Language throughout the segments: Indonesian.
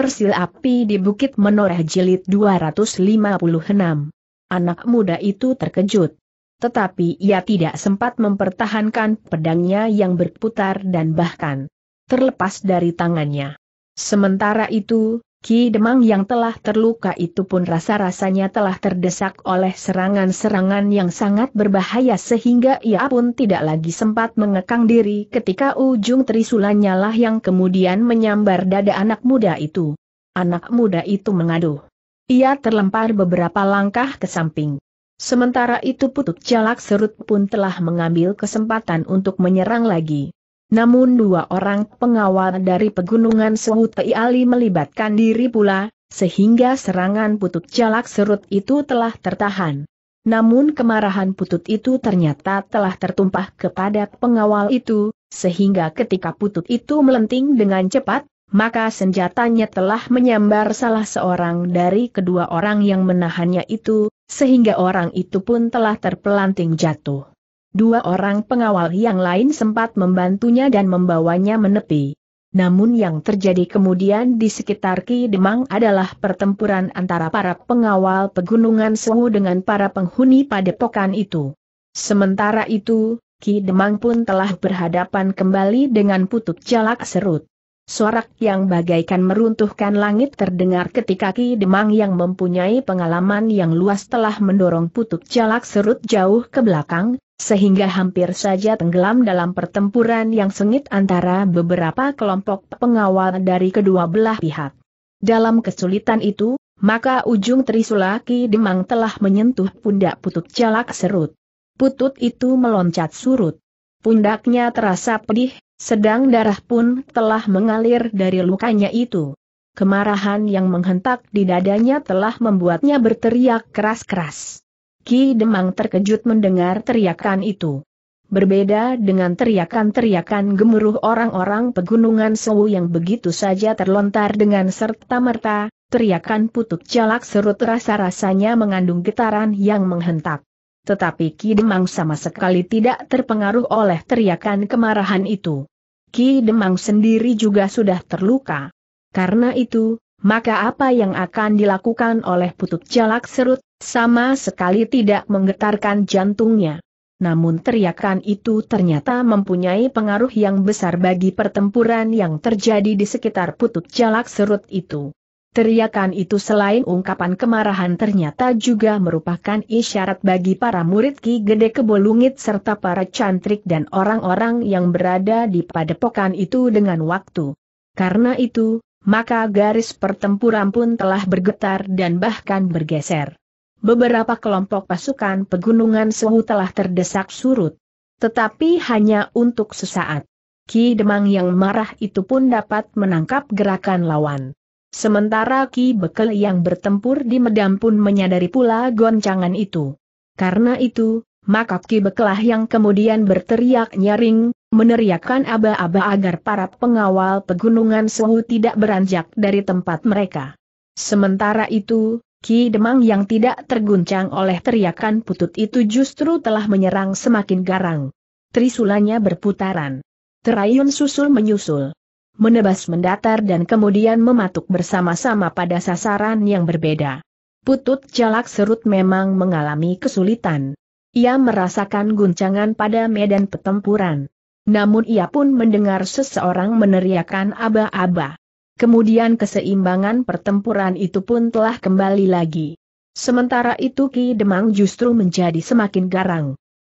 Sil Api di Bukit Menoreh Jilid 256. Anak muda itu terkejut. Tetapi ia tidak sempat mempertahankan pedangnya yang berputar dan bahkan terlepas dari tangannya. Sementara itu, Ki Demang yang telah terluka itu pun rasa-rasanya telah terdesak oleh serangan-serangan yang sangat berbahaya sehingga ia pun tidak lagi sempat mengekang diri ketika ujung trisulannya lah yang kemudian menyambar dada anak muda itu. Anak muda itu mengaduh. Ia terlempar beberapa langkah ke samping. Sementara itu Putuk Jalak Serut pun telah mengambil kesempatan untuk menyerang lagi. Namun dua orang pengawal dari pegunungan Sewutei Ali melibatkan diri pula, sehingga serangan putut jalak serut itu telah tertahan. Namun kemarahan putut itu ternyata telah tertumpah kepada pengawal itu, sehingga ketika putut itu melenting dengan cepat, maka senjatanya telah menyambar salah seorang dari kedua orang yang menahannya itu, sehingga orang itu pun telah terpelanting jatuh. Dua orang pengawal yang lain sempat membantunya dan membawanya menepi. Namun yang terjadi kemudian di sekitar Ki Demang adalah pertempuran antara para pengawal pegunungan Sewu dengan para penghuni padepokan itu. Sementara itu, Ki Demang pun telah berhadapan kembali dengan putuk jalak serut. Sorak yang bagaikan meruntuhkan langit terdengar ketika Ki Demang yang mempunyai pengalaman yang luas telah mendorong putuk jalak serut jauh ke belakang, sehingga hampir saja tenggelam dalam pertempuran yang sengit antara beberapa kelompok pengawal dari kedua belah pihak. Dalam kesulitan itu, maka ujung Trisulaki Demang telah menyentuh pundak putut jalak serut. Putut itu meloncat surut. Pundaknya terasa pedih, sedang darah pun telah mengalir dari lukanya itu. Kemarahan yang menghentak di dadanya telah membuatnya berteriak keras-keras. Ki Demang terkejut mendengar teriakan itu. Berbeda dengan teriakan-teriakan gemuruh orang-orang pegunungan Sewu yang begitu saja terlontar dengan serta-merta, teriakan putuk jalak serut rasa-rasanya mengandung getaran yang menghentak. Tetapi Ki Demang sama sekali tidak terpengaruh oleh teriakan kemarahan itu. Ki Demang sendiri juga sudah terluka. Karena itu, maka apa yang akan dilakukan oleh putuk jalak serut sama sekali tidak menggetarkan jantungnya. Namun teriakan itu ternyata mempunyai pengaruh yang besar bagi pertempuran yang terjadi di sekitar putut jalak serut itu. Teriakan itu selain ungkapan kemarahan ternyata juga merupakan isyarat bagi para murid Ki Gede Kebolungit serta para cantrik dan orang-orang yang berada di padepokan itu dengan waktu. Karena itu, maka garis pertempuran pun telah bergetar dan bahkan bergeser beberapa kelompok pasukan pegunungan Suhu telah terdesak surut. Tetapi hanya untuk sesaat. Ki Demang yang marah itu pun dapat menangkap gerakan lawan. Sementara Ki Bekel yang bertempur di medan pun menyadari pula goncangan itu. Karena itu, maka Ki Bekelah yang kemudian berteriak nyaring, meneriakkan aba-aba agar para pengawal pegunungan Suhu tidak beranjak dari tempat mereka. Sementara itu, Ki Demang yang tidak terguncang oleh teriakan putut itu justru telah menyerang semakin garang. Trisulanya berputaran. Terayun susul menyusul. Menebas mendatar dan kemudian mematuk bersama-sama pada sasaran yang berbeda. Putut jalak serut memang mengalami kesulitan. Ia merasakan guncangan pada medan pertempuran. Namun ia pun mendengar seseorang meneriakan aba-aba. Kemudian keseimbangan pertempuran itu pun telah kembali lagi. Sementara itu Ki Demang justru menjadi semakin garang.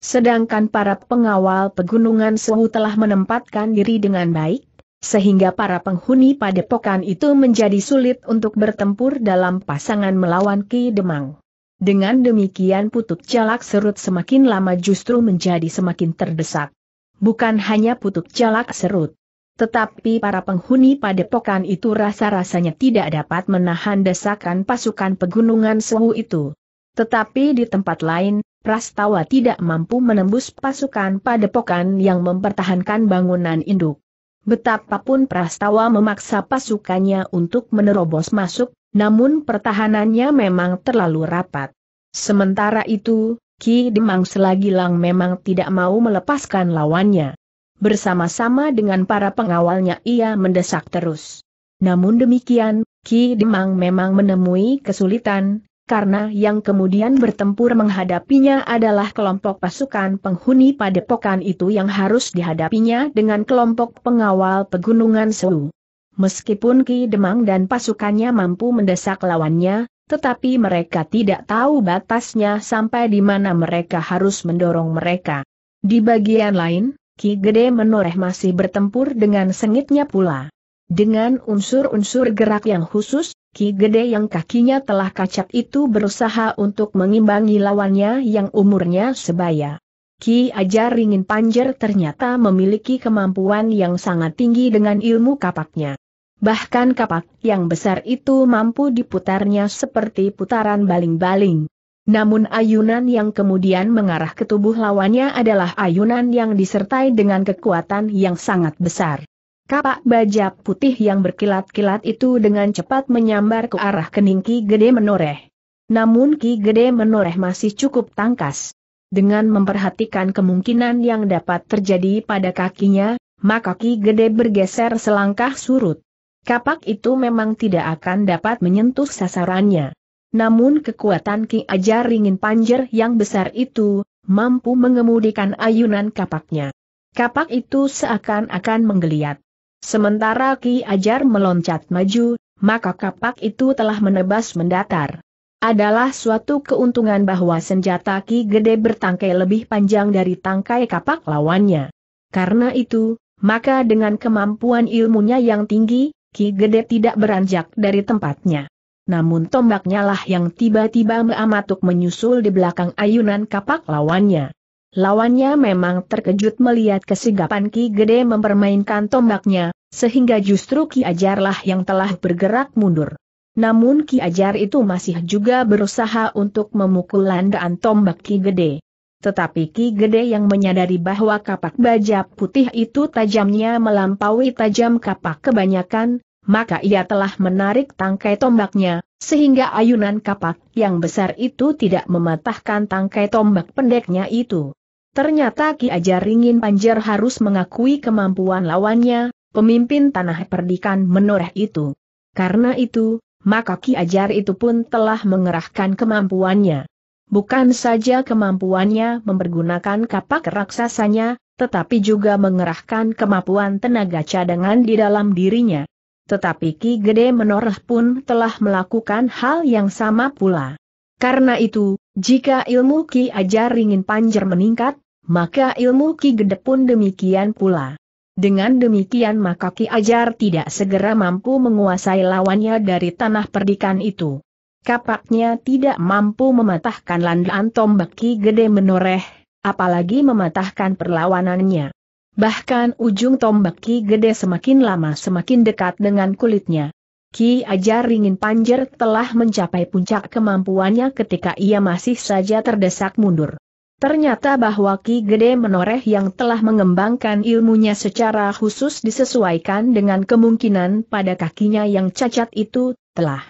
Sedangkan para pengawal pegunungan Suhu telah menempatkan diri dengan baik, sehingga para penghuni padepokan itu menjadi sulit untuk bertempur dalam pasangan melawan Ki Demang. Dengan demikian Putut Jalak Serut semakin lama justru menjadi semakin terdesak. Bukan hanya Putut Jalak Serut, tetapi para penghuni padepokan itu rasa-rasanya tidak dapat menahan desakan pasukan pegunungan suhu itu. Tetapi di tempat lain, Prastawa tidak mampu menembus pasukan padepokan yang mempertahankan bangunan induk. Betapapun Prastawa memaksa pasukannya untuk menerobos masuk, namun pertahanannya memang terlalu rapat. Sementara itu, Ki Demang Selagi Lang memang tidak mau melepaskan lawannya bersama-sama dengan para pengawalnya ia mendesak terus. Namun demikian, Ki Demang memang menemui kesulitan, karena yang kemudian bertempur menghadapinya adalah kelompok pasukan penghuni padepokan itu yang harus dihadapinya dengan kelompok pengawal pegunungan Sewu. Meskipun Ki Demang dan pasukannya mampu mendesak lawannya, tetapi mereka tidak tahu batasnya sampai di mana mereka harus mendorong mereka. Di bagian lain, Ki Gede menoreh masih bertempur dengan sengitnya pula. Dengan unsur-unsur gerak yang khusus, Ki Gede yang kakinya telah kacat itu berusaha untuk mengimbangi lawannya yang umurnya sebaya. Ki Ajar Ringin Panjer ternyata memiliki kemampuan yang sangat tinggi dengan ilmu kapaknya. Bahkan kapak yang besar itu mampu diputarnya seperti putaran baling-baling. Namun ayunan yang kemudian mengarah ke tubuh lawannya adalah ayunan yang disertai dengan kekuatan yang sangat besar. Kapak baja putih yang berkilat-kilat itu dengan cepat menyambar ke arah kening Ki Gede Menoreh. Namun Ki Gede Menoreh masih cukup tangkas. Dengan memperhatikan kemungkinan yang dapat terjadi pada kakinya, maka Ki Gede bergeser selangkah surut. Kapak itu memang tidak akan dapat menyentuh sasarannya namun kekuatan Ki Ajar Ringin Panjer yang besar itu, mampu mengemudikan ayunan kapaknya. Kapak itu seakan-akan menggeliat. Sementara Ki Ajar meloncat maju, maka kapak itu telah menebas mendatar. Adalah suatu keuntungan bahwa senjata Ki Gede bertangkai lebih panjang dari tangkai kapak lawannya. Karena itu, maka dengan kemampuan ilmunya yang tinggi, Ki Gede tidak beranjak dari tempatnya namun tombaknya lah yang tiba-tiba meamatuk menyusul di belakang ayunan kapak lawannya. Lawannya memang terkejut melihat kesigapan Ki Gede mempermainkan tombaknya, sehingga justru Ki Ajarlah yang telah bergerak mundur. Namun Ki Ajar itu masih juga berusaha untuk memukul landaan tombak Ki Gede. Tetapi Ki Gede yang menyadari bahwa kapak baja putih itu tajamnya melampaui tajam kapak kebanyakan, maka ia telah menarik tangkai tombaknya, sehingga ayunan kapak yang besar itu tidak mematahkan tangkai tombak pendeknya itu. Ternyata Ki Ajar Ringin Panjer harus mengakui kemampuan lawannya, pemimpin tanah perdikan menoreh itu. Karena itu, maka Ki Ajar itu pun telah mengerahkan kemampuannya. Bukan saja kemampuannya mempergunakan kapak raksasanya, tetapi juga mengerahkan kemampuan tenaga cadangan di dalam dirinya. Tetapi Ki Gede Menoreh pun telah melakukan hal yang sama pula. Karena itu, jika ilmu Ki Ajar ingin Panjer meningkat, maka ilmu Ki Gede pun demikian pula. Dengan demikian maka Ki Ajar tidak segera mampu menguasai lawannya dari tanah perdikan itu. Kapaknya tidak mampu mematahkan landaan tombak Ki Gede Menoreh, apalagi mematahkan perlawanannya. Bahkan ujung tombak Ki Gede semakin lama semakin dekat dengan kulitnya. Ki Ajar Ringin Panjer telah mencapai puncak kemampuannya ketika ia masih saja terdesak mundur. Ternyata bahwa Ki Gede Menoreh yang telah mengembangkan ilmunya secara khusus disesuaikan dengan kemungkinan pada kakinya yang cacat itu, telah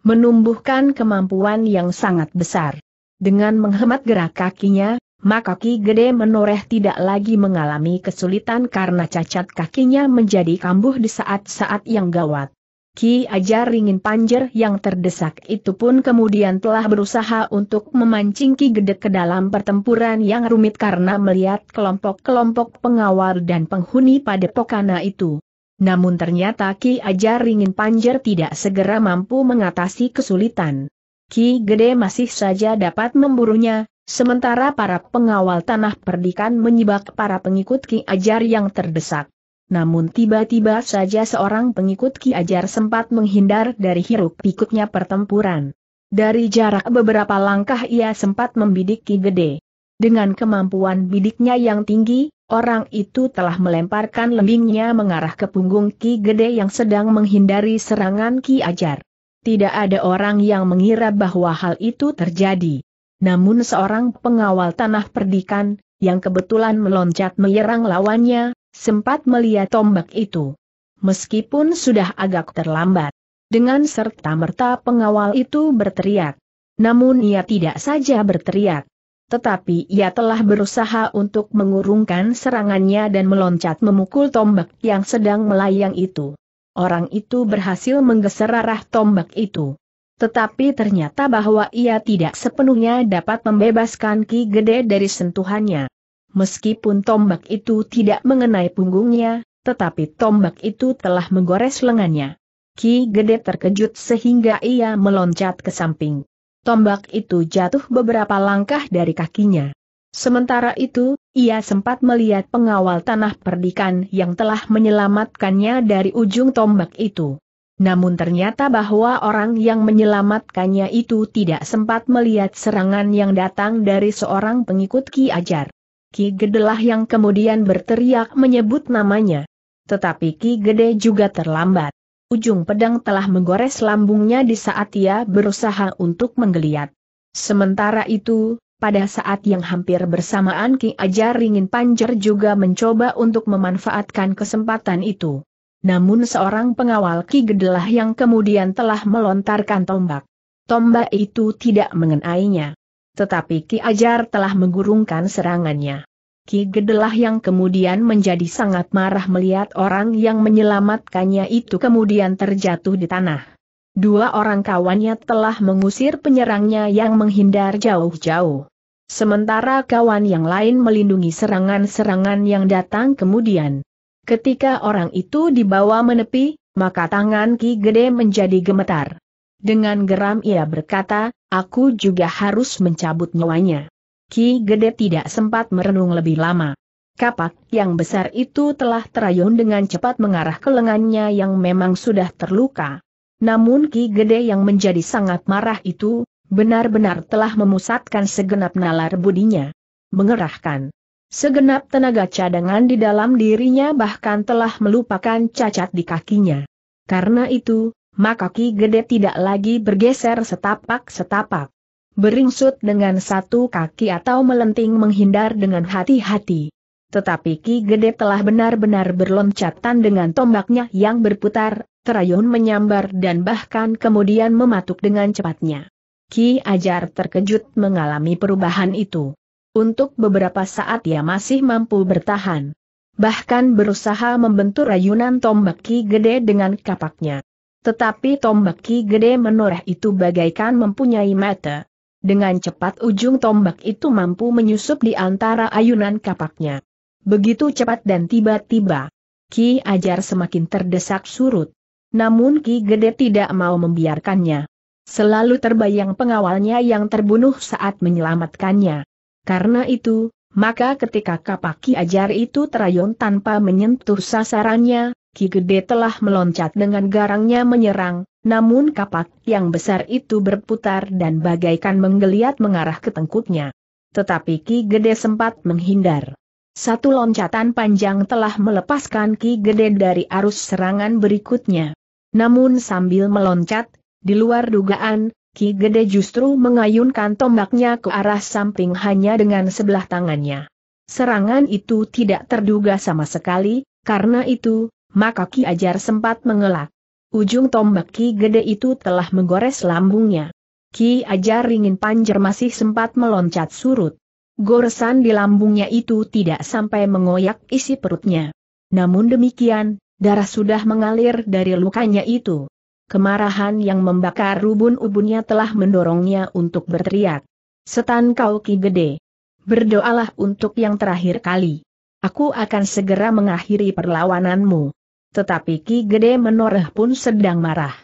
menumbuhkan kemampuan yang sangat besar. Dengan menghemat gerak kakinya, maka Ki Gede Menoreh tidak lagi mengalami kesulitan karena cacat kakinya menjadi kambuh di saat-saat yang gawat. Ki Ajar Ringin Panjer yang terdesak itu pun kemudian telah berusaha untuk memancing Ki Gede ke dalam pertempuran yang rumit karena melihat kelompok-kelompok pengawal dan penghuni pada Pokana itu. Namun ternyata Ki Ajar Ringin Panjer tidak segera mampu mengatasi kesulitan. Ki Gede masih saja dapat memburunya, Sementara para pengawal tanah perdikan menyibak para pengikut Ki Ajar yang terdesak. Namun tiba-tiba saja seorang pengikut Ki Ajar sempat menghindar dari hiruk pikuknya pertempuran. Dari jarak beberapa langkah ia sempat membidik Ki Gede. Dengan kemampuan bidiknya yang tinggi, orang itu telah melemparkan lembingnya mengarah ke punggung Ki Gede yang sedang menghindari serangan Ki Ajar. Tidak ada orang yang mengira bahwa hal itu terjadi. Namun seorang pengawal tanah perdikan, yang kebetulan meloncat menyerang lawannya, sempat melihat tombak itu. Meskipun sudah agak terlambat. Dengan serta-merta pengawal itu berteriak. Namun ia tidak saja berteriak. Tetapi ia telah berusaha untuk mengurungkan serangannya dan meloncat memukul tombak yang sedang melayang itu. Orang itu berhasil menggeser arah tombak itu. Tetapi ternyata bahwa ia tidak sepenuhnya dapat membebaskan Ki Gede dari sentuhannya. Meskipun tombak itu tidak mengenai punggungnya, tetapi tombak itu telah menggores lengannya. Ki Gede terkejut sehingga ia meloncat ke samping. Tombak itu jatuh beberapa langkah dari kakinya. Sementara itu, ia sempat melihat pengawal tanah perdikan yang telah menyelamatkannya dari ujung tombak itu namun ternyata bahwa orang yang menyelamatkannya itu tidak sempat melihat serangan yang datang dari seorang pengikut Ki Ajar. Ki Gedelah yang kemudian berteriak menyebut namanya. Tetapi Ki Gede juga terlambat. Ujung pedang telah menggores lambungnya di saat ia berusaha untuk menggeliat. Sementara itu, pada saat yang hampir bersamaan Ki Ajar Ringin Panjer juga mencoba untuk memanfaatkan kesempatan itu namun seorang pengawal Ki Gedelah yang kemudian telah melontarkan tombak. Tombak itu tidak mengenainya. Tetapi Ki Ajar telah mengurungkan serangannya. Ki Gedelah yang kemudian menjadi sangat marah melihat orang yang menyelamatkannya itu kemudian terjatuh di tanah. Dua orang kawannya telah mengusir penyerangnya yang menghindar jauh-jauh. Sementara kawan yang lain melindungi serangan-serangan yang datang kemudian. Ketika orang itu dibawa menepi, maka tangan Ki Gede menjadi gemetar. Dengan geram ia berkata, aku juga harus mencabut nyawanya. Ki Gede tidak sempat merenung lebih lama. Kapak yang besar itu telah terayun dengan cepat mengarah ke lengannya yang memang sudah terluka. Namun Ki Gede yang menjadi sangat marah itu, benar-benar telah memusatkan segenap nalar budinya. Mengerahkan Segenap tenaga cadangan di dalam dirinya bahkan telah melupakan cacat di kakinya. Karena itu, maka Ki Gede tidak lagi bergeser setapak-setapak. Beringsut dengan satu kaki atau melenting menghindar dengan hati-hati. Tetapi Ki Gede telah benar-benar berloncatan dengan tombaknya yang berputar, terayun menyambar dan bahkan kemudian mematuk dengan cepatnya. Ki Ajar terkejut mengalami perubahan itu. Untuk beberapa saat ia masih mampu bertahan. Bahkan berusaha membentur rayunan tombak Ki Gede dengan kapaknya. Tetapi tombak Ki Gede menoreh itu bagaikan mempunyai mata. Dengan cepat ujung tombak itu mampu menyusup di antara ayunan kapaknya. Begitu cepat dan tiba-tiba, Ki Ajar semakin terdesak surut. Namun Ki Gede tidak mau membiarkannya. Selalu terbayang pengawalnya yang terbunuh saat menyelamatkannya. Karena itu, maka ketika kapaki Ajar itu terayun tanpa menyentuh sasarannya, Ki Gede telah meloncat dengan garangnya menyerang, namun kapak yang besar itu berputar dan bagaikan menggeliat mengarah ke tengkuknya. Tetapi Ki Gede sempat menghindar. Satu loncatan panjang telah melepaskan Ki Gede dari arus serangan berikutnya. Namun sambil meloncat, di luar dugaan, Ki Gede justru mengayunkan tombaknya ke arah samping hanya dengan sebelah tangannya. Serangan itu tidak terduga sama sekali, karena itu, maka Ki Ajar sempat mengelak. Ujung tombak Ki Gede itu telah menggores lambungnya. Ki Ajar ringin panjer masih sempat meloncat surut. Goresan di lambungnya itu tidak sampai mengoyak isi perutnya. Namun demikian, darah sudah mengalir dari lukanya itu. Kemarahan yang membakar rubun ubunnya telah mendorongnya untuk berteriak. Setan kau ki gede. Berdoalah untuk yang terakhir kali. Aku akan segera mengakhiri perlawananmu. Tetapi Ki Gede menoreh pun sedang marah.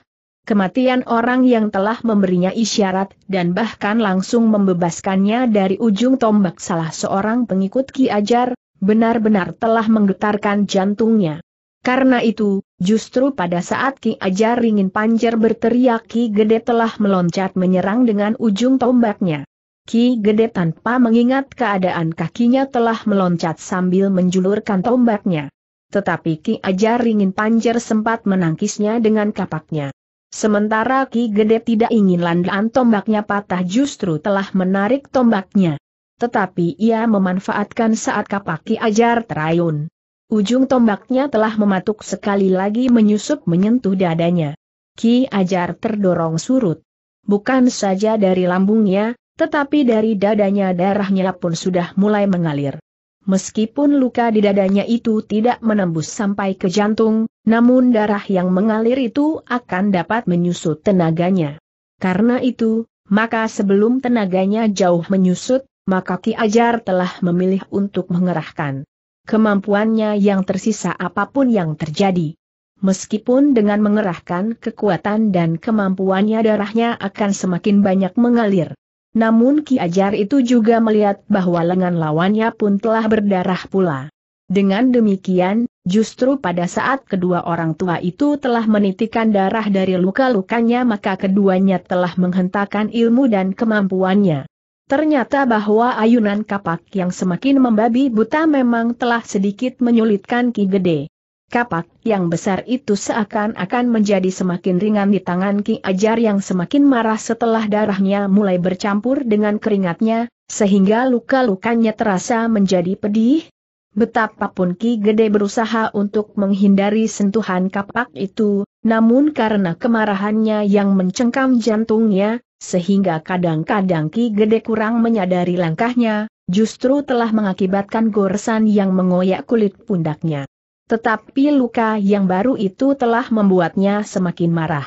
Kematian orang yang telah memberinya isyarat dan bahkan langsung membebaskannya dari ujung tombak salah seorang pengikut Ki Ajar, benar-benar telah menggetarkan jantungnya. Karena itu, justru pada saat Ki Ajar ingin Panjer berteriak Ki Gede telah meloncat menyerang dengan ujung tombaknya. Ki Gede tanpa mengingat keadaan kakinya telah meloncat sambil menjulurkan tombaknya. Tetapi Ki Ajar ingin Panjer sempat menangkisnya dengan kapaknya. Sementara Ki Gede tidak ingin landaan tombaknya patah justru telah menarik tombaknya. Tetapi ia memanfaatkan saat kapak Ki Ajar terayun. Ujung tombaknya telah mematuk sekali lagi menyusup menyentuh dadanya. Ki Ajar terdorong surut. Bukan saja dari lambungnya, tetapi dari dadanya darahnya pun sudah mulai mengalir. Meskipun luka di dadanya itu tidak menembus sampai ke jantung, namun darah yang mengalir itu akan dapat menyusut tenaganya. Karena itu, maka sebelum tenaganya jauh menyusut, maka Ki Ajar telah memilih untuk mengerahkan kemampuannya yang tersisa apapun yang terjadi. Meskipun dengan mengerahkan kekuatan dan kemampuannya darahnya akan semakin banyak mengalir. Namun Ki Ajar itu juga melihat bahwa lengan lawannya pun telah berdarah pula. Dengan demikian, justru pada saat kedua orang tua itu telah menitikan darah dari luka-lukanya maka keduanya telah menghentakkan ilmu dan kemampuannya. Ternyata bahwa ayunan kapak yang semakin membabi buta memang telah sedikit menyulitkan Ki Gede. Kapak yang besar itu seakan-akan menjadi semakin ringan di tangan Ki Ajar yang semakin marah setelah darahnya mulai bercampur dengan keringatnya, sehingga luka-lukanya terasa menjadi pedih, Betapapun Ki Gede berusaha untuk menghindari sentuhan kapak itu, namun karena kemarahannya yang mencengkam jantungnya, sehingga kadang-kadang Ki Gede kurang menyadari langkahnya, justru telah mengakibatkan goresan yang mengoyak kulit pundaknya. Tetapi luka yang baru itu telah membuatnya semakin marah.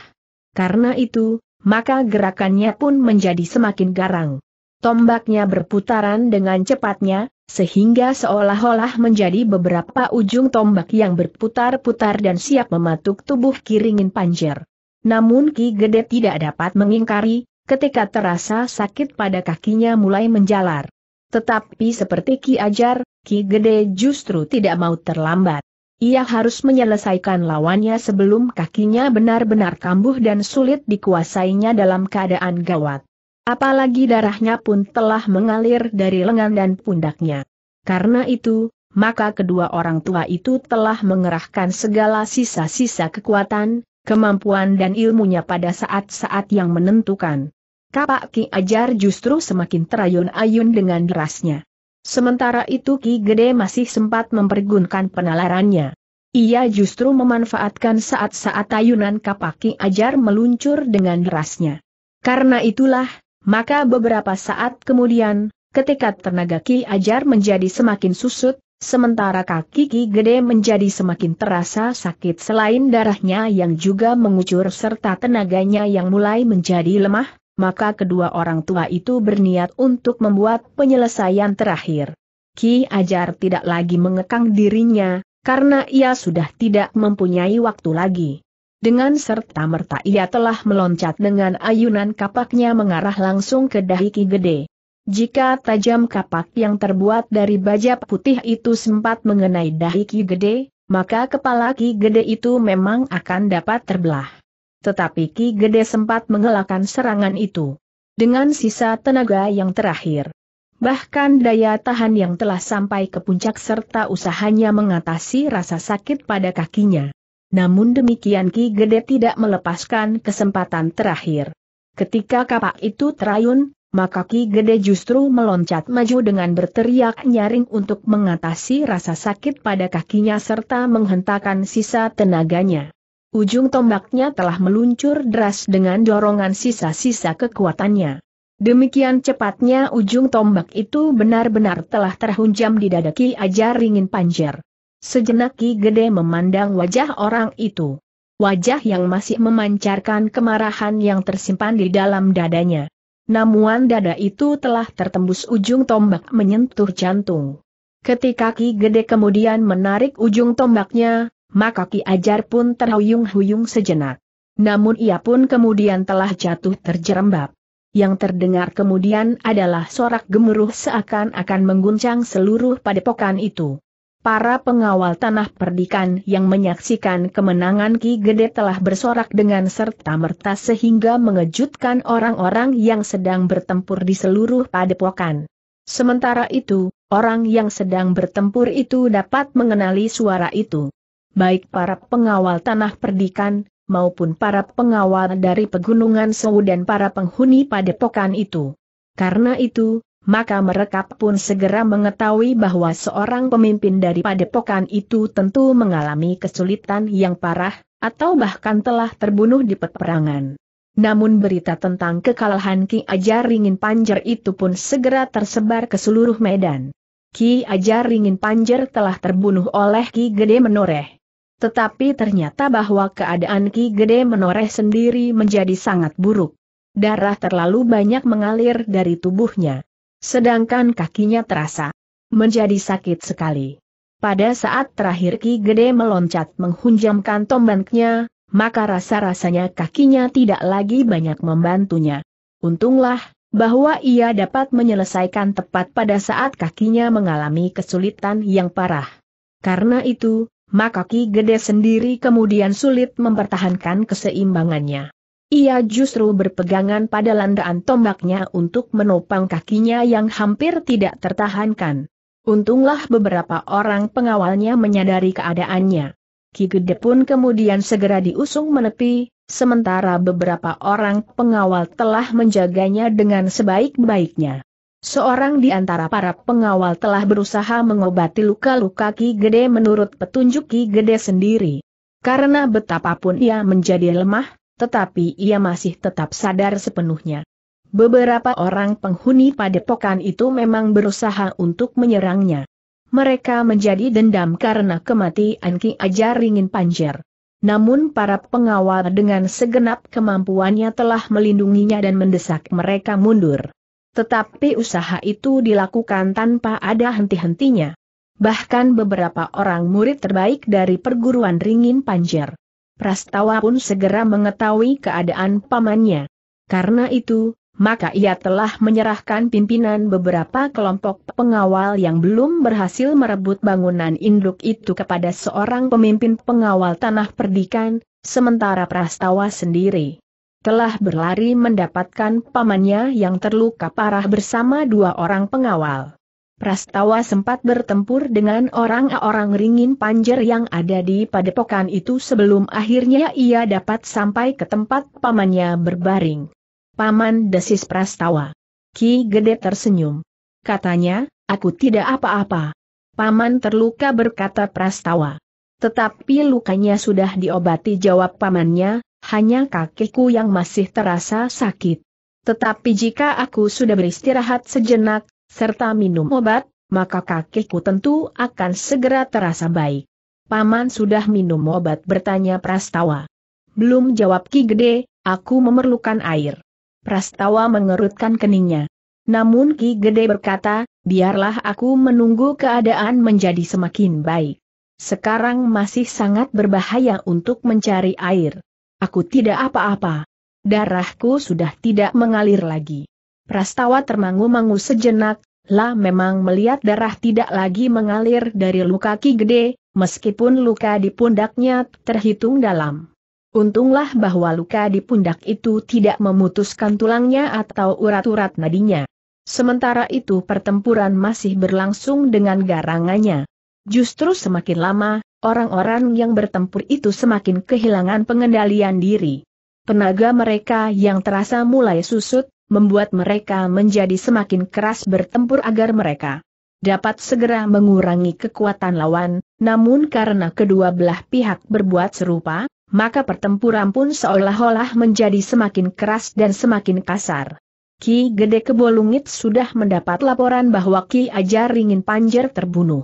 Karena itu, maka gerakannya pun menjadi semakin garang. Tombaknya berputaran dengan cepatnya, sehingga seolah-olah menjadi beberapa ujung tombak yang berputar-putar dan siap mematuk tubuh kiringin panjer. Namun Ki Gede tidak dapat mengingkari, ketika terasa sakit pada kakinya mulai menjalar. Tetapi seperti Ki Ajar, Ki Gede justru tidak mau terlambat. Ia harus menyelesaikan lawannya sebelum kakinya benar-benar kambuh dan sulit dikuasainya dalam keadaan gawat. Apalagi darahnya pun telah mengalir dari lengan dan pundaknya. Karena itu, maka kedua orang tua itu telah mengerahkan segala sisa-sisa kekuatan, kemampuan dan ilmunya pada saat-saat yang menentukan. Kapak Ki Ajar justru semakin terayun-ayun dengan derasnya. Sementara itu Ki Gede masih sempat mempergunkan penalarannya. Ia justru memanfaatkan saat-saat ayunan Kapak Ki Ajar meluncur dengan derasnya. Karena itulah, maka beberapa saat kemudian, ketika tenaga Ki Ajar menjadi semakin susut, sementara kaki Ki Gede menjadi semakin terasa sakit selain darahnya yang juga mengucur serta tenaganya yang mulai menjadi lemah, maka kedua orang tua itu berniat untuk membuat penyelesaian terakhir. Ki Ajar tidak lagi mengekang dirinya, karena ia sudah tidak mempunyai waktu lagi. Dengan serta merta ia telah meloncat dengan ayunan kapaknya mengarah langsung ke dahi Ki Gede. Jika tajam kapak yang terbuat dari baja putih itu sempat mengenai dahi Ki Gede, maka kepala Ki Gede itu memang akan dapat terbelah. Tetapi Ki Gede sempat mengelakkan serangan itu. Dengan sisa tenaga yang terakhir. Bahkan daya tahan yang telah sampai ke puncak serta usahanya mengatasi rasa sakit pada kakinya. Namun demikian Ki Gede tidak melepaskan kesempatan terakhir. Ketika kapak itu terayun, maka Ki Gede justru meloncat maju dengan berteriak nyaring untuk mengatasi rasa sakit pada kakinya serta menghentakkan sisa tenaganya. Ujung tombaknya telah meluncur deras dengan dorongan sisa-sisa kekuatannya. Demikian cepatnya ujung tombak itu benar-benar telah terhunjam di dada Ki Ajar Ringin Panjer. Sejenak Ki Gede memandang wajah orang itu. Wajah yang masih memancarkan kemarahan yang tersimpan di dalam dadanya. Namun dada itu telah tertembus ujung tombak menyentuh jantung. Ketika Ki Gede kemudian menarik ujung tombaknya, maka Ki Ajar pun terhuyung-huyung sejenak. Namun ia pun kemudian telah jatuh terjerembab. Yang terdengar kemudian adalah sorak gemuruh seakan-akan mengguncang seluruh padepokan itu. Para pengawal tanah perdikan yang menyaksikan kemenangan Ki Gede telah bersorak dengan serta-merta sehingga mengejutkan orang-orang yang sedang bertempur di seluruh padepokan. Sementara itu, orang yang sedang bertempur itu dapat mengenali suara itu. Baik para pengawal tanah perdikan, maupun para pengawal dari pegunungan Sewu dan para penghuni padepokan itu. Karena itu, maka mereka pun segera mengetahui bahwa seorang pemimpin dari padepokan itu tentu mengalami kesulitan yang parah, atau bahkan telah terbunuh di peperangan. Namun berita tentang kekalahan Ki Ajar Ringin Panjer itu pun segera tersebar ke seluruh Medan. Ki Ajar Ringin Panjer telah terbunuh oleh Ki Gede Menoreh. Tetapi ternyata bahwa keadaan Ki Gede Menoreh sendiri menjadi sangat buruk. Darah terlalu banyak mengalir dari tubuhnya. Sedangkan kakinya terasa menjadi sakit sekali. Pada saat terakhir Ki Gede meloncat menghunjamkan tombaknya, maka rasa-rasanya kakinya tidak lagi banyak membantunya. Untunglah, bahwa ia dapat menyelesaikan tepat pada saat kakinya mengalami kesulitan yang parah. Karena itu, maka Ki Gede sendiri kemudian sulit mempertahankan keseimbangannya. Ia justru berpegangan pada landaan tombaknya untuk menopang kakinya yang hampir tidak tertahankan. Untunglah beberapa orang pengawalnya menyadari keadaannya. Ki Gede pun kemudian segera diusung menepi, sementara beberapa orang pengawal telah menjaganya dengan sebaik-baiknya. Seorang di antara para pengawal telah berusaha mengobati luka-luka Ki Gede menurut petunjuk Ki Gede sendiri. Karena betapapun ia menjadi lemah, tetapi ia masih tetap sadar sepenuhnya. Beberapa orang penghuni padepokan itu memang berusaha untuk menyerangnya. Mereka menjadi dendam karena kematian Ki Ajar Ringin Panjer. Namun para pengawal dengan segenap kemampuannya telah melindunginya dan mendesak mereka mundur. Tetapi usaha itu dilakukan tanpa ada henti-hentinya. Bahkan beberapa orang murid terbaik dari perguruan Ringin Panjer Prastawa pun segera mengetahui keadaan pamannya. Karena itu, maka ia telah menyerahkan pimpinan beberapa kelompok pengawal yang belum berhasil merebut bangunan induk itu kepada seorang pemimpin pengawal tanah perdikan, sementara Prastawa sendiri telah berlari mendapatkan pamannya yang terluka parah bersama dua orang pengawal. Prastawa sempat bertempur dengan orang-orang ringin panjer yang ada di padepokan itu sebelum akhirnya ia dapat sampai ke tempat pamannya berbaring. Paman desis Prastawa. Ki Gede tersenyum. Katanya, aku tidak apa-apa. Paman terluka berkata Prastawa. Tetapi lukanya sudah diobati jawab pamannya, hanya kakiku yang masih terasa sakit. Tetapi jika aku sudah beristirahat sejenak, serta minum obat, maka kakiku tentu akan segera terasa baik. Paman sudah minum obat bertanya Prastawa. Belum jawab Ki Gede, aku memerlukan air. Prastawa mengerutkan keningnya. Namun Ki Gede berkata, biarlah aku menunggu keadaan menjadi semakin baik. Sekarang masih sangat berbahaya untuk mencari air. Aku tidak apa-apa. Darahku sudah tidak mengalir lagi. Prastawa termangu-mangu sejenak, lah memang melihat darah tidak lagi mengalir dari luka Ki Gede, meskipun luka di pundaknya terhitung dalam. Untunglah bahwa luka di pundak itu tidak memutuskan tulangnya atau urat-urat nadinya. Sementara itu pertempuran masih berlangsung dengan garangannya. Justru semakin lama, orang-orang yang bertempur itu semakin kehilangan pengendalian diri. Tenaga mereka yang terasa mulai susut, membuat mereka menjadi semakin keras bertempur agar mereka dapat segera mengurangi kekuatan lawan, namun karena kedua belah pihak berbuat serupa, maka pertempuran pun seolah-olah menjadi semakin keras dan semakin kasar. Ki Gede Kebolungit sudah mendapat laporan bahwa Ki Ajar ingin Panjer terbunuh.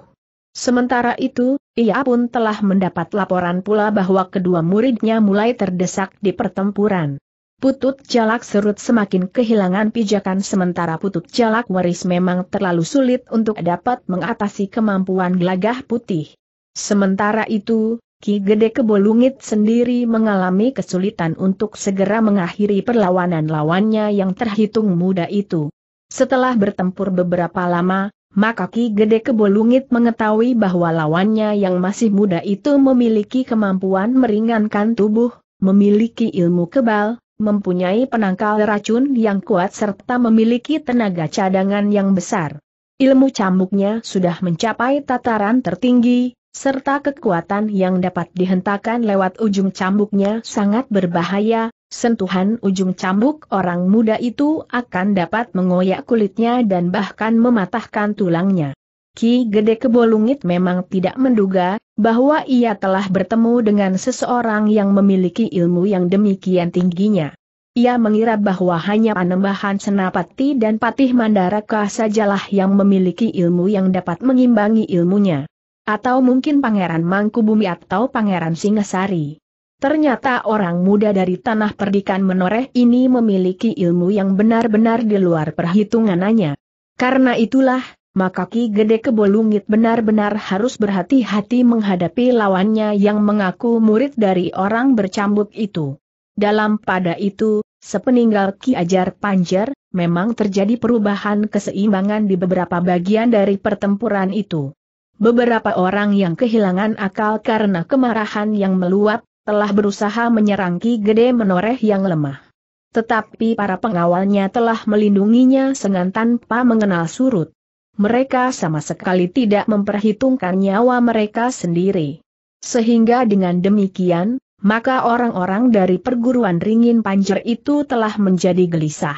Sementara itu, ia pun telah mendapat laporan pula bahwa kedua muridnya mulai terdesak di pertempuran. Putut Jalak Serut semakin kehilangan pijakan sementara Putut Jalak Waris memang terlalu sulit untuk dapat mengatasi kemampuan gelagah putih. Sementara itu, Ki Gede Kebolungit sendiri mengalami kesulitan untuk segera mengakhiri perlawanan lawannya yang terhitung muda itu. Setelah bertempur beberapa lama, maka Ki Gede Kebolungit mengetahui bahwa lawannya yang masih muda itu memiliki kemampuan meringankan tubuh, memiliki ilmu kebal, mempunyai penangkal racun yang kuat serta memiliki tenaga cadangan yang besar. Ilmu cambuknya sudah mencapai tataran tertinggi, serta kekuatan yang dapat dihentakkan lewat ujung cambuknya sangat berbahaya, sentuhan ujung cambuk orang muda itu akan dapat mengoyak kulitnya dan bahkan mematahkan tulangnya. Ki Gede Kebolungit memang tidak menduga, bahwa ia telah bertemu dengan seseorang yang memiliki ilmu yang demikian tingginya. Ia mengira bahwa hanya Panembahan Senapati dan Patih Mandaraka sajalah yang memiliki ilmu yang dapat mengimbangi ilmunya. Atau mungkin Pangeran Mangkubumi atau Pangeran Singasari. Ternyata orang muda dari tanah perdikan menoreh ini memiliki ilmu yang benar-benar di luar perhitunganannya. Karena itulah, maka Ki Gede Kebolungit benar-benar harus berhati-hati menghadapi lawannya yang mengaku murid dari orang bercambuk itu. Dalam pada itu, sepeninggal Ki Ajar Panjer, memang terjadi perubahan keseimbangan di beberapa bagian dari pertempuran itu. Beberapa orang yang kehilangan akal karena kemarahan yang meluap, telah berusaha menyerang Ki Gede menoreh yang lemah. Tetapi para pengawalnya telah melindunginya dengan tanpa mengenal surut mereka sama sekali tidak memperhitungkan nyawa mereka sendiri. Sehingga dengan demikian, maka orang-orang dari perguruan ringin panjer itu telah menjadi gelisah.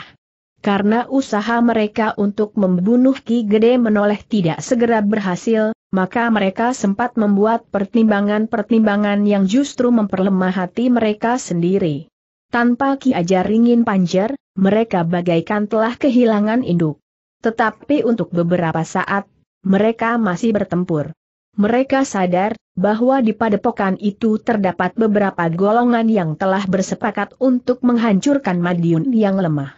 Karena usaha mereka untuk membunuh Ki Gede menoleh tidak segera berhasil, maka mereka sempat membuat pertimbangan-pertimbangan yang justru memperlemah hati mereka sendiri. Tanpa Ki Ajar Ringin Panjer, mereka bagaikan telah kehilangan induk. Tetapi untuk beberapa saat, mereka masih bertempur. Mereka sadar bahwa di padepokan itu terdapat beberapa golongan yang telah bersepakat untuk menghancurkan Madiun yang lemah.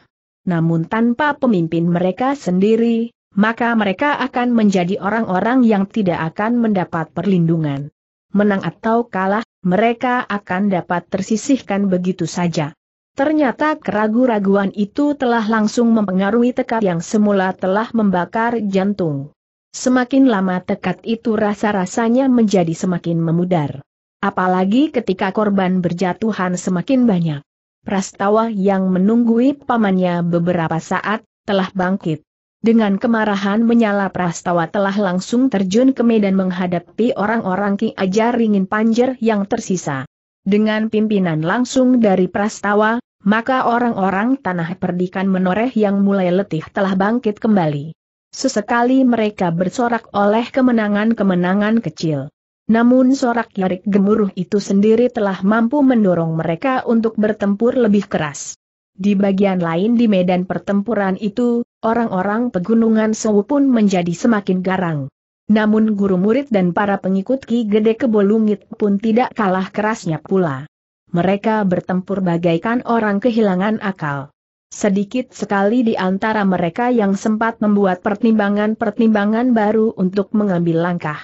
Namun tanpa pemimpin mereka sendiri, maka mereka akan menjadi orang-orang yang tidak akan mendapat perlindungan. Menang atau kalah, mereka akan dapat tersisihkan begitu saja. Ternyata keragu-raguan itu telah langsung mempengaruhi tekad yang semula telah membakar jantung. Semakin lama tekad itu rasa-rasanya menjadi semakin memudar. Apalagi ketika korban berjatuhan semakin banyak. Prastawa yang menunggui pamannya beberapa saat, telah bangkit. Dengan kemarahan menyala Prastawa telah langsung terjun ke medan menghadapi orang-orang Ki Ajar Ringin Panjer yang tersisa dengan pimpinan langsung dari Prastawa, maka orang-orang tanah perdikan menoreh yang mulai letih telah bangkit kembali. Sesekali mereka bersorak oleh kemenangan-kemenangan kecil. Namun sorak yarik gemuruh itu sendiri telah mampu mendorong mereka untuk bertempur lebih keras. Di bagian lain di medan pertempuran itu, orang-orang pegunungan Sewu pun menjadi semakin garang. Namun guru murid dan para pengikut Ki Gede Kebolungit pun tidak kalah kerasnya pula. Mereka bertempur bagaikan orang kehilangan akal. Sedikit sekali di antara mereka yang sempat membuat pertimbangan-pertimbangan baru untuk mengambil langkah.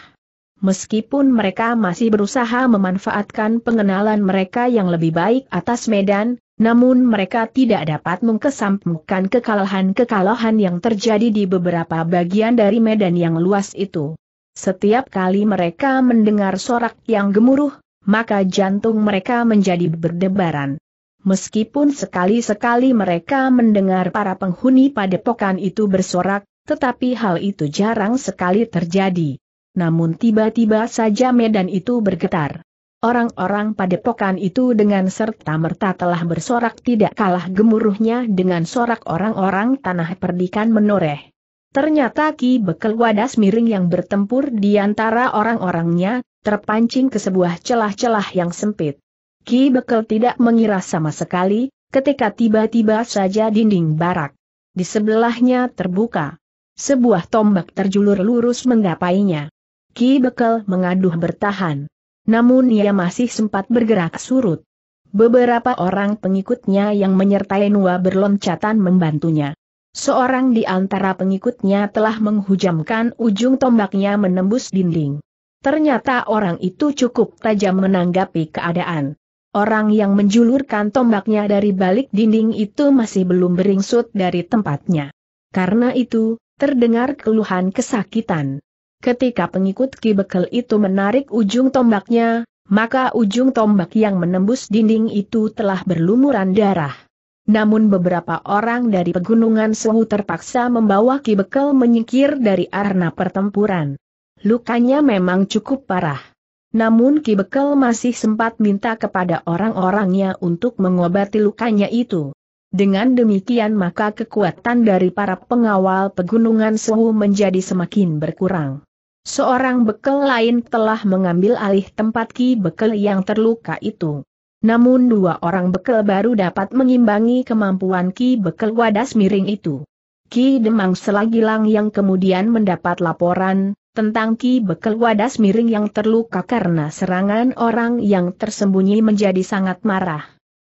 Meskipun mereka masih berusaha memanfaatkan pengenalan mereka yang lebih baik atas medan, namun mereka tidak dapat mengkesampingkan kekalahan-kekalahan yang terjadi di beberapa bagian dari medan yang luas itu. Setiap kali mereka mendengar sorak yang gemuruh, maka jantung mereka menjadi berdebaran. Meskipun sekali-sekali mereka mendengar para penghuni padepokan itu bersorak, tetapi hal itu jarang sekali terjadi. Namun tiba-tiba saja medan itu bergetar. Orang-orang padepokan itu dengan serta-merta telah bersorak tidak kalah gemuruhnya dengan sorak orang-orang tanah perdikan menoreh. Ternyata Ki Bekel Wadas Miring yang bertempur di antara orang-orangnya, terpancing ke sebuah celah-celah yang sempit. Ki Bekel tidak mengira sama sekali, ketika tiba-tiba saja dinding barak. Di sebelahnya terbuka. Sebuah tombak terjulur lurus menggapainya. Ki Bekel mengaduh bertahan. Namun ia masih sempat bergerak surut. Beberapa orang pengikutnya yang menyertai Nua berloncatan membantunya. Seorang di antara pengikutnya telah menghujamkan ujung tombaknya menembus dinding. Ternyata orang itu cukup tajam menanggapi keadaan. Orang yang menjulurkan tombaknya dari balik dinding itu masih belum beringsut dari tempatnya. Karena itu, terdengar keluhan kesakitan. Ketika pengikut Ki Bekel itu menarik ujung tombaknya, maka ujung tombak yang menembus dinding itu telah berlumuran darah. Namun beberapa orang dari pegunungan Suhu terpaksa membawa Ki Bekel menyingkir dari arena pertempuran. Lukanya memang cukup parah. Namun Ki Bekel masih sempat minta kepada orang-orangnya untuk mengobati lukanya itu. Dengan demikian maka kekuatan dari para pengawal pegunungan Suhu menjadi semakin berkurang. Seorang bekel lain telah mengambil alih tempat Ki Bekel yang terluka itu. Namun dua orang bekel baru dapat mengimbangi kemampuan Ki Bekel Wadas Miring itu. Ki Demang Selagilang yang kemudian mendapat laporan, tentang Ki Bekel Wadas Miring yang terluka karena serangan orang yang tersembunyi menjadi sangat marah.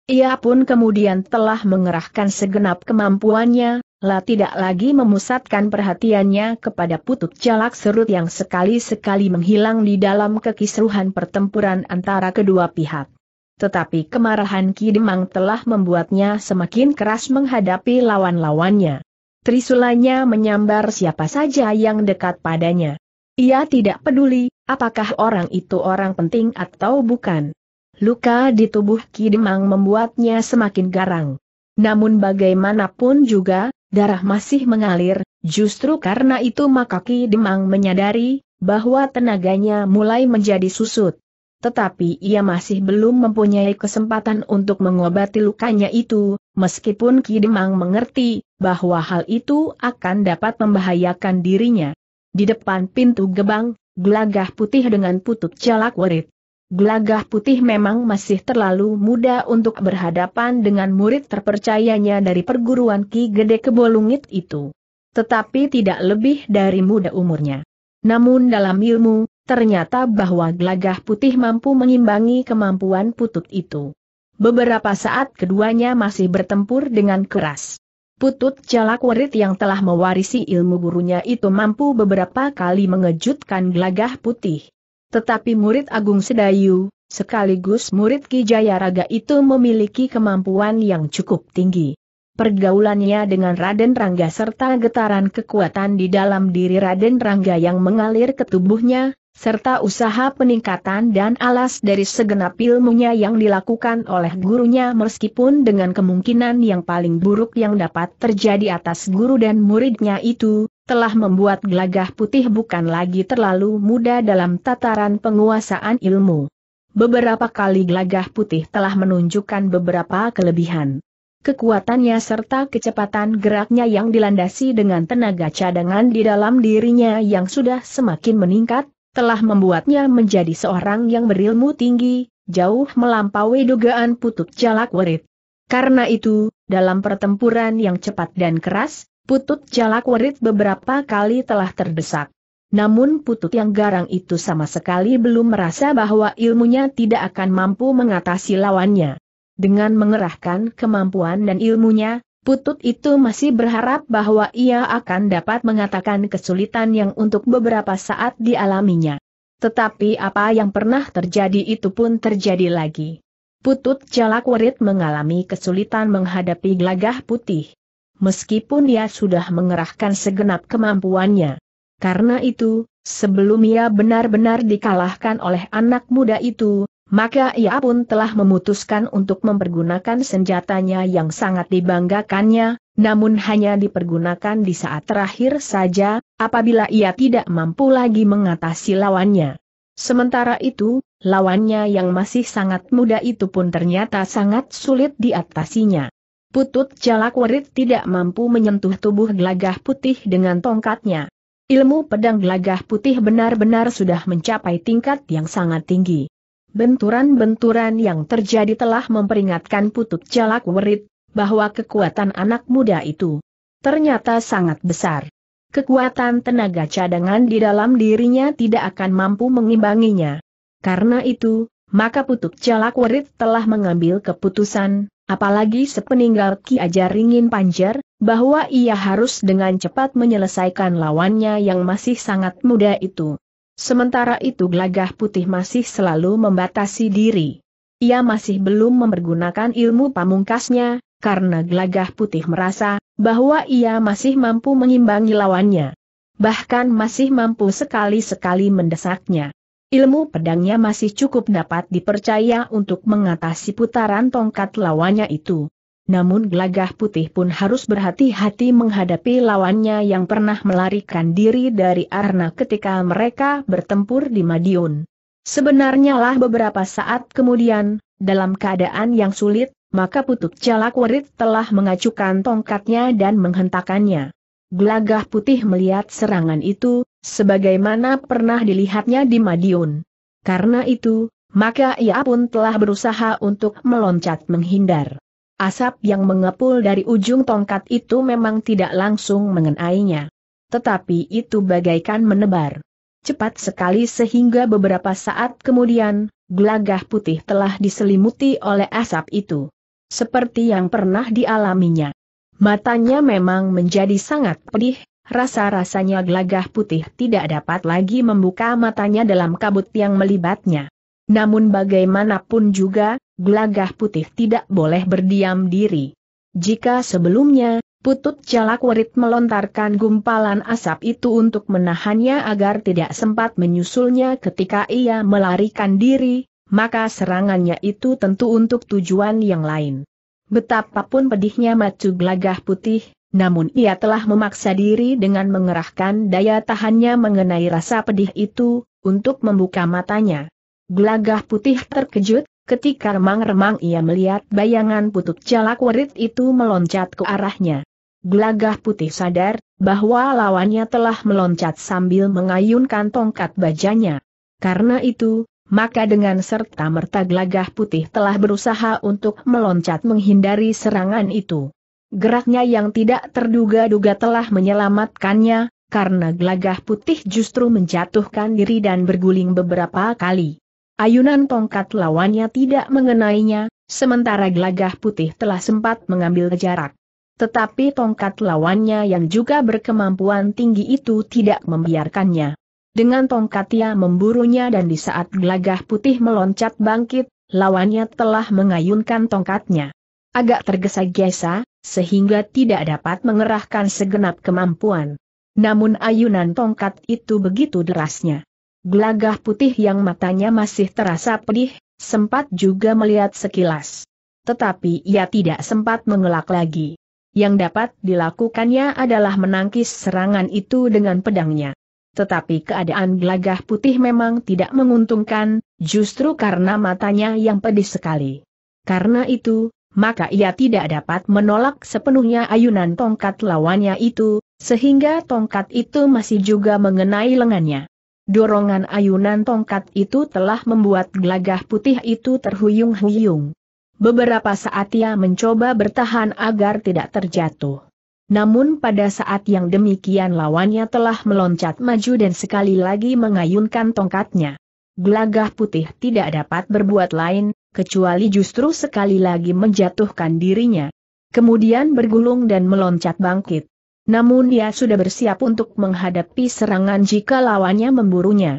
Ia pun kemudian telah mengerahkan segenap kemampuannya, La tidak lagi memusatkan perhatiannya kepada putut jalak serut yang sekali-sekali menghilang di dalam kekisruhan pertempuran antara kedua pihak. Tetapi kemarahan Ki Demang telah membuatnya semakin keras menghadapi lawan-lawannya. Trisulanya menyambar siapa saja yang dekat padanya. Ia tidak peduli, apakah orang itu orang penting atau bukan. Luka di tubuh Ki Demang membuatnya semakin garang. Namun bagaimanapun juga, darah masih mengalir, justru karena itu maka Ki Demang menyadari, bahwa tenaganya mulai menjadi susut. Tetapi ia masih belum mempunyai kesempatan untuk mengobati lukanya itu, meskipun Ki Demang mengerti, bahwa hal itu akan dapat membahayakan dirinya. Di depan pintu gebang, gelagah putih dengan putut jalak werit. Gelagah putih memang masih terlalu muda untuk berhadapan dengan murid terpercayanya dari perguruan Ki Gede Kebolungit itu. Tetapi tidak lebih dari muda umurnya. Namun dalam ilmu, ternyata bahwa gelagah putih mampu mengimbangi kemampuan putut itu. Beberapa saat keduanya masih bertempur dengan keras. Putut warit yang telah mewarisi ilmu gurunya itu mampu beberapa kali mengejutkan gelagah putih. Tetapi murid Agung Sedayu, sekaligus murid Ki Jayaraga itu memiliki kemampuan yang cukup tinggi. Pergaulannya dengan Raden Rangga serta getaran kekuatan di dalam diri Raden Rangga yang mengalir ke tubuhnya, serta usaha peningkatan dan alas dari segenap ilmunya yang dilakukan oleh gurunya meskipun dengan kemungkinan yang paling buruk yang dapat terjadi atas guru dan muridnya itu, telah membuat gelagah putih bukan lagi terlalu muda dalam tataran penguasaan ilmu. Beberapa kali gelagah putih telah menunjukkan beberapa kelebihan. Kekuatannya serta kecepatan geraknya yang dilandasi dengan tenaga cadangan di dalam dirinya yang sudah semakin meningkat, telah membuatnya menjadi seorang yang berilmu tinggi, jauh melampaui dugaan putuk jalak werit. Karena itu, dalam pertempuran yang cepat dan keras, Putut jalak werit beberapa kali telah terdesak. Namun putut yang garang itu sama sekali belum merasa bahwa ilmunya tidak akan mampu mengatasi lawannya. Dengan mengerahkan kemampuan dan ilmunya, putut itu masih berharap bahwa ia akan dapat mengatakan kesulitan yang untuk beberapa saat dialaminya. Tetapi apa yang pernah terjadi itu pun terjadi lagi. Putut Jalak Werit mengalami kesulitan menghadapi gelagah putih meskipun ia sudah mengerahkan segenap kemampuannya. Karena itu, sebelum ia benar-benar dikalahkan oleh anak muda itu, maka ia pun telah memutuskan untuk mempergunakan senjatanya yang sangat dibanggakannya, namun hanya dipergunakan di saat terakhir saja, apabila ia tidak mampu lagi mengatasi lawannya. Sementara itu, lawannya yang masih sangat muda itu pun ternyata sangat sulit diatasinya. Putut Jalak Werit tidak mampu menyentuh tubuh gelagah putih dengan tongkatnya. Ilmu pedang gelagah putih benar-benar sudah mencapai tingkat yang sangat tinggi. Benturan-benturan yang terjadi telah memperingatkan Putut Jalak Werit bahwa kekuatan anak muda itu ternyata sangat besar. Kekuatan tenaga cadangan di dalam dirinya tidak akan mampu mengimbanginya. Karena itu, maka Putut Jalak Werit telah mengambil keputusan, Apalagi sepeninggal Ki Ajaringin Panjer, bahwa ia harus dengan cepat menyelesaikan lawannya yang masih sangat muda itu. Sementara itu Glagah putih masih selalu membatasi diri. Ia masih belum mempergunakan ilmu pamungkasnya, karena Glagah putih merasa bahwa ia masih mampu mengimbangi lawannya. Bahkan masih mampu sekali-sekali mendesaknya. Ilmu pedangnya masih cukup dapat dipercaya untuk mengatasi putaran tongkat lawannya itu. Namun gelagah putih pun harus berhati-hati menghadapi lawannya yang pernah melarikan diri dari Arna ketika mereka bertempur di Madiun. Sebenarnya lah beberapa saat kemudian, dalam keadaan yang sulit, maka Putuk jalak warit telah mengacukan tongkatnya dan menghentakannya. Gelagah putih melihat serangan itu, sebagaimana pernah dilihatnya di Madiun. Karena itu, maka ia pun telah berusaha untuk meloncat menghindar. Asap yang mengepul dari ujung tongkat itu memang tidak langsung mengenainya. Tetapi itu bagaikan menebar. Cepat sekali sehingga beberapa saat kemudian, gelagah putih telah diselimuti oleh asap itu. Seperti yang pernah dialaminya. Matanya memang menjadi sangat pedih, Rasa-rasanya gelagah putih tidak dapat lagi membuka matanya dalam kabut yang melibatnya. Namun bagaimanapun juga, gelagah putih tidak boleh berdiam diri. Jika sebelumnya, putut Jalak warit melontarkan gumpalan asap itu untuk menahannya agar tidak sempat menyusulnya ketika ia melarikan diri, maka serangannya itu tentu untuk tujuan yang lain. Betapapun pedihnya macu gelagah putih, namun ia telah memaksa diri dengan mengerahkan daya tahannya mengenai rasa pedih itu, untuk membuka matanya. Gelagah putih terkejut, ketika remang-remang ia melihat bayangan putut jalak werit itu meloncat ke arahnya. Gelagah putih sadar, bahwa lawannya telah meloncat sambil mengayunkan tongkat bajanya. Karena itu, maka dengan serta merta gelagah putih telah berusaha untuk meloncat menghindari serangan itu. Geraknya yang tidak terduga-duga telah menyelamatkannya, karena gelagah putih justru menjatuhkan diri dan berguling beberapa kali. Ayunan tongkat lawannya tidak mengenainya, sementara gelagah putih telah sempat mengambil jarak. Tetapi tongkat lawannya yang juga berkemampuan tinggi itu tidak membiarkannya. Dengan tongkat ia memburunya dan di saat gelagah putih meloncat bangkit, lawannya telah mengayunkan tongkatnya. Agak tergesa-gesa, sehingga tidak dapat mengerahkan segenap kemampuan. Namun ayunan tongkat itu begitu derasnya. Gelagah putih yang matanya masih terasa pedih, sempat juga melihat sekilas. Tetapi ia tidak sempat mengelak lagi. Yang dapat dilakukannya adalah menangkis serangan itu dengan pedangnya. Tetapi keadaan gelagah putih memang tidak menguntungkan, justru karena matanya yang pedih sekali. Karena itu, maka ia tidak dapat menolak sepenuhnya ayunan tongkat lawannya itu, sehingga tongkat itu masih juga mengenai lengannya. Dorongan ayunan tongkat itu telah membuat gelagah putih itu terhuyung-huyung. Beberapa saat ia mencoba bertahan agar tidak terjatuh. Namun pada saat yang demikian lawannya telah meloncat maju dan sekali lagi mengayunkan tongkatnya. Gelagah putih tidak dapat berbuat lain, kecuali justru sekali lagi menjatuhkan dirinya. Kemudian bergulung dan meloncat bangkit. Namun ia sudah bersiap untuk menghadapi serangan jika lawannya memburunya.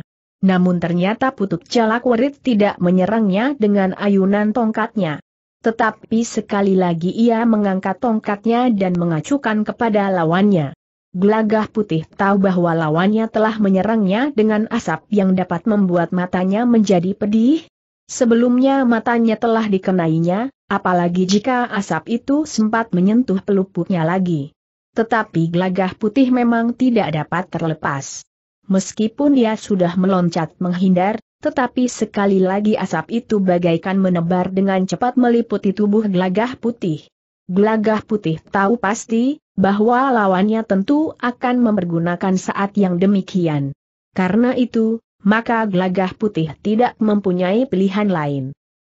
Namun ternyata Putuk Jalak warit tidak menyerangnya dengan ayunan tongkatnya. Tetapi sekali lagi ia mengangkat tongkatnya dan mengacukan kepada lawannya. Gelagah putih tahu bahwa lawannya telah menyerangnya dengan asap yang dapat membuat matanya menjadi pedih, Sebelumnya matanya telah dikenainya, apalagi jika asap itu sempat menyentuh pelupuknya lagi. Tetapi gelagah putih memang tidak dapat terlepas. Meskipun dia sudah meloncat menghindar, tetapi sekali lagi asap itu bagaikan menebar dengan cepat meliputi tubuh gelagah putih. Gelagah putih tahu pasti, bahwa lawannya tentu akan mempergunakan saat yang demikian. Karena itu, maka gelagah putih tidak mempunyai pilihan lain.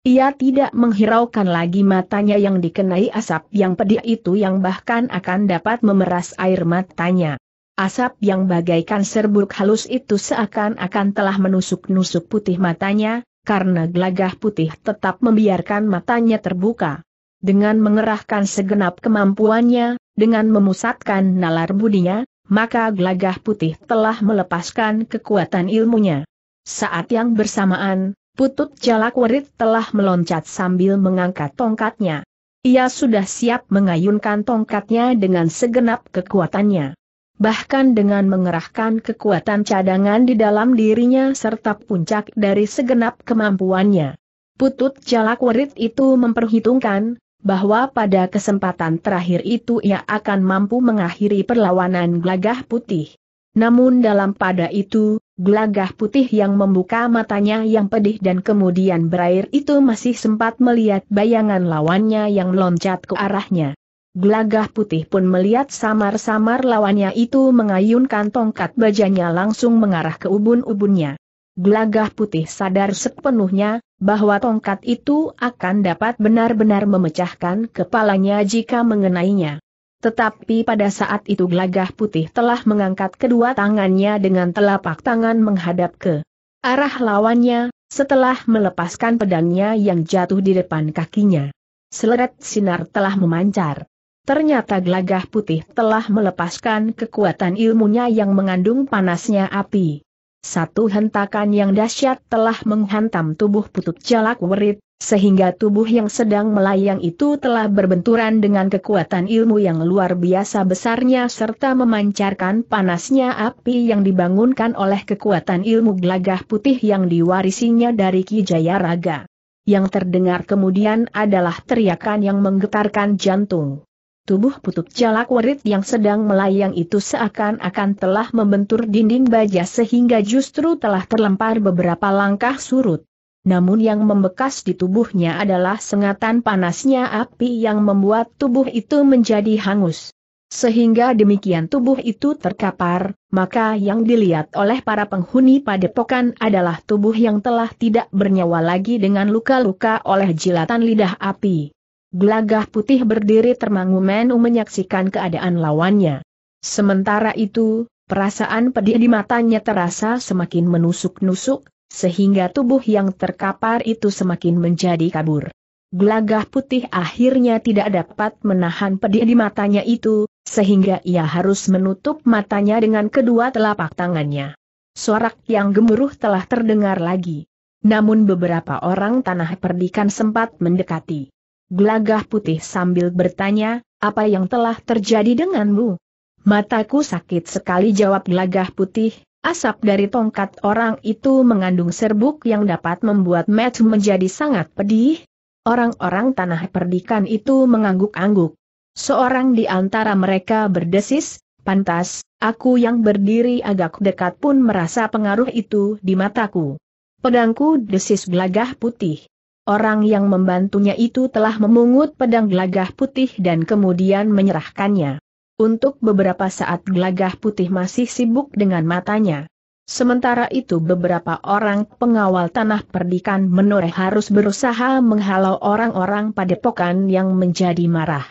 Ia tidak menghiraukan lagi matanya yang dikenai asap yang pedih itu yang bahkan akan dapat memeras air matanya. Asap yang bagaikan serbuk halus itu seakan-akan telah menusuk-nusuk putih matanya, karena gelagah putih tetap membiarkan matanya terbuka. Dengan mengerahkan segenap kemampuannya, dengan memusatkan nalar budinya, maka gelagah putih telah melepaskan kekuatan ilmunya. Saat yang bersamaan, putut jalak werit telah meloncat sambil mengangkat tongkatnya. Ia sudah siap mengayunkan tongkatnya dengan segenap kekuatannya. Bahkan dengan mengerahkan kekuatan cadangan di dalam dirinya serta puncak dari segenap kemampuannya. Putut jalak werit itu memperhitungkan, bahwa pada kesempatan terakhir itu ia akan mampu mengakhiri perlawanan gelagah putih. Namun dalam pada itu, Gelagah putih yang membuka matanya yang pedih dan kemudian berair itu masih sempat melihat bayangan lawannya yang loncat ke arahnya. Gelagah putih pun melihat samar-samar lawannya itu mengayunkan tongkat bajanya langsung mengarah ke ubun-ubunnya. Gelagah putih sadar sepenuhnya, bahwa tongkat itu akan dapat benar-benar memecahkan kepalanya jika mengenainya. Tetapi pada saat itu Glagah putih telah mengangkat kedua tangannya dengan telapak tangan menghadap ke arah lawannya, setelah melepaskan pedangnya yang jatuh di depan kakinya. Seleret sinar telah memancar. Ternyata Glagah putih telah melepaskan kekuatan ilmunya yang mengandung panasnya api. Satu hentakan yang dahsyat telah menghantam tubuh putut jalak werit, sehingga tubuh yang sedang melayang itu telah berbenturan dengan kekuatan ilmu yang luar biasa besarnya serta memancarkan panasnya api yang dibangunkan oleh kekuatan ilmu gelagah putih yang diwarisinya dari Kijaya Raga. Yang terdengar kemudian adalah teriakan yang menggetarkan jantung. Tubuh putut jalak werit yang sedang melayang itu seakan-akan telah membentur dinding baja sehingga justru telah terlempar beberapa langkah surut namun yang membekas di tubuhnya adalah sengatan panasnya api yang membuat tubuh itu menjadi hangus. Sehingga demikian tubuh itu terkapar, maka yang dilihat oleh para penghuni padepokan adalah tubuh yang telah tidak bernyawa lagi dengan luka-luka oleh jilatan lidah api. Gelagah putih berdiri termangu-menu menyaksikan keadaan lawannya. Sementara itu, perasaan pedih di matanya terasa semakin menusuk-nusuk, sehingga tubuh yang terkapar itu semakin menjadi kabur. Gelagah putih akhirnya tidak dapat menahan pedih di matanya itu, sehingga ia harus menutup matanya dengan kedua telapak tangannya. Suara yang gemuruh telah terdengar lagi. Namun beberapa orang tanah perdikan sempat mendekati. Gelagah putih sambil bertanya, apa yang telah terjadi denganmu? Mataku sakit sekali jawab gelagah putih, Asap dari tongkat orang itu mengandung serbuk yang dapat membuat Matt menjadi sangat pedih. Orang-orang tanah perdikan itu mengangguk-angguk. Seorang di antara mereka berdesis, pantas, aku yang berdiri agak dekat pun merasa pengaruh itu di mataku. Pedangku desis gelagah putih. Orang yang membantunya itu telah memungut pedang gelagah putih dan kemudian menyerahkannya. Untuk beberapa saat gelagah putih masih sibuk dengan matanya. Sementara itu beberapa orang pengawal tanah perdikan menoreh harus berusaha menghalau orang-orang padepokan yang menjadi marah.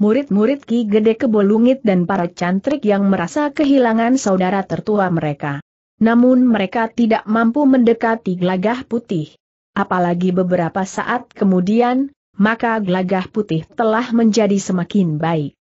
Murid-murid Ki Gede Kebolungit dan para cantrik yang merasa kehilangan saudara tertua mereka. Namun mereka tidak mampu mendekati gelagah putih. Apalagi beberapa saat kemudian, maka gelagah putih telah menjadi semakin baik.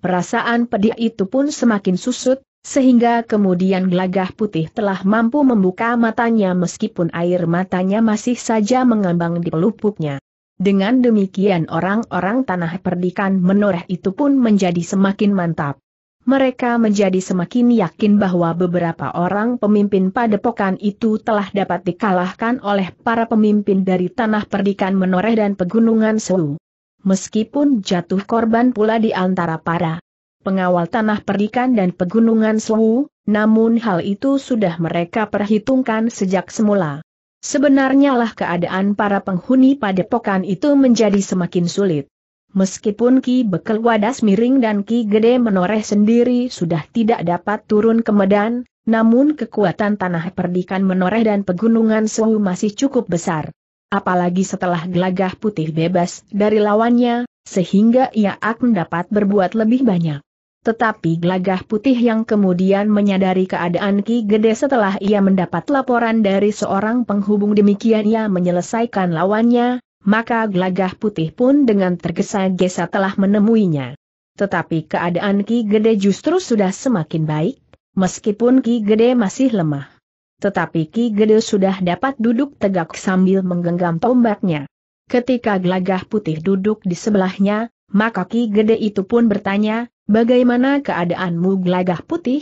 Perasaan pedih itu pun semakin susut, sehingga kemudian gelagah putih telah mampu membuka matanya meskipun air matanya masih saja mengambang di pelupuknya. Dengan demikian orang-orang tanah perdikan menoreh itu pun menjadi semakin mantap. Mereka menjadi semakin yakin bahwa beberapa orang pemimpin padepokan itu telah dapat dikalahkan oleh para pemimpin dari tanah perdikan menoreh dan pegunungan Sewu meskipun jatuh korban pula di antara para pengawal tanah perdikan dan pegunungan Sewu, namun hal itu sudah mereka perhitungkan sejak semula. Sebenarnya lah keadaan para penghuni padepokan itu menjadi semakin sulit. Meskipun Ki Bekel Wadas Miring dan Ki Gede Menoreh sendiri sudah tidak dapat turun ke Medan, namun kekuatan tanah perdikan Menoreh dan Pegunungan Sewu masih cukup besar apalagi setelah gelagah putih bebas dari lawannya, sehingga ia akan dapat berbuat lebih banyak. Tetapi gelagah putih yang kemudian menyadari keadaan Ki Gede setelah ia mendapat laporan dari seorang penghubung demikian ia menyelesaikan lawannya, maka gelagah putih pun dengan tergesa-gesa telah menemuinya. Tetapi keadaan Ki Gede justru sudah semakin baik, meskipun Ki Gede masih lemah. Tetapi Ki Gede sudah dapat duduk tegak sambil menggenggam tombaknya. Ketika gelagah putih duduk di sebelahnya, maka Ki Gede itu pun bertanya, bagaimana keadaanmu gelagah putih?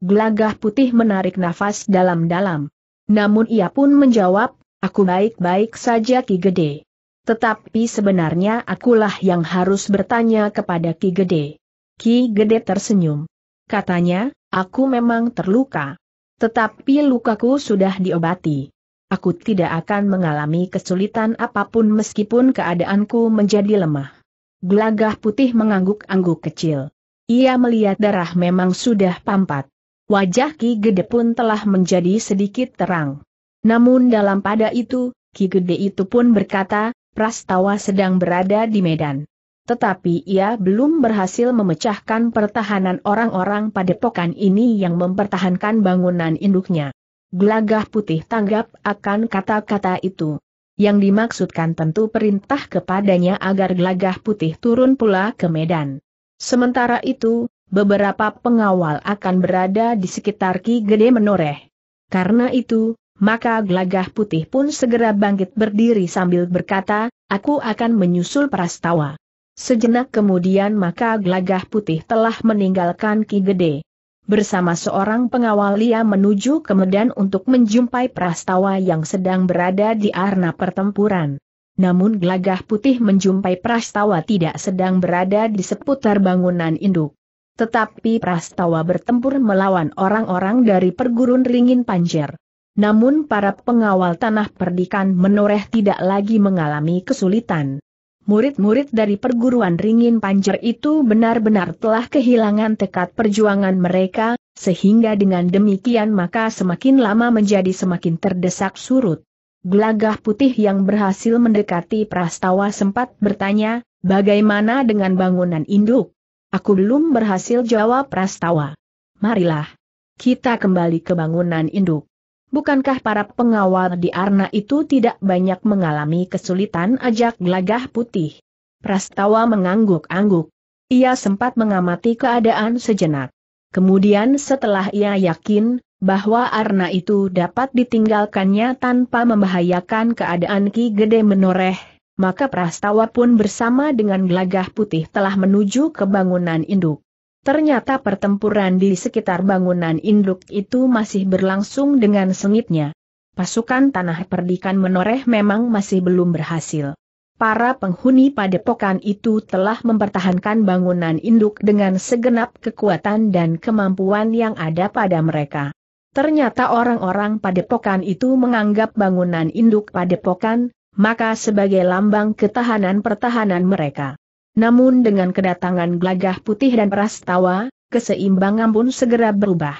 Gelagah putih menarik nafas dalam-dalam. Namun ia pun menjawab, aku baik-baik saja Ki Gede. Tetapi sebenarnya akulah yang harus bertanya kepada Ki Gede. Ki Gede tersenyum. Katanya, aku memang terluka. Tetapi lukaku sudah diobati. Aku tidak akan mengalami kesulitan apapun meskipun keadaanku menjadi lemah. Gelagah putih mengangguk-angguk kecil. Ia melihat darah memang sudah pampat. Wajah Ki Gede pun telah menjadi sedikit terang. Namun dalam pada itu, Ki Gede itu pun berkata, Prastawa sedang berada di Medan tetapi ia belum berhasil memecahkan pertahanan orang-orang padepokan ini yang mempertahankan bangunan induknya. Gelagah putih tanggap akan kata-kata itu. Yang dimaksudkan tentu perintah kepadanya agar gelagah putih turun pula ke Medan. Sementara itu, beberapa pengawal akan berada di sekitar Ki Gede Menoreh. Karena itu, maka gelagah putih pun segera bangkit berdiri sambil berkata, aku akan menyusul Prastawa. Sejenak kemudian maka Glagah putih telah meninggalkan Ki Gede. Bersama seorang pengawal ia menuju ke Medan untuk menjumpai Prastawa yang sedang berada di arena pertempuran. Namun Glagah putih menjumpai Prastawa tidak sedang berada di seputar bangunan induk. Tetapi Prastawa bertempur melawan orang-orang dari pergurun ringin panjer. Namun para pengawal tanah perdikan menoreh tidak lagi mengalami kesulitan murid-murid dari perguruan ringin panjer itu benar-benar telah kehilangan tekad perjuangan mereka, sehingga dengan demikian maka semakin lama menjadi semakin terdesak surut. Gelagah putih yang berhasil mendekati Prastawa sempat bertanya, bagaimana dengan bangunan induk? Aku belum berhasil jawab Prastawa. Marilah. Kita kembali ke bangunan induk bukankah para pengawal di Arna itu tidak banyak mengalami kesulitan ajak gelagah putih? Prastawa mengangguk-angguk. Ia sempat mengamati keadaan sejenak. Kemudian setelah ia yakin, bahwa Arna itu dapat ditinggalkannya tanpa membahayakan keadaan Ki Gede menoreh, maka Prastawa pun bersama dengan gelagah putih telah menuju ke bangunan induk. Ternyata pertempuran di sekitar bangunan induk itu masih berlangsung dengan sengitnya. Pasukan Tanah Perdikan Menoreh memang masih belum berhasil. Para penghuni padepokan itu telah mempertahankan bangunan induk dengan segenap kekuatan dan kemampuan yang ada pada mereka. Ternyata orang-orang padepokan itu menganggap bangunan induk padepokan, maka sebagai lambang ketahanan pertahanan mereka. Namun dengan kedatangan Glagah putih dan Prastawa, keseimbangan pun segera berubah.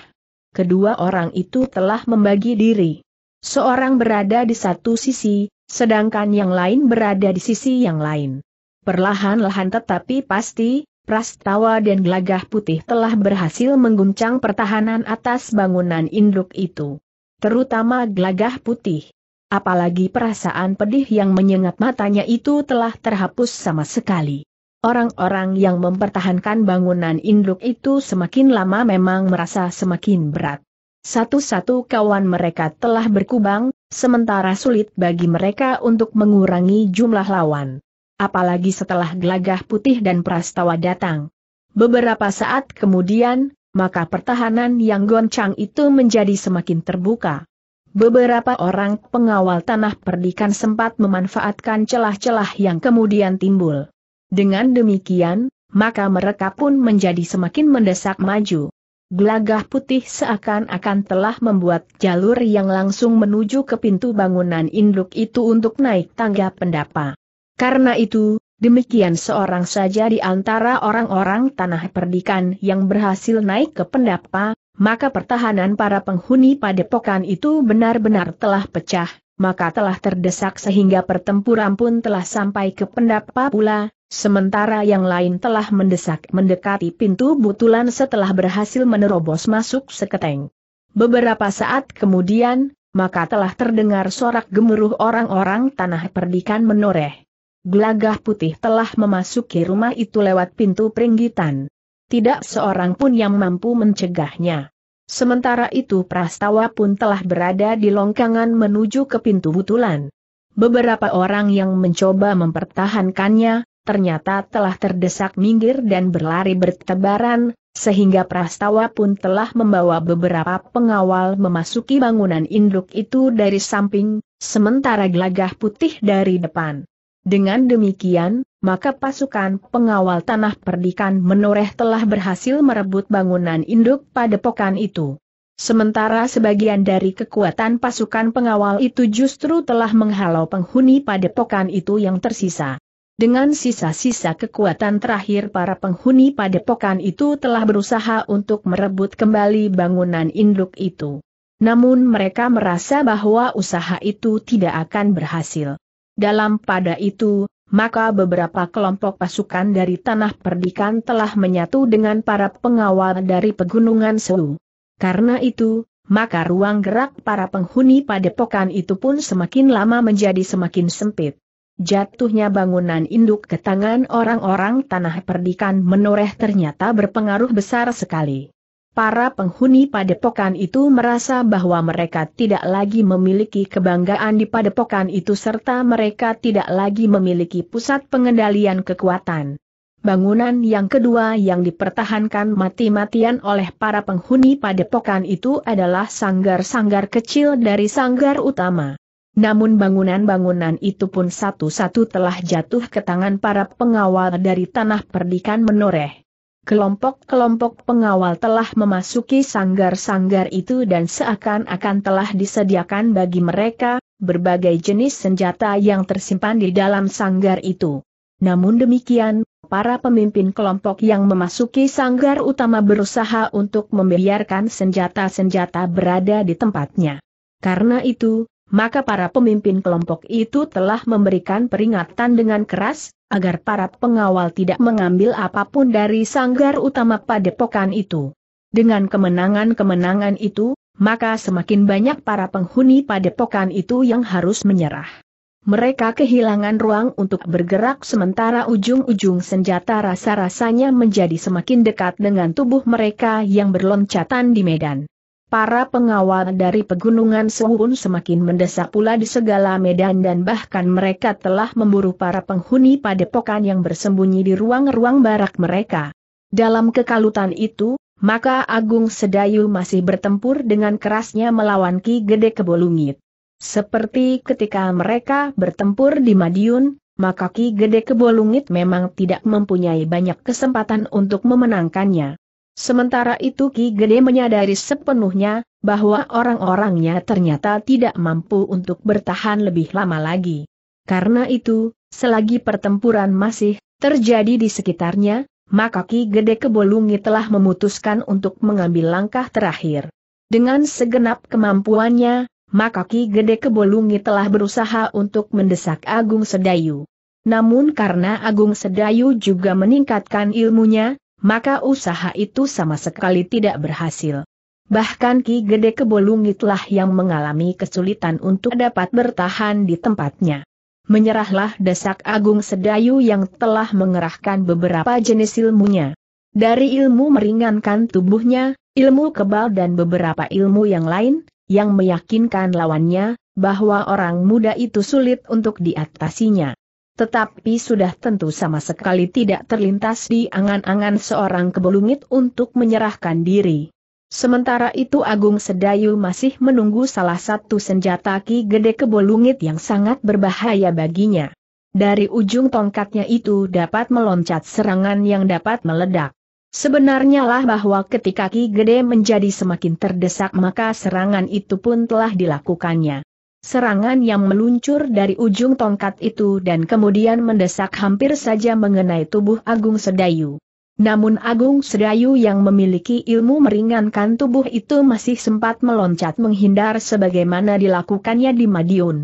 Kedua orang itu telah membagi diri. Seorang berada di satu sisi, sedangkan yang lain berada di sisi yang lain. Perlahan-lahan tetapi pasti, Prastawa dan Glagah Putih telah berhasil mengguncang pertahanan atas bangunan induk itu. Terutama Glagah Putih. Apalagi perasaan pedih yang menyengat matanya itu telah terhapus sama sekali. Orang-orang yang mempertahankan bangunan induk itu semakin lama memang merasa semakin berat. Satu-satu kawan mereka telah berkubang, sementara sulit bagi mereka untuk mengurangi jumlah lawan. Apalagi setelah gelagah putih dan prastawa datang. Beberapa saat kemudian, maka pertahanan yang goncang itu menjadi semakin terbuka. Beberapa orang pengawal tanah perdikan sempat memanfaatkan celah-celah yang kemudian timbul. Dengan demikian, maka mereka pun menjadi semakin mendesak maju. Gelagah putih seakan-akan telah membuat jalur yang langsung menuju ke pintu bangunan induk itu untuk naik tangga pendapa. Karena itu, demikian seorang saja di antara orang-orang tanah perdikan yang berhasil naik ke pendapa, maka pertahanan para penghuni padepokan itu benar-benar telah pecah, maka telah terdesak sehingga pertempuran pun telah sampai ke pendapa pula, Sementara yang lain telah mendesak mendekati pintu butulan setelah berhasil menerobos masuk seketeng. Beberapa saat kemudian, maka telah terdengar sorak gemuruh orang-orang tanah perdikan menoreh. Gelagah putih telah memasuki rumah itu lewat pintu peringgitan. Tidak seorang pun yang mampu mencegahnya. Sementara itu Prastawa pun telah berada di longkangan menuju ke pintu butulan. Beberapa orang yang mencoba mempertahankannya, ternyata telah terdesak minggir dan berlari bertebaran, sehingga Prastawa pun telah membawa beberapa pengawal memasuki bangunan induk itu dari samping, sementara gelagah putih dari depan. Dengan demikian, maka pasukan pengawal tanah perdikan menoreh telah berhasil merebut bangunan induk pada padepokan itu. Sementara sebagian dari kekuatan pasukan pengawal itu justru telah menghalau penghuni pada padepokan itu yang tersisa. Dengan sisa-sisa kekuatan terakhir para penghuni padepokan itu telah berusaha untuk merebut kembali bangunan induk itu. Namun mereka merasa bahwa usaha itu tidak akan berhasil. Dalam pada itu, maka beberapa kelompok pasukan dari Tanah Perdikan telah menyatu dengan para pengawal dari Pegunungan Sewu. Karena itu, maka ruang gerak para penghuni padepokan itu pun semakin lama menjadi semakin sempit. Jatuhnya bangunan induk ke tangan orang-orang tanah perdikan menoreh ternyata berpengaruh besar sekali. Para penghuni padepokan itu merasa bahwa mereka tidak lagi memiliki kebanggaan di padepokan itu serta mereka tidak lagi memiliki pusat pengendalian kekuatan. Bangunan yang kedua yang dipertahankan mati-matian oleh para penghuni padepokan itu adalah sanggar-sanggar kecil dari sanggar utama. Namun bangunan-bangunan itu pun satu-satu telah jatuh ke tangan para pengawal dari tanah perdikan menoreh. Kelompok-kelompok pengawal telah memasuki sanggar-sanggar itu dan seakan-akan telah disediakan bagi mereka, berbagai jenis senjata yang tersimpan di dalam sanggar itu. Namun demikian, para pemimpin kelompok yang memasuki sanggar utama berusaha untuk membiarkan senjata-senjata berada di tempatnya. Karena itu, maka para pemimpin kelompok itu telah memberikan peringatan dengan keras, agar para pengawal tidak mengambil apapun dari sanggar utama padepokan itu. Dengan kemenangan-kemenangan itu, maka semakin banyak para penghuni padepokan itu yang harus menyerah. Mereka kehilangan ruang untuk bergerak sementara ujung-ujung senjata rasa-rasanya menjadi semakin dekat dengan tubuh mereka yang berloncatan di medan. Para pengawal dari pegunungan Suhun semakin mendesak pula di segala medan dan bahkan mereka telah memburu para penghuni padepokan yang bersembunyi di ruang-ruang barak mereka. Dalam kekalutan itu, maka Agung Sedayu masih bertempur dengan kerasnya melawan Ki Gede Kebolungit. Seperti ketika mereka bertempur di Madiun, maka Ki Gede Kebolungit memang tidak mempunyai banyak kesempatan untuk memenangkannya. Sementara itu Ki Gede menyadari sepenuhnya, bahwa orang-orangnya ternyata tidak mampu untuk bertahan lebih lama lagi. Karena itu, selagi pertempuran masih terjadi di sekitarnya, maka Ki Gede Kebolungi telah memutuskan untuk mengambil langkah terakhir. Dengan segenap kemampuannya, maka Ki Gede Kebolungi telah berusaha untuk mendesak Agung Sedayu. Namun karena Agung Sedayu juga meningkatkan ilmunya, maka usaha itu sama sekali tidak berhasil. Bahkan Ki Gede Kebolungitlah yang mengalami kesulitan untuk dapat bertahan di tempatnya. Menyerahlah Desak Agung Sedayu yang telah mengerahkan beberapa jenis ilmunya. Dari ilmu meringankan tubuhnya, ilmu kebal dan beberapa ilmu yang lain, yang meyakinkan lawannya, bahwa orang muda itu sulit untuk diatasinya. Tetapi sudah tentu sama sekali tidak terlintas di angan-angan seorang kebelungit untuk menyerahkan diri. Sementara itu Agung Sedayu masih menunggu salah satu senjata ki gede kebolungit yang sangat berbahaya baginya. Dari ujung tongkatnya itu dapat meloncat serangan yang dapat meledak. Sebenarnya lah bahwa ketika ki gede menjadi semakin terdesak maka serangan itu pun telah dilakukannya. Serangan yang meluncur dari ujung tongkat itu dan kemudian mendesak hampir saja mengenai tubuh Agung Sedayu. Namun Agung Sedayu yang memiliki ilmu meringankan tubuh itu masih sempat meloncat menghindar sebagaimana dilakukannya di Madiun.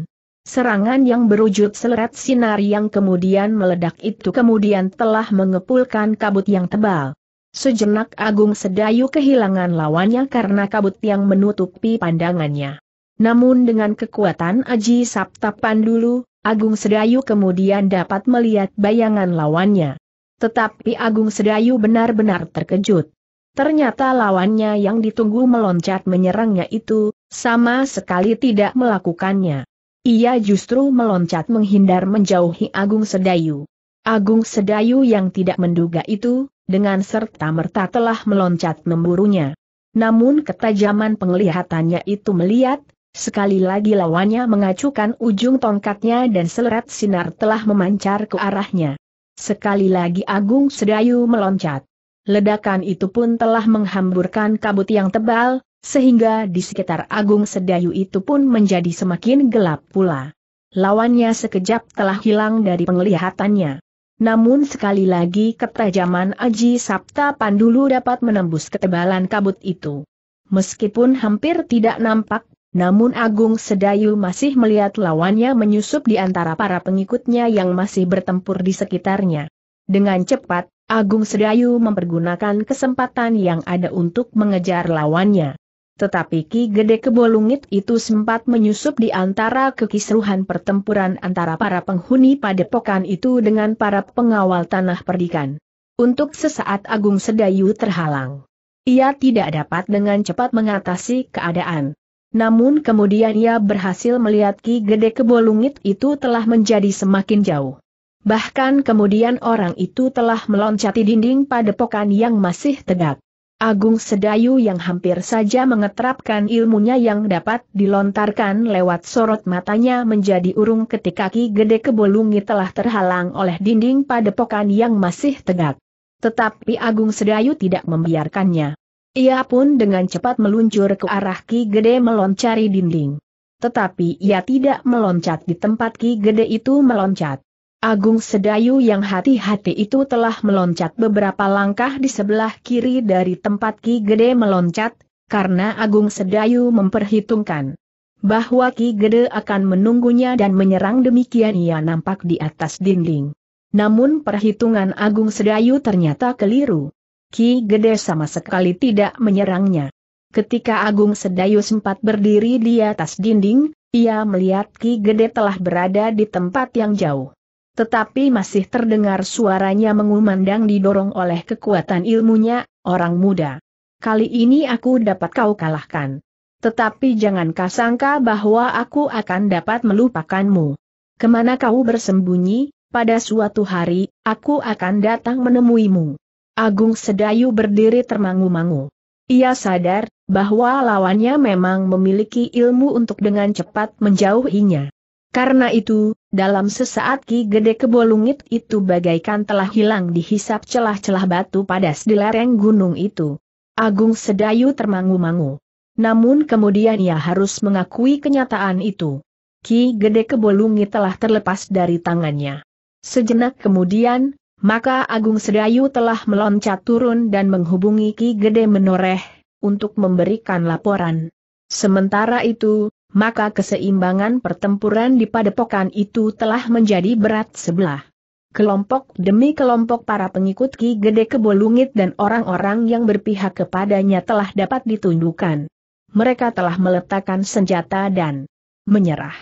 Serangan yang berujud seleret sinar yang kemudian meledak itu kemudian telah mengepulkan kabut yang tebal. Sejenak Agung Sedayu kehilangan lawannya karena kabut yang menutupi pandangannya. Namun dengan kekuatan Aji Saptapan dulu, Agung Sedayu kemudian dapat melihat bayangan lawannya. Tetapi Agung Sedayu benar-benar terkejut. Ternyata lawannya yang ditunggu meloncat menyerangnya itu, sama sekali tidak melakukannya. Ia justru meloncat menghindar menjauhi Agung Sedayu. Agung Sedayu yang tidak menduga itu, dengan serta-merta telah meloncat memburunya. Namun ketajaman penglihatannya itu melihat, Sekali lagi lawannya mengacukan ujung tongkatnya dan seleret sinar telah memancar ke arahnya. Sekali lagi Agung Sedayu meloncat. Ledakan itu pun telah menghamburkan kabut yang tebal, sehingga di sekitar Agung Sedayu itu pun menjadi semakin gelap pula. Lawannya sekejap telah hilang dari penglihatannya. Namun sekali lagi ketajaman Aji Sabta Pandulu dapat menembus ketebalan kabut itu. Meskipun hampir tidak nampak, namun Agung Sedayu masih melihat lawannya menyusup di antara para pengikutnya yang masih bertempur di sekitarnya. Dengan cepat, Agung Sedayu mempergunakan kesempatan yang ada untuk mengejar lawannya. Tetapi Ki Gede Kebolungit itu sempat menyusup di antara kekisruhan pertempuran antara para penghuni padepokan itu dengan para pengawal tanah perdikan. Untuk sesaat Agung Sedayu terhalang. Ia tidak dapat dengan cepat mengatasi keadaan. Namun kemudian ia berhasil melihat Ki Gede Kebolungit itu telah menjadi semakin jauh. Bahkan kemudian orang itu telah meloncati dinding padepokan yang masih tegak. Agung Sedayu yang hampir saja mengetrapkan ilmunya yang dapat dilontarkan lewat sorot matanya menjadi urung ketika Ki Gede Kebolungi telah terhalang oleh dinding padepokan yang masih tegak. Tetapi Agung Sedayu tidak membiarkannya. Ia pun dengan cepat meluncur ke arah Ki Gede meloncari dinding. Tetapi ia tidak meloncat di tempat Ki Gede itu meloncat. Agung Sedayu yang hati-hati itu telah meloncat beberapa langkah di sebelah kiri dari tempat Ki Gede meloncat, karena Agung Sedayu memperhitungkan bahwa Ki Gede akan menunggunya dan menyerang demikian ia nampak di atas dinding. Namun perhitungan Agung Sedayu ternyata keliru. Ki Gede sama sekali tidak menyerangnya. Ketika Agung Sedayu sempat berdiri di atas dinding, ia melihat Ki Gede telah berada di tempat yang jauh. Tetapi masih terdengar suaranya mengumandang didorong oleh kekuatan ilmunya, orang muda. Kali ini aku dapat kau kalahkan. Tetapi jangan kau bahwa aku akan dapat melupakanmu. Kemana kau bersembunyi, pada suatu hari, aku akan datang menemuimu. Agung Sedayu berdiri termangu-mangu. Ia sadar bahwa lawannya memang memiliki ilmu untuk dengan cepat menjauhinya. Karena itu, dalam sesaat Ki Gede Kebolungit itu bagaikan telah hilang dihisap celah-celah batu padas di lereng gunung itu. Agung Sedayu termangu-mangu. Namun kemudian ia harus mengakui kenyataan itu. Ki Gede Kebolungit telah terlepas dari tangannya. Sejenak kemudian, maka Agung Sedayu telah meloncat turun dan menghubungi Ki Gede Menoreh, untuk memberikan laporan. Sementara itu, maka keseimbangan pertempuran di padepokan itu telah menjadi berat sebelah. Kelompok demi kelompok para pengikut Ki Gede Kebolungit dan orang-orang yang berpihak kepadanya telah dapat ditundukkan. Mereka telah meletakkan senjata dan menyerah.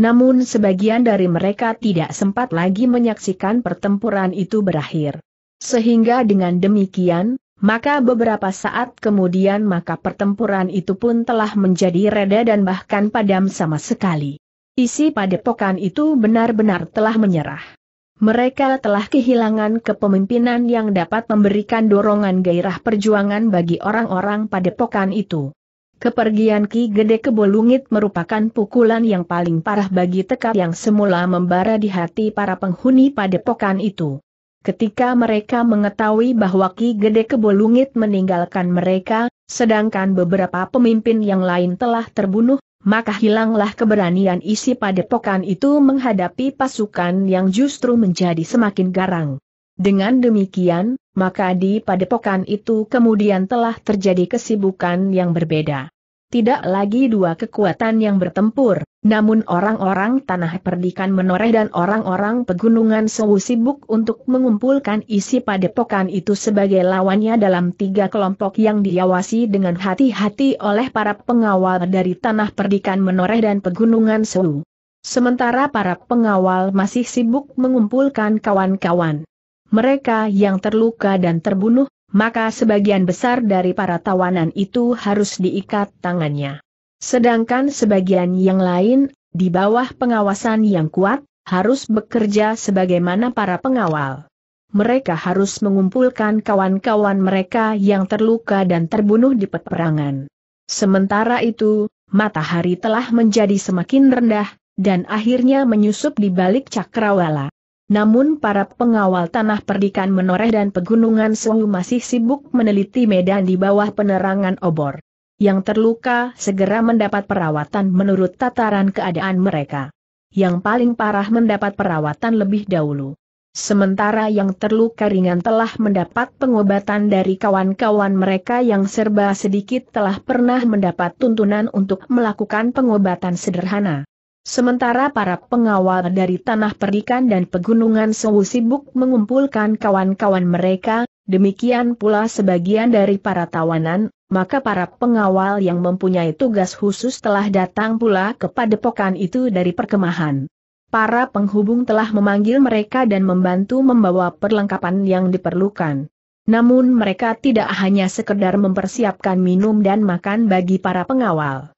Namun sebagian dari mereka tidak sempat lagi menyaksikan pertempuran itu berakhir. Sehingga dengan demikian, maka beberapa saat kemudian maka pertempuran itu pun telah menjadi reda dan bahkan padam sama sekali. Isi padepokan itu benar-benar telah menyerah. Mereka telah kehilangan kepemimpinan yang dapat memberikan dorongan gairah perjuangan bagi orang-orang padepokan itu. Kepergian Ki Gede Kebolungit merupakan pukulan yang paling parah bagi tekad yang semula membara di hati para penghuni padepokan itu. Ketika mereka mengetahui bahwa Ki Gede Kebolungit meninggalkan mereka, sedangkan beberapa pemimpin yang lain telah terbunuh, maka hilanglah keberanian isi padepokan itu menghadapi pasukan yang justru menjadi semakin garang. Dengan demikian, maka di padepokan itu kemudian telah terjadi kesibukan yang berbeda. Tidak lagi dua kekuatan yang bertempur, namun orang-orang tanah perdikan menoreh dan orang-orang pegunungan sewu sibuk untuk mengumpulkan isi padepokan itu sebagai lawannya dalam tiga kelompok yang diawasi dengan hati-hati oleh para pengawal dari tanah perdikan menoreh dan pegunungan sewu. Sementara para pengawal masih sibuk mengumpulkan kawan-kawan mereka yang terluka dan terbunuh, maka sebagian besar dari para tawanan itu harus diikat tangannya. Sedangkan sebagian yang lain, di bawah pengawasan yang kuat, harus bekerja sebagaimana para pengawal. Mereka harus mengumpulkan kawan-kawan mereka yang terluka dan terbunuh di peperangan. Sementara itu, matahari telah menjadi semakin rendah, dan akhirnya menyusup di balik cakrawala. Namun para pengawal tanah perdikan menoreh dan pegunungan Sewu masih sibuk meneliti medan di bawah penerangan obor. Yang terluka segera mendapat perawatan menurut tataran keadaan mereka. Yang paling parah mendapat perawatan lebih dahulu. Sementara yang terluka ringan telah mendapat pengobatan dari kawan-kawan mereka yang serba sedikit telah pernah mendapat tuntunan untuk melakukan pengobatan sederhana. Sementara para pengawal dari tanah perikan dan pegunungan Sewu sibuk mengumpulkan kawan-kawan mereka, demikian pula sebagian dari para tawanan, maka para pengawal yang mempunyai tugas khusus telah datang pula kepada padepokan itu dari perkemahan. Para penghubung telah memanggil mereka dan membantu membawa perlengkapan yang diperlukan. Namun mereka tidak hanya sekedar mempersiapkan minum dan makan bagi para pengawal.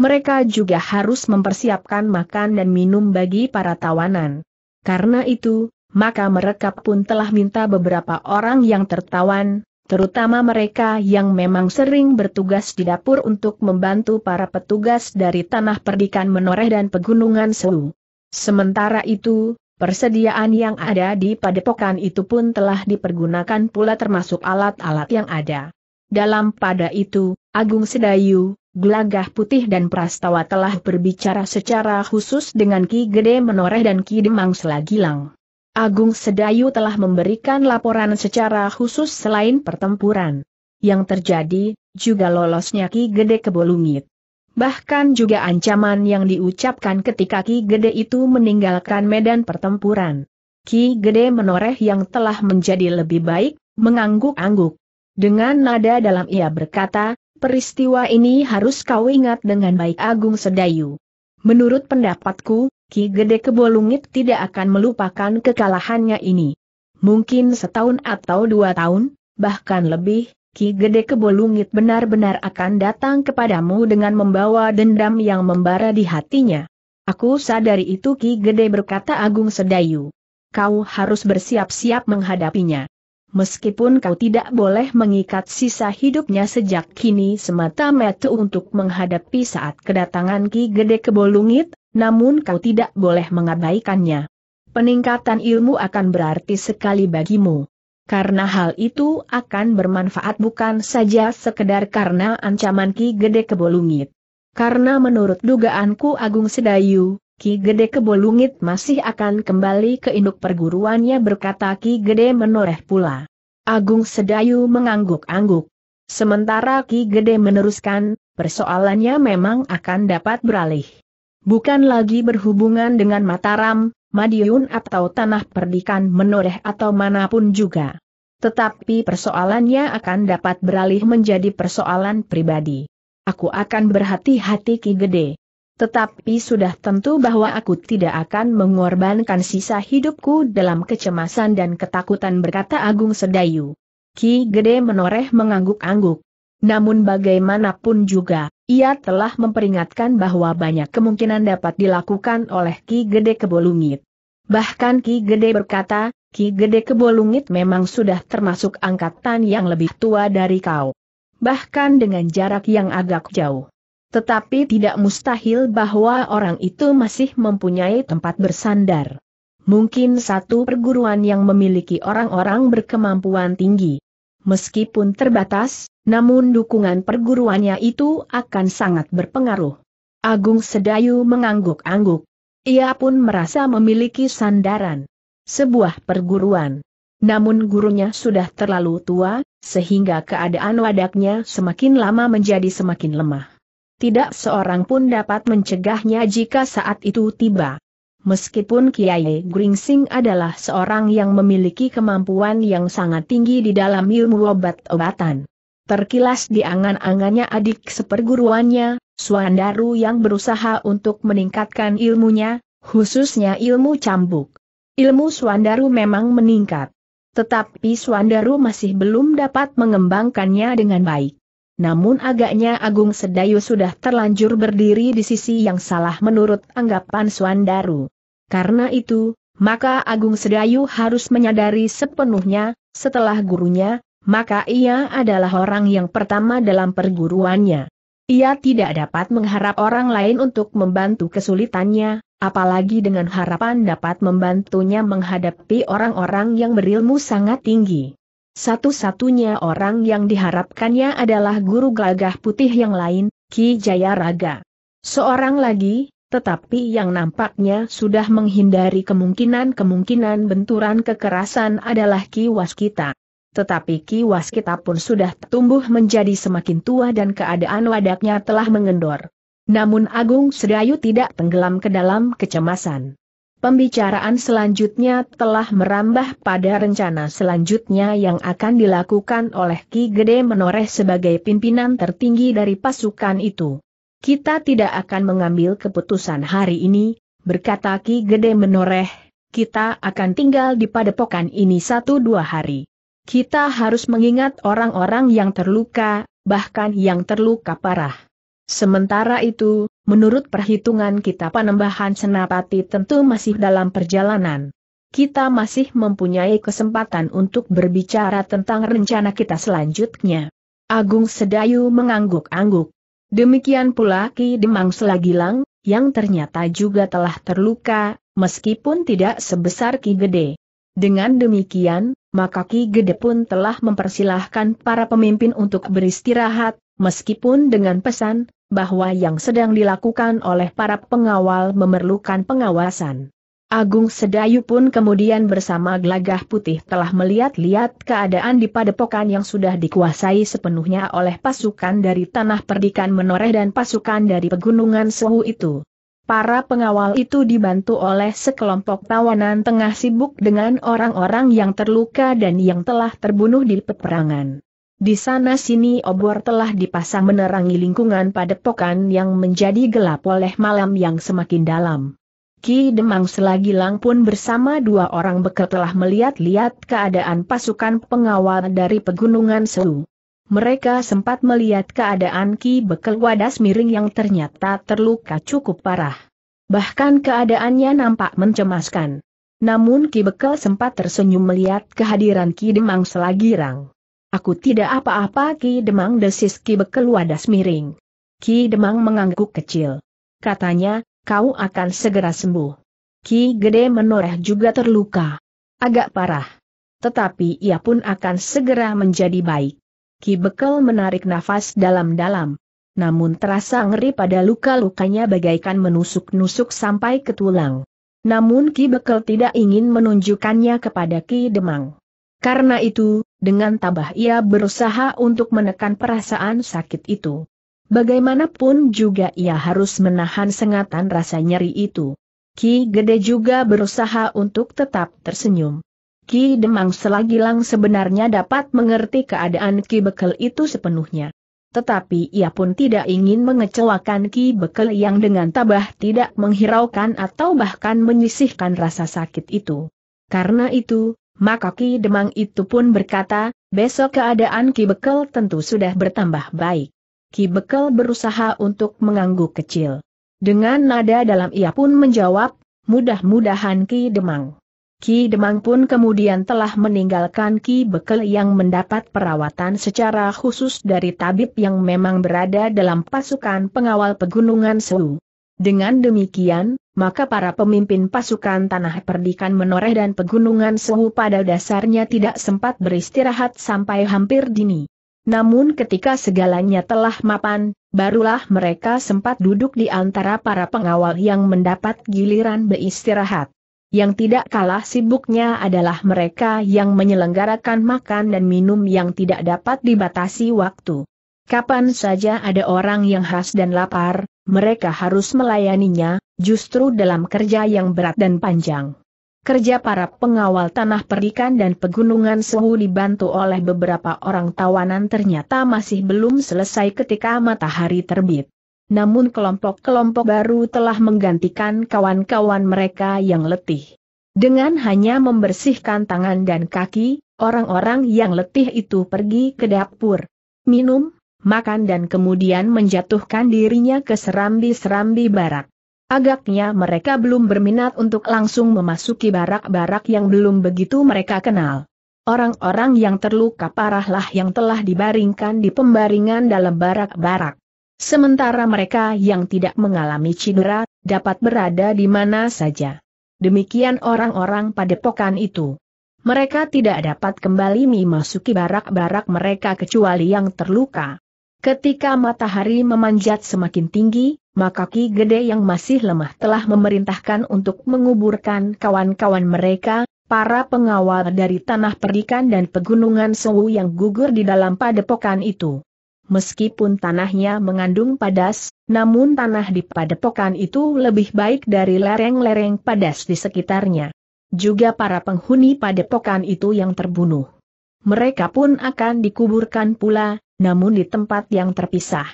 Mereka juga harus mempersiapkan makan dan minum bagi para tawanan. Karena itu, maka mereka pun telah minta beberapa orang yang tertawan, terutama mereka yang memang sering bertugas di dapur untuk membantu para petugas dari tanah perdikan menoreh dan pegunungan Sewu. Sementara itu, Persediaan yang ada di padepokan itu pun telah dipergunakan pula termasuk alat-alat yang ada. Dalam pada itu, Agung Sedayu, Gelagah Putih dan Prastawa telah berbicara secara khusus dengan Ki Gede Menoreh dan Ki Demang Selagilang. Agung Sedayu telah memberikan laporan secara khusus selain pertempuran. Yang terjadi, juga lolosnya Ki Gede Kebolungit. Bahkan juga ancaman yang diucapkan ketika Ki Gede itu meninggalkan medan pertempuran. Ki Gede Menoreh yang telah menjadi lebih baik, mengangguk-angguk. Dengan nada dalam ia berkata, Peristiwa ini harus kau ingat dengan baik Agung Sedayu. Menurut pendapatku, Ki Gede Kebolungit tidak akan melupakan kekalahannya ini. Mungkin setahun atau dua tahun, bahkan lebih, Ki Gede Kebolungit benar-benar akan datang kepadamu dengan membawa dendam yang membara di hatinya. Aku sadari itu Ki Gede berkata Agung Sedayu. Kau harus bersiap-siap menghadapinya. Meskipun kau tidak boleh mengikat sisa hidupnya sejak kini semata-mata untuk menghadapi saat kedatangan Ki Gede ke Bolungit, namun kau tidak boleh mengabaikannya. Peningkatan ilmu akan berarti sekali bagimu. Karena hal itu akan bermanfaat bukan saja sekedar karena ancaman Ki Gede ke Bolungit, Karena menurut dugaanku Agung Sedayu, Ki Gede Kebolungit masih akan kembali ke induk perguruannya berkata Ki Gede menoreh pula. Agung Sedayu mengangguk-angguk. Sementara Ki Gede meneruskan, persoalannya memang akan dapat beralih. Bukan lagi berhubungan dengan Mataram, Madiun atau Tanah Perdikan menoreh atau manapun juga. Tetapi persoalannya akan dapat beralih menjadi persoalan pribadi. Aku akan berhati-hati Ki Gede. Tetapi sudah tentu bahwa aku tidak akan mengorbankan sisa hidupku dalam kecemasan dan ketakutan berkata Agung Sedayu. Ki Gede menoreh mengangguk-angguk. Namun bagaimanapun juga, ia telah memperingatkan bahwa banyak kemungkinan dapat dilakukan oleh Ki Gede Kebolungit. Bahkan Ki Gede berkata, Ki Gede Kebolungit memang sudah termasuk angkatan yang lebih tua dari kau. Bahkan dengan jarak yang agak jauh. Tetapi tidak mustahil bahwa orang itu masih mempunyai tempat bersandar. Mungkin satu perguruan yang memiliki orang-orang berkemampuan tinggi. Meskipun terbatas, namun dukungan perguruannya itu akan sangat berpengaruh. Agung Sedayu mengangguk-angguk. Ia pun merasa memiliki sandaran. Sebuah perguruan. Namun gurunya sudah terlalu tua, sehingga keadaan wadaknya semakin lama menjadi semakin lemah tidak seorang pun dapat mencegahnya jika saat itu tiba. Meskipun Kiai Gringsing adalah seorang yang memiliki kemampuan yang sangat tinggi di dalam ilmu obat-obatan. Terkilas di angan-angannya adik seperguruannya, Suandaru yang berusaha untuk meningkatkan ilmunya, khususnya ilmu cambuk. Ilmu Suandaru memang meningkat. Tetapi Suandaru masih belum dapat mengembangkannya dengan baik namun agaknya Agung Sedayu sudah terlanjur berdiri di sisi yang salah menurut anggapan Suandaru. Karena itu, maka Agung Sedayu harus menyadari sepenuhnya, setelah gurunya, maka ia adalah orang yang pertama dalam perguruannya. Ia tidak dapat mengharap orang lain untuk membantu kesulitannya, apalagi dengan harapan dapat membantunya menghadapi orang-orang yang berilmu sangat tinggi. Satu-satunya orang yang diharapkannya adalah guru gagah putih yang lain, Ki Jaya Raga. Seorang lagi, tetapi yang nampaknya sudah menghindari kemungkinan-kemungkinan benturan kekerasan adalah Ki Waskita. Tetapi Ki Waskita pun sudah tumbuh menjadi semakin tua dan keadaan wadaknya telah mengendor. Namun Agung Sedayu tidak tenggelam ke dalam kecemasan. Pembicaraan selanjutnya telah merambah pada rencana selanjutnya yang akan dilakukan oleh Ki Gede Menoreh sebagai pimpinan tertinggi dari pasukan itu. Kita tidak akan mengambil keputusan hari ini, berkata Ki Gede Menoreh, kita akan tinggal di padepokan ini satu dua hari. Kita harus mengingat orang-orang yang terluka, bahkan yang terluka parah. Sementara itu, menurut perhitungan kita panembahan Senapati tentu masih dalam perjalanan. Kita masih mempunyai kesempatan untuk berbicara tentang rencana kita selanjutnya. Agung Sedayu mengangguk-angguk. Demikian pula Ki Demang Selagilang, yang ternyata juga telah terluka, meskipun tidak sebesar Ki Gede. Dengan demikian, maka Ki Gede pun telah mempersilahkan para pemimpin untuk beristirahat, meskipun dengan pesan, bahwa yang sedang dilakukan oleh para pengawal memerlukan pengawasan. Agung Sedayu pun kemudian bersama Gelagah Putih telah melihat-lihat keadaan di padepokan yang sudah dikuasai sepenuhnya oleh pasukan dari Tanah Perdikan Menoreh dan pasukan dari Pegunungan Sewu itu. Para pengawal itu dibantu oleh sekelompok tawanan tengah sibuk dengan orang-orang yang terluka dan yang telah terbunuh di peperangan. Di sana-sini obor telah dipasang menerangi lingkungan padepokan yang menjadi gelap oleh malam yang semakin dalam. Ki Demang selagi lang pun bersama dua orang beker telah melihat-lihat keadaan pasukan pengawal dari pegunungan Seu. Mereka sempat melihat keadaan Ki Bekel Wadas Miring yang ternyata terluka cukup parah. Bahkan keadaannya nampak mencemaskan. Namun Ki Bekel sempat tersenyum melihat kehadiran Ki Demang selagi rang. Aku tidak apa-apa Ki Demang desis Ki Bekel wadas miring. Ki Demang mengangguk kecil. Katanya, kau akan segera sembuh. Ki Gede menoreh juga terluka. Agak parah. Tetapi ia pun akan segera menjadi baik. Ki Bekel menarik nafas dalam-dalam. Namun terasa ngeri pada luka-lukanya bagaikan menusuk-nusuk sampai ke tulang. Namun Ki Bekel tidak ingin menunjukkannya kepada Ki Demang. Karena itu, dengan tabah ia berusaha untuk menekan perasaan sakit itu. Bagaimanapun juga ia harus menahan sengatan rasa nyeri itu. Ki Gede juga berusaha untuk tetap tersenyum. Ki Demang Selagilang sebenarnya dapat mengerti keadaan Ki Bekel itu sepenuhnya. Tetapi ia pun tidak ingin mengecewakan Ki Bekel yang dengan tabah tidak menghiraukan atau bahkan menyisihkan rasa sakit itu. Karena itu, maka Ki Demang itu pun berkata, besok keadaan Ki Bekel tentu sudah bertambah baik. Ki Bekel berusaha untuk mengangguk kecil. Dengan nada dalam ia pun menjawab, mudah-mudahan Ki Demang. Ki Demang pun kemudian telah meninggalkan Ki Bekel yang mendapat perawatan secara khusus dari tabib yang memang berada dalam pasukan pengawal pegunungan Sewu. Dengan demikian, maka para pemimpin pasukan tanah perdikan menoreh dan pegunungan Suhu pada dasarnya tidak sempat beristirahat sampai hampir dini. Namun ketika segalanya telah mapan, barulah mereka sempat duduk di antara para pengawal yang mendapat giliran beristirahat. Yang tidak kalah sibuknya adalah mereka yang menyelenggarakan makan dan minum yang tidak dapat dibatasi waktu. Kapan saja ada orang yang khas dan lapar, mereka harus melayaninya, justru dalam kerja yang berat dan panjang. Kerja para pengawal tanah perikan dan pegunungan suhu dibantu oleh beberapa orang tawanan ternyata masih belum selesai ketika matahari terbit. Namun kelompok-kelompok baru telah menggantikan kawan-kawan mereka yang letih. Dengan hanya membersihkan tangan dan kaki, orang-orang yang letih itu pergi ke dapur, minum, makan dan kemudian menjatuhkan dirinya ke serambi-serambi barak. Agaknya mereka belum berminat untuk langsung memasuki barak-barak yang belum begitu mereka kenal. Orang-orang yang terluka parahlah yang telah dibaringkan di pembaringan dalam barak-barak. Sementara mereka yang tidak mengalami cedera, dapat berada di mana saja. Demikian orang-orang pada padepokan itu. Mereka tidak dapat kembali memasuki barak-barak mereka kecuali yang terluka. Ketika matahari memanjat semakin tinggi, maka Ki Gede yang masih lemah telah memerintahkan untuk menguburkan kawan-kawan mereka, para pengawal dari tanah perdikan dan pegunungan Sewu yang gugur di dalam padepokan itu. Meskipun tanahnya mengandung padas, namun tanah di padepokan itu lebih baik dari lereng-lereng padas di sekitarnya. Juga para penghuni padepokan itu yang terbunuh. Mereka pun akan dikuburkan pula, namun di tempat yang terpisah.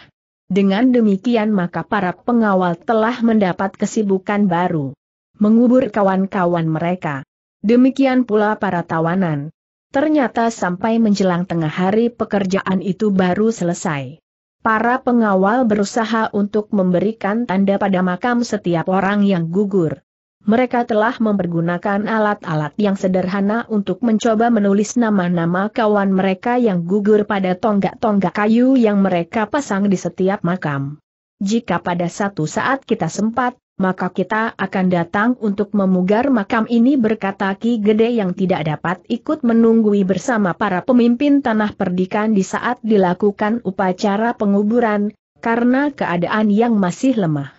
Dengan demikian maka para pengawal telah mendapat kesibukan baru. Mengubur kawan-kawan mereka. Demikian pula para tawanan. Ternyata sampai menjelang tengah hari pekerjaan itu baru selesai. Para pengawal berusaha untuk memberikan tanda pada makam setiap orang yang gugur mereka telah mempergunakan alat-alat yang sederhana untuk mencoba menulis nama-nama kawan mereka yang gugur pada tonggak-tonggak kayu yang mereka pasang di setiap makam. Jika pada satu saat kita sempat, maka kita akan datang untuk memugar makam ini berkata Ki Gede yang tidak dapat ikut menunggui bersama para pemimpin tanah perdikan di saat dilakukan upacara penguburan, karena keadaan yang masih lemah.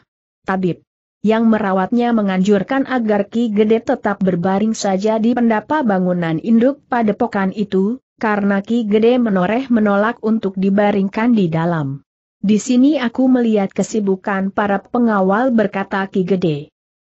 Tabib yang merawatnya menganjurkan agar Ki Gede tetap berbaring saja di pendapa bangunan induk padepokan itu, karena Ki Gede menoreh menolak untuk dibaringkan di dalam. Di sini aku melihat kesibukan para pengawal berkata Ki Gede.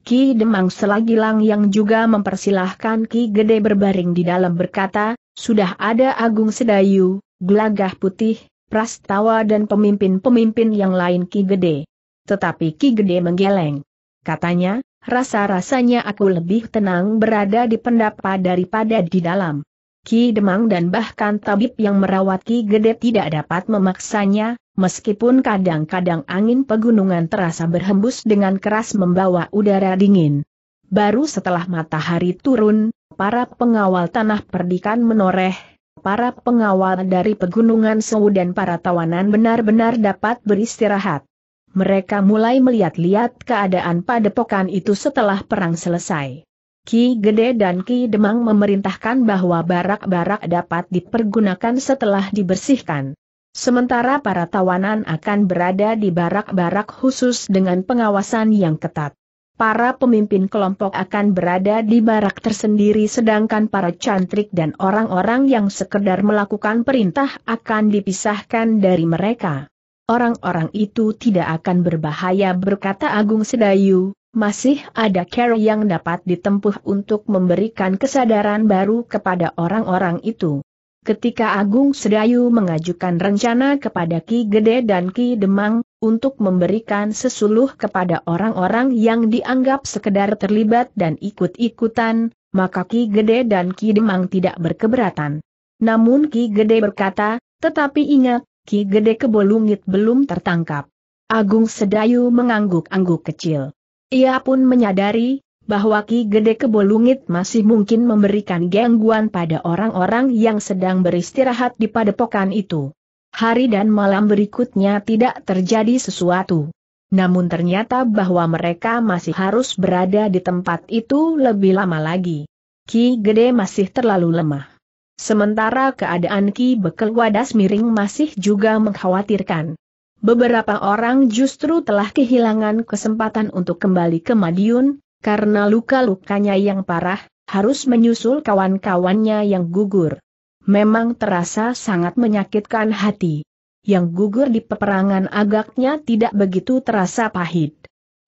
Ki Demang Selagi Lang yang juga mempersilahkan Ki Gede berbaring di dalam berkata, sudah ada Agung Sedayu, Gelagah Putih, Prastawa dan pemimpin-pemimpin yang lain Ki Gede. Tetapi Ki Gede menggeleng katanya, rasa-rasanya aku lebih tenang berada di pendapa daripada di dalam. Ki Demang dan bahkan tabib yang merawat Ki Gede tidak dapat memaksanya, meskipun kadang-kadang angin pegunungan terasa berhembus dengan keras membawa udara dingin. Baru setelah matahari turun, para pengawal tanah perdikan menoreh, para pengawal dari pegunungan Sewu dan para tawanan benar-benar dapat beristirahat mereka mulai melihat-lihat keadaan padepokan itu setelah perang selesai. Ki Gede dan Ki Demang memerintahkan bahwa barak-barak dapat dipergunakan setelah dibersihkan. Sementara para tawanan akan berada di barak-barak khusus dengan pengawasan yang ketat. Para pemimpin kelompok akan berada di barak tersendiri sedangkan para cantrik dan orang-orang yang sekedar melakukan perintah akan dipisahkan dari mereka orang-orang itu tidak akan berbahaya berkata Agung Sedayu, masih ada care yang dapat ditempuh untuk memberikan kesadaran baru kepada orang-orang itu. Ketika Agung Sedayu mengajukan rencana kepada Ki Gede dan Ki Demang, untuk memberikan sesuluh kepada orang-orang yang dianggap sekedar terlibat dan ikut-ikutan, maka Ki Gede dan Ki Demang tidak berkeberatan. Namun Ki Gede berkata, tetapi ingat, Ki Gede Kebolungit belum tertangkap. Agung Sedayu mengangguk-angguk kecil. Ia pun menyadari, bahwa Ki Gede Kebolungit masih mungkin memberikan gangguan pada orang-orang yang sedang beristirahat di padepokan itu. Hari dan malam berikutnya tidak terjadi sesuatu. Namun ternyata bahwa mereka masih harus berada di tempat itu lebih lama lagi. Ki Gede masih terlalu lemah. Sementara keadaan Ki Bekel Wadas Miring masih juga mengkhawatirkan. Beberapa orang justru telah kehilangan kesempatan untuk kembali ke Madiun, karena luka-lukanya yang parah, harus menyusul kawan-kawannya yang gugur. Memang terasa sangat menyakitkan hati. Yang gugur di peperangan agaknya tidak begitu terasa pahit.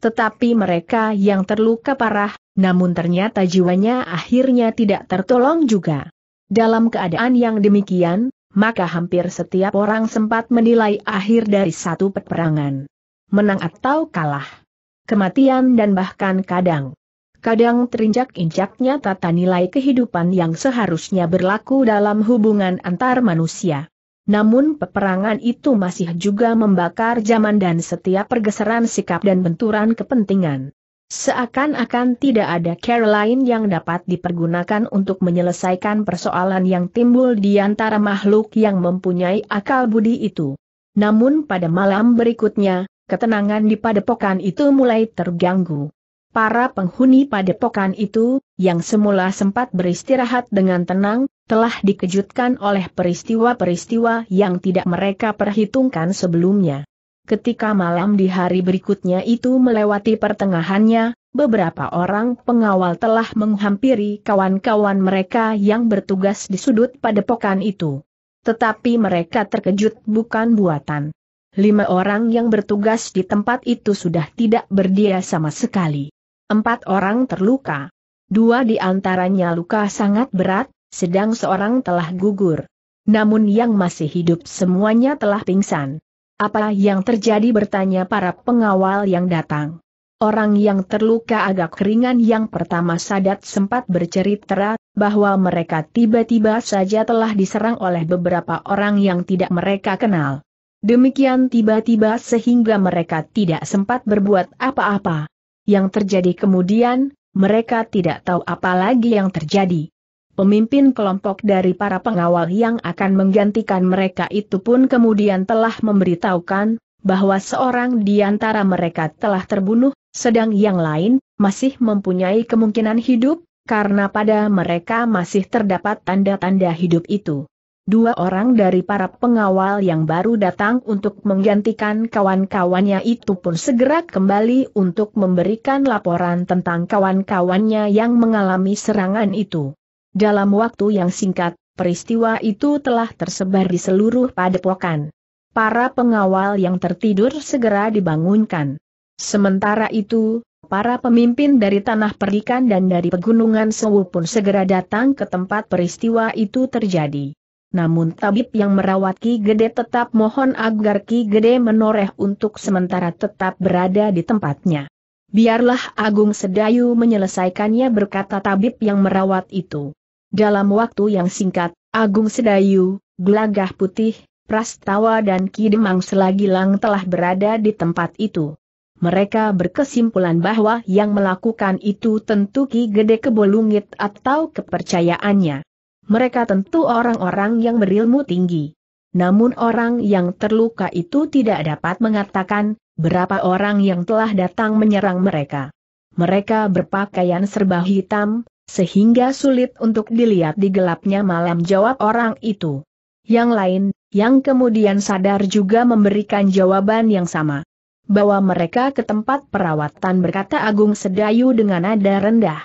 Tetapi mereka yang terluka parah, namun ternyata jiwanya akhirnya tidak tertolong juga. Dalam keadaan yang demikian, maka hampir setiap orang sempat menilai akhir dari satu peperangan. Menang atau kalah. Kematian dan bahkan kadang. Kadang terinjak-injaknya tata nilai kehidupan yang seharusnya berlaku dalam hubungan antar manusia. Namun peperangan itu masih juga membakar zaman dan setiap pergeseran sikap dan benturan kepentingan. Seakan-akan tidak ada Caroline yang dapat dipergunakan untuk menyelesaikan persoalan yang timbul di antara makhluk yang mempunyai akal budi itu. Namun pada malam berikutnya, ketenangan di padepokan itu mulai terganggu. Para penghuni padepokan itu, yang semula sempat beristirahat dengan tenang, telah dikejutkan oleh peristiwa-peristiwa yang tidak mereka perhitungkan sebelumnya. Ketika malam di hari berikutnya itu melewati pertengahannya, beberapa orang pengawal telah menghampiri kawan-kawan mereka yang bertugas di sudut padepokan itu. Tetapi mereka terkejut bukan buatan. Lima orang yang bertugas di tempat itu sudah tidak berdia sama sekali. Empat orang terluka. Dua di antaranya luka sangat berat, sedang seorang telah gugur. Namun yang masih hidup semuanya telah pingsan. Apa yang terjadi bertanya para pengawal yang datang. Orang yang terluka agak ringan yang pertama Sadat sempat bercerita bahwa mereka tiba-tiba saja telah diserang oleh beberapa orang yang tidak mereka kenal. Demikian tiba-tiba sehingga mereka tidak sempat berbuat apa-apa. Yang terjadi kemudian, mereka tidak tahu apa lagi yang terjadi. Pemimpin kelompok dari para pengawal yang akan menggantikan mereka itu pun kemudian telah memberitahukan, bahwa seorang di antara mereka telah terbunuh, sedang yang lain, masih mempunyai kemungkinan hidup, karena pada mereka masih terdapat tanda-tanda hidup itu. Dua orang dari para pengawal yang baru datang untuk menggantikan kawan-kawannya itu pun segera kembali untuk memberikan laporan tentang kawan-kawannya yang mengalami serangan itu. Dalam waktu yang singkat, peristiwa itu telah tersebar di seluruh padepokan. Para pengawal yang tertidur segera dibangunkan. Sementara itu, para pemimpin dari tanah perikan dan dari pegunungan Sewu pun segera datang ke tempat peristiwa itu terjadi. Namun tabib yang merawat Ki Gede tetap mohon agar Ki Gede menoreh untuk sementara tetap berada di tempatnya. Biarlah Agung Sedayu menyelesaikannya berkata tabib yang merawat itu. Dalam waktu yang singkat, Agung Sedayu, Gelagah Putih, Prastawa dan Kidemang Selagilang telah berada di tempat itu. Mereka berkesimpulan bahwa yang melakukan itu tentu Ki Gede Kebolungit atau kepercayaannya. Mereka tentu orang-orang yang berilmu tinggi. Namun orang yang terluka itu tidak dapat mengatakan berapa orang yang telah datang menyerang mereka. Mereka berpakaian serba hitam, sehingga sulit untuk dilihat di gelapnya malam jawab orang itu. Yang lain, yang kemudian sadar juga memberikan jawaban yang sama. Bawa mereka ke tempat perawatan berkata Agung Sedayu dengan nada rendah.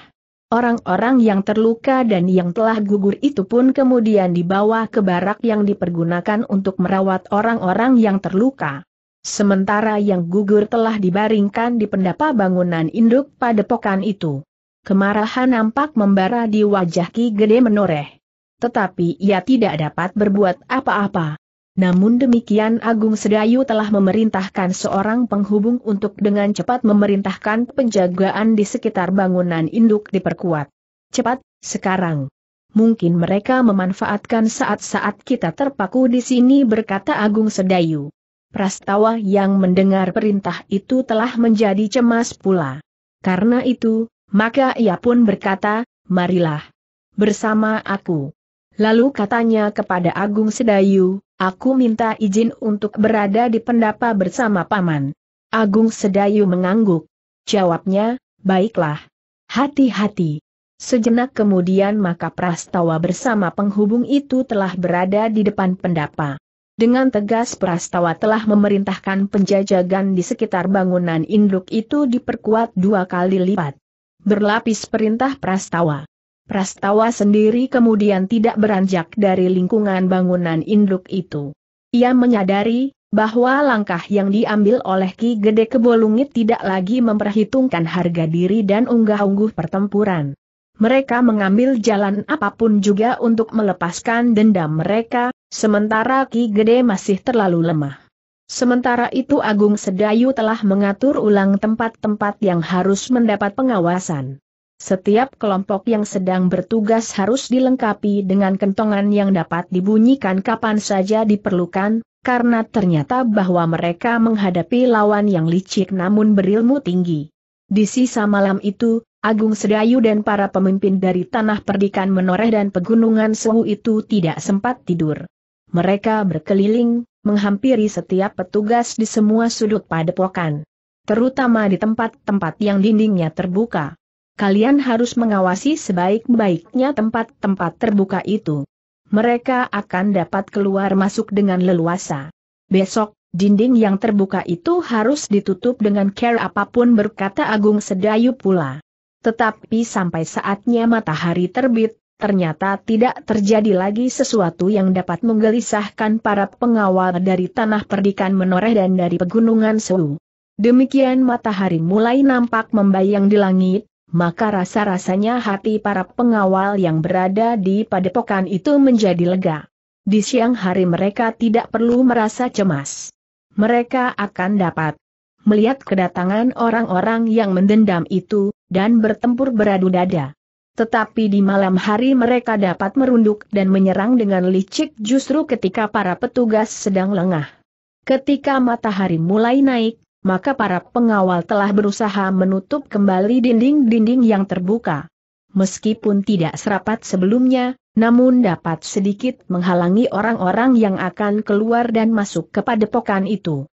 Orang-orang yang terluka dan yang telah gugur itu pun kemudian dibawa ke barak yang dipergunakan untuk merawat orang-orang yang terluka. Sementara yang gugur telah dibaringkan di pendapa bangunan induk pada pokan itu. Kemarahan nampak membara di wajah Ki Gede menoreh. Tetapi ia tidak dapat berbuat apa-apa. Namun demikian Agung Sedayu telah memerintahkan seorang penghubung untuk dengan cepat memerintahkan penjagaan di sekitar bangunan induk diperkuat. Cepat, sekarang. Mungkin mereka memanfaatkan saat-saat kita terpaku di sini berkata Agung Sedayu. Prastawa yang mendengar perintah itu telah menjadi cemas pula. Karena itu, maka ia pun berkata, marilah. Bersama aku. Lalu katanya kepada Agung Sedayu, aku minta izin untuk berada di pendapa bersama Paman. Agung Sedayu mengangguk. Jawabnya, baiklah. Hati-hati. Sejenak kemudian maka Prastawa bersama penghubung itu telah berada di depan pendapa. Dengan tegas Prastawa telah memerintahkan penjajagan di sekitar bangunan induk itu diperkuat dua kali lipat berlapis perintah prastawa. Prastawa sendiri kemudian tidak beranjak dari lingkungan bangunan induk itu. Ia menyadari bahwa langkah yang diambil oleh Ki Gede Kebolungit tidak lagi memperhitungkan harga diri dan unggah-ungguh pertempuran. Mereka mengambil jalan apapun juga untuk melepaskan dendam mereka, sementara Ki Gede masih terlalu lemah. Sementara itu Agung Sedayu telah mengatur ulang tempat-tempat yang harus mendapat pengawasan. Setiap kelompok yang sedang bertugas harus dilengkapi dengan kentongan yang dapat dibunyikan kapan saja diperlukan, karena ternyata bahwa mereka menghadapi lawan yang licik namun berilmu tinggi. Di sisa malam itu, Agung Sedayu dan para pemimpin dari Tanah Perdikan Menoreh dan Pegunungan Sewu itu tidak sempat tidur. Mereka berkeliling, menghampiri setiap petugas di semua sudut padepokan. Terutama di tempat-tempat yang dindingnya terbuka. Kalian harus mengawasi sebaik-baiknya tempat-tempat terbuka itu. Mereka akan dapat keluar masuk dengan leluasa. Besok, dinding yang terbuka itu harus ditutup dengan care apapun berkata Agung Sedayu pula. Tetapi sampai saatnya matahari terbit, ternyata tidak terjadi lagi sesuatu yang dapat menggelisahkan para pengawal dari tanah perdikan menoreh dan dari pegunungan Sewu. Demikian matahari mulai nampak membayang di langit, maka rasa-rasanya hati para pengawal yang berada di padepokan itu menjadi lega. Di siang hari mereka tidak perlu merasa cemas. Mereka akan dapat melihat kedatangan orang-orang yang mendendam itu, dan bertempur beradu dada. Tetapi di malam hari mereka dapat merunduk dan menyerang dengan licik justru ketika para petugas sedang lengah. Ketika matahari mulai naik, maka para pengawal telah berusaha menutup kembali dinding-dinding yang terbuka. Meskipun tidak serapat sebelumnya, namun dapat sedikit menghalangi orang-orang yang akan keluar dan masuk ke padepokan itu.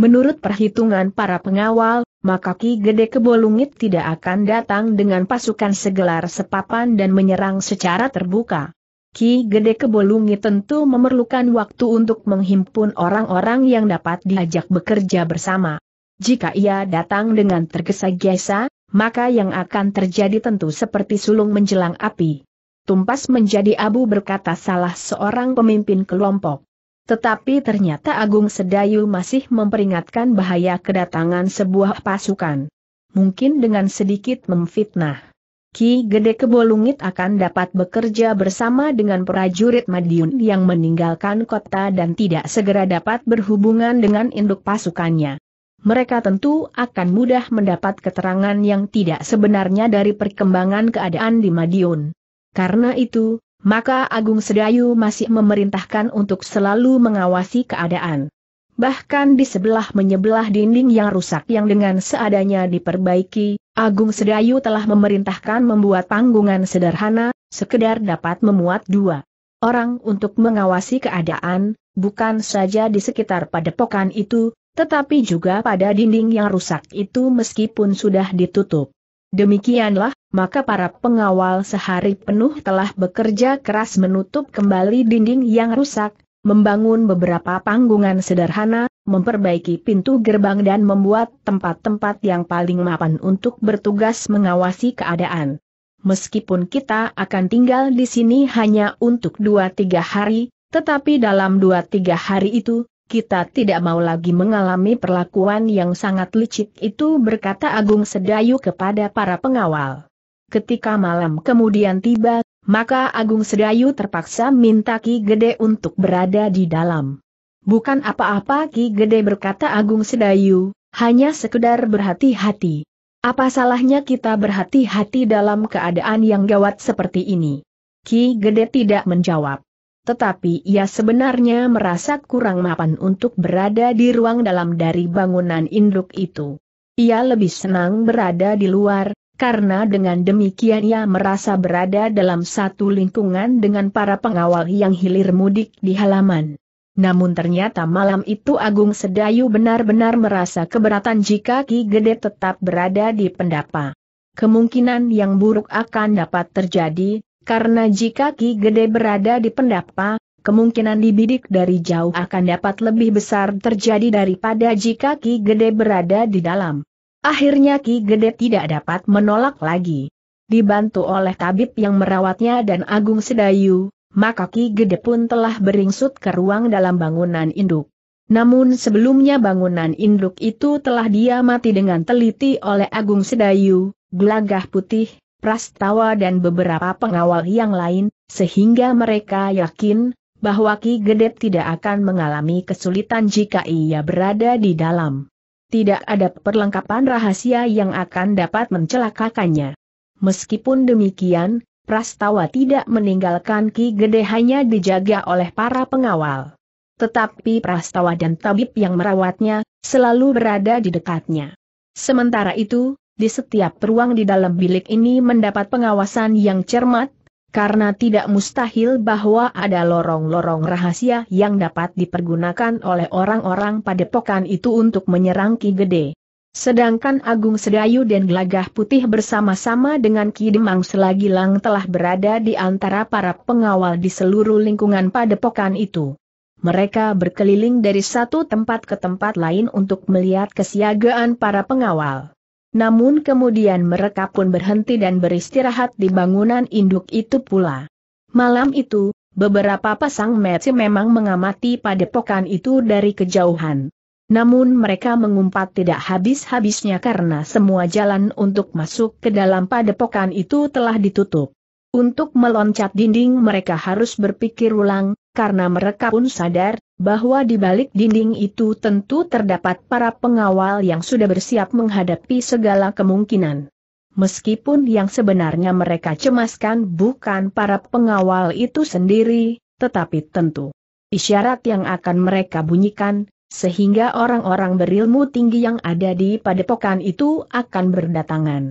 Menurut perhitungan para pengawal, maka Ki Gede Kebolungit tidak akan datang dengan pasukan segelar sepapan dan menyerang secara terbuka. Ki Gede Kebolungit tentu memerlukan waktu untuk menghimpun orang-orang yang dapat diajak bekerja bersama. Jika ia datang dengan tergesa-gesa, maka yang akan terjadi tentu seperti sulung menjelang api. Tumpas menjadi abu berkata salah seorang pemimpin kelompok tetapi ternyata Agung Sedayu masih memperingatkan bahaya kedatangan sebuah pasukan. Mungkin dengan sedikit memfitnah. Ki Gede Kebolungit akan dapat bekerja bersama dengan prajurit Madiun yang meninggalkan kota dan tidak segera dapat berhubungan dengan induk pasukannya. Mereka tentu akan mudah mendapat keterangan yang tidak sebenarnya dari perkembangan keadaan di Madiun. Karena itu, maka Agung Sedayu masih memerintahkan untuk selalu mengawasi keadaan. Bahkan di sebelah menyebelah dinding yang rusak yang dengan seadanya diperbaiki, Agung Sedayu telah memerintahkan membuat panggungan sederhana, sekedar dapat memuat dua orang untuk mengawasi keadaan, bukan saja di sekitar padepokan itu, tetapi juga pada dinding yang rusak itu meskipun sudah ditutup. Demikianlah, maka para pengawal sehari penuh telah bekerja keras menutup kembali dinding yang rusak, membangun beberapa panggungan sederhana, memperbaiki pintu gerbang dan membuat tempat-tempat yang paling mapan untuk bertugas mengawasi keadaan. Meskipun kita akan tinggal di sini hanya untuk 2-3 hari, tetapi dalam 2-3 hari itu, kita tidak mau lagi mengalami perlakuan yang sangat licik itu berkata Agung Sedayu kepada para pengawal. Ketika malam kemudian tiba, maka Agung Sedayu terpaksa minta Ki Gede untuk berada di dalam. Bukan apa-apa Ki Gede berkata Agung Sedayu, hanya sekedar berhati-hati. Apa salahnya kita berhati-hati dalam keadaan yang gawat seperti ini? Ki Gede tidak menjawab tetapi ia sebenarnya merasa kurang mapan untuk berada di ruang dalam dari bangunan induk itu. Ia lebih senang berada di luar, karena dengan demikian ia merasa berada dalam satu lingkungan dengan para pengawal yang hilir mudik di halaman. Namun ternyata malam itu Agung Sedayu benar-benar merasa keberatan jika Ki Gede tetap berada di pendapa. Kemungkinan yang buruk akan dapat terjadi, karena jika Ki Gede berada di pendapa, kemungkinan dibidik dari jauh akan dapat lebih besar terjadi daripada jika Ki Gede berada di dalam. Akhirnya Ki Gede tidak dapat menolak lagi. Dibantu oleh tabib yang merawatnya dan Agung Sedayu, maka Ki Gede pun telah beringsut ke ruang dalam bangunan induk. Namun sebelumnya bangunan induk itu telah diamati dengan teliti oleh Agung Sedayu, gelagah putih, Prastawa dan beberapa pengawal yang lain, sehingga mereka yakin bahwa Ki Gedet tidak akan mengalami kesulitan jika ia berada di dalam. Tidak ada perlengkapan rahasia yang akan dapat mencelakakannya. Meskipun demikian, Prastawa tidak meninggalkan Ki Gede hanya dijaga oleh para pengawal. Tetapi Prastawa dan tabib yang merawatnya, selalu berada di dekatnya. Sementara itu, di setiap ruang di dalam bilik ini mendapat pengawasan yang cermat, karena tidak mustahil bahwa ada lorong-lorong rahasia yang dapat dipergunakan oleh orang-orang padepokan itu untuk menyerang Ki Gede. Sedangkan Agung Sedayu dan Gelagah Putih bersama-sama dengan Ki Demang selagi lang telah berada di antara para pengawal di seluruh lingkungan padepokan itu. Mereka berkeliling dari satu tempat ke tempat lain untuk melihat kesiagaan para pengawal. Namun kemudian mereka pun berhenti dan beristirahat di bangunan induk itu pula. Malam itu, beberapa pasang meci memang mengamati padepokan itu dari kejauhan. Namun mereka mengumpat tidak habis-habisnya karena semua jalan untuk masuk ke dalam padepokan itu telah ditutup. Untuk meloncat dinding mereka harus berpikir ulang, karena mereka pun sadar, bahwa di balik dinding itu tentu terdapat para pengawal yang sudah bersiap menghadapi segala kemungkinan. Meskipun yang sebenarnya mereka cemaskan bukan para pengawal itu sendiri, tetapi tentu isyarat yang akan mereka bunyikan, sehingga orang-orang berilmu tinggi yang ada di padepokan itu akan berdatangan.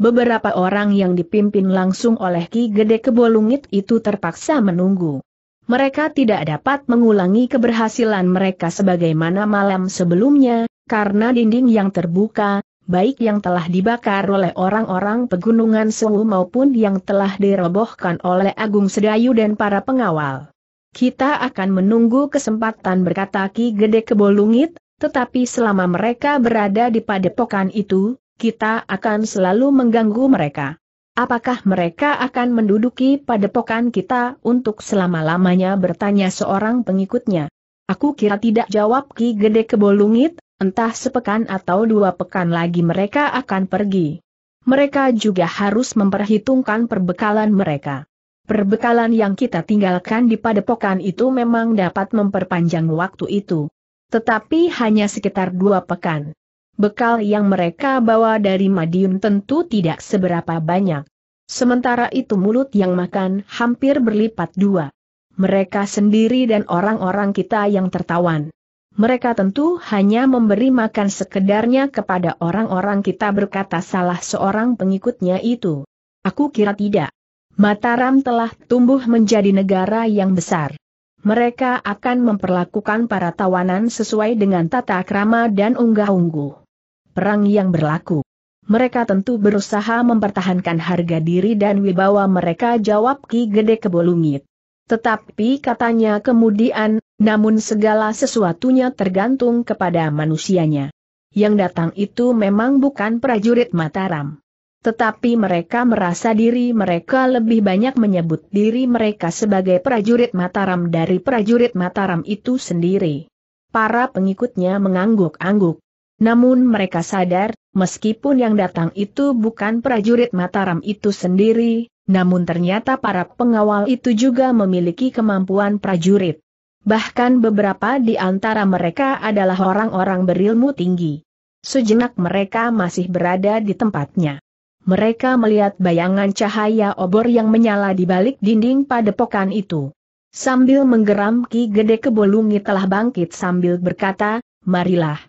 Beberapa orang yang dipimpin langsung oleh Ki Gede Kebolungit itu terpaksa menunggu. Mereka tidak dapat mengulangi keberhasilan mereka sebagaimana malam sebelumnya, karena dinding yang terbuka, baik yang telah dibakar oleh orang-orang pegunungan Sewu maupun yang telah dirobohkan oleh Agung Sedayu dan para pengawal. Kita akan menunggu kesempatan berkata Ki Gede Kebolungit, tetapi selama mereka berada di padepokan itu, kita akan selalu mengganggu mereka. Apakah mereka akan menduduki padepokan kita untuk selama-lamanya bertanya seorang pengikutnya? Aku kira tidak jawab Ki Gede Kebolungit, entah sepekan atau dua pekan lagi mereka akan pergi. Mereka juga harus memperhitungkan perbekalan mereka. Perbekalan yang kita tinggalkan di padepokan itu memang dapat memperpanjang waktu itu. Tetapi hanya sekitar dua pekan bekal yang mereka bawa dari Madiun tentu tidak seberapa banyak. Sementara itu mulut yang makan hampir berlipat dua. Mereka sendiri dan orang-orang kita yang tertawan. Mereka tentu hanya memberi makan sekedarnya kepada orang-orang kita berkata salah seorang pengikutnya itu. Aku kira tidak. Mataram telah tumbuh menjadi negara yang besar mereka akan memperlakukan para tawanan sesuai dengan tata krama dan unggah-ungguh perang yang berlaku. Mereka tentu berusaha mempertahankan harga diri dan wibawa mereka jawab Ki Gede Kebolungit. Tetapi katanya kemudian, namun segala sesuatunya tergantung kepada manusianya. Yang datang itu memang bukan prajurit Mataram. Tetapi mereka merasa diri mereka lebih banyak menyebut diri mereka sebagai prajurit Mataram dari prajurit Mataram itu sendiri. Para pengikutnya mengangguk-angguk. Namun mereka sadar, meskipun yang datang itu bukan prajurit Mataram itu sendiri, namun ternyata para pengawal itu juga memiliki kemampuan prajurit. Bahkan beberapa di antara mereka adalah orang-orang berilmu tinggi. Sejenak mereka masih berada di tempatnya. Mereka melihat bayangan cahaya obor yang menyala di balik dinding padepokan itu. Sambil menggeram Ki Gede Kebolungi telah bangkit sambil berkata, Marilah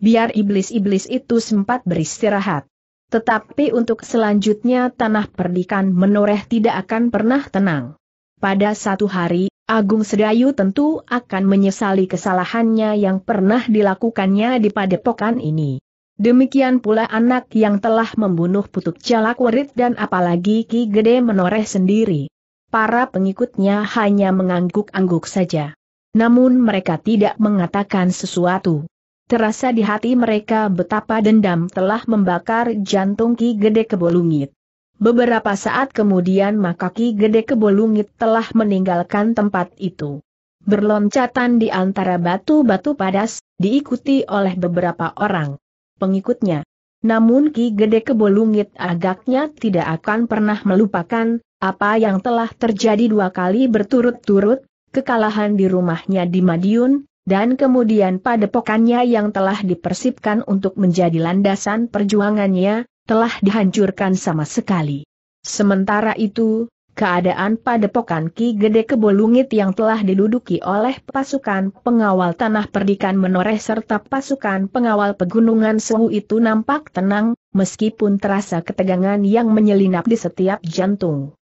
biar iblis-iblis itu sempat beristirahat. Tetapi untuk selanjutnya tanah perdikan menoreh tidak akan pernah tenang. Pada satu hari, Agung Sedayu tentu akan menyesali kesalahannya yang pernah dilakukannya di padepokan ini. Demikian pula anak yang telah membunuh Putuk Jalakwarit dan apalagi Ki Gede menoreh sendiri. Para pengikutnya hanya mengangguk-angguk saja. Namun mereka tidak mengatakan sesuatu. Terasa di hati mereka betapa dendam telah membakar jantung Ki Gede Kebolungit. Beberapa saat kemudian maka Ki Gede Kebolungit telah meninggalkan tempat itu. Berloncatan di antara batu-batu padas, diikuti oleh beberapa orang pengikutnya. Namun Ki Gede Kebolungit agaknya tidak akan pernah melupakan, apa yang telah terjadi dua kali berturut-turut, kekalahan di rumahnya di Madiun, dan kemudian padepokannya yang telah dipersipkan untuk menjadi landasan perjuangannya, telah dihancurkan sama sekali. Sementara itu, keadaan padepokan Ki Gede Kebolungit yang telah diduduki oleh pasukan pengawal tanah perdikan menoreh serta pasukan pengawal pegunungan Sewu itu nampak tenang, meskipun terasa ketegangan yang menyelinap di setiap jantung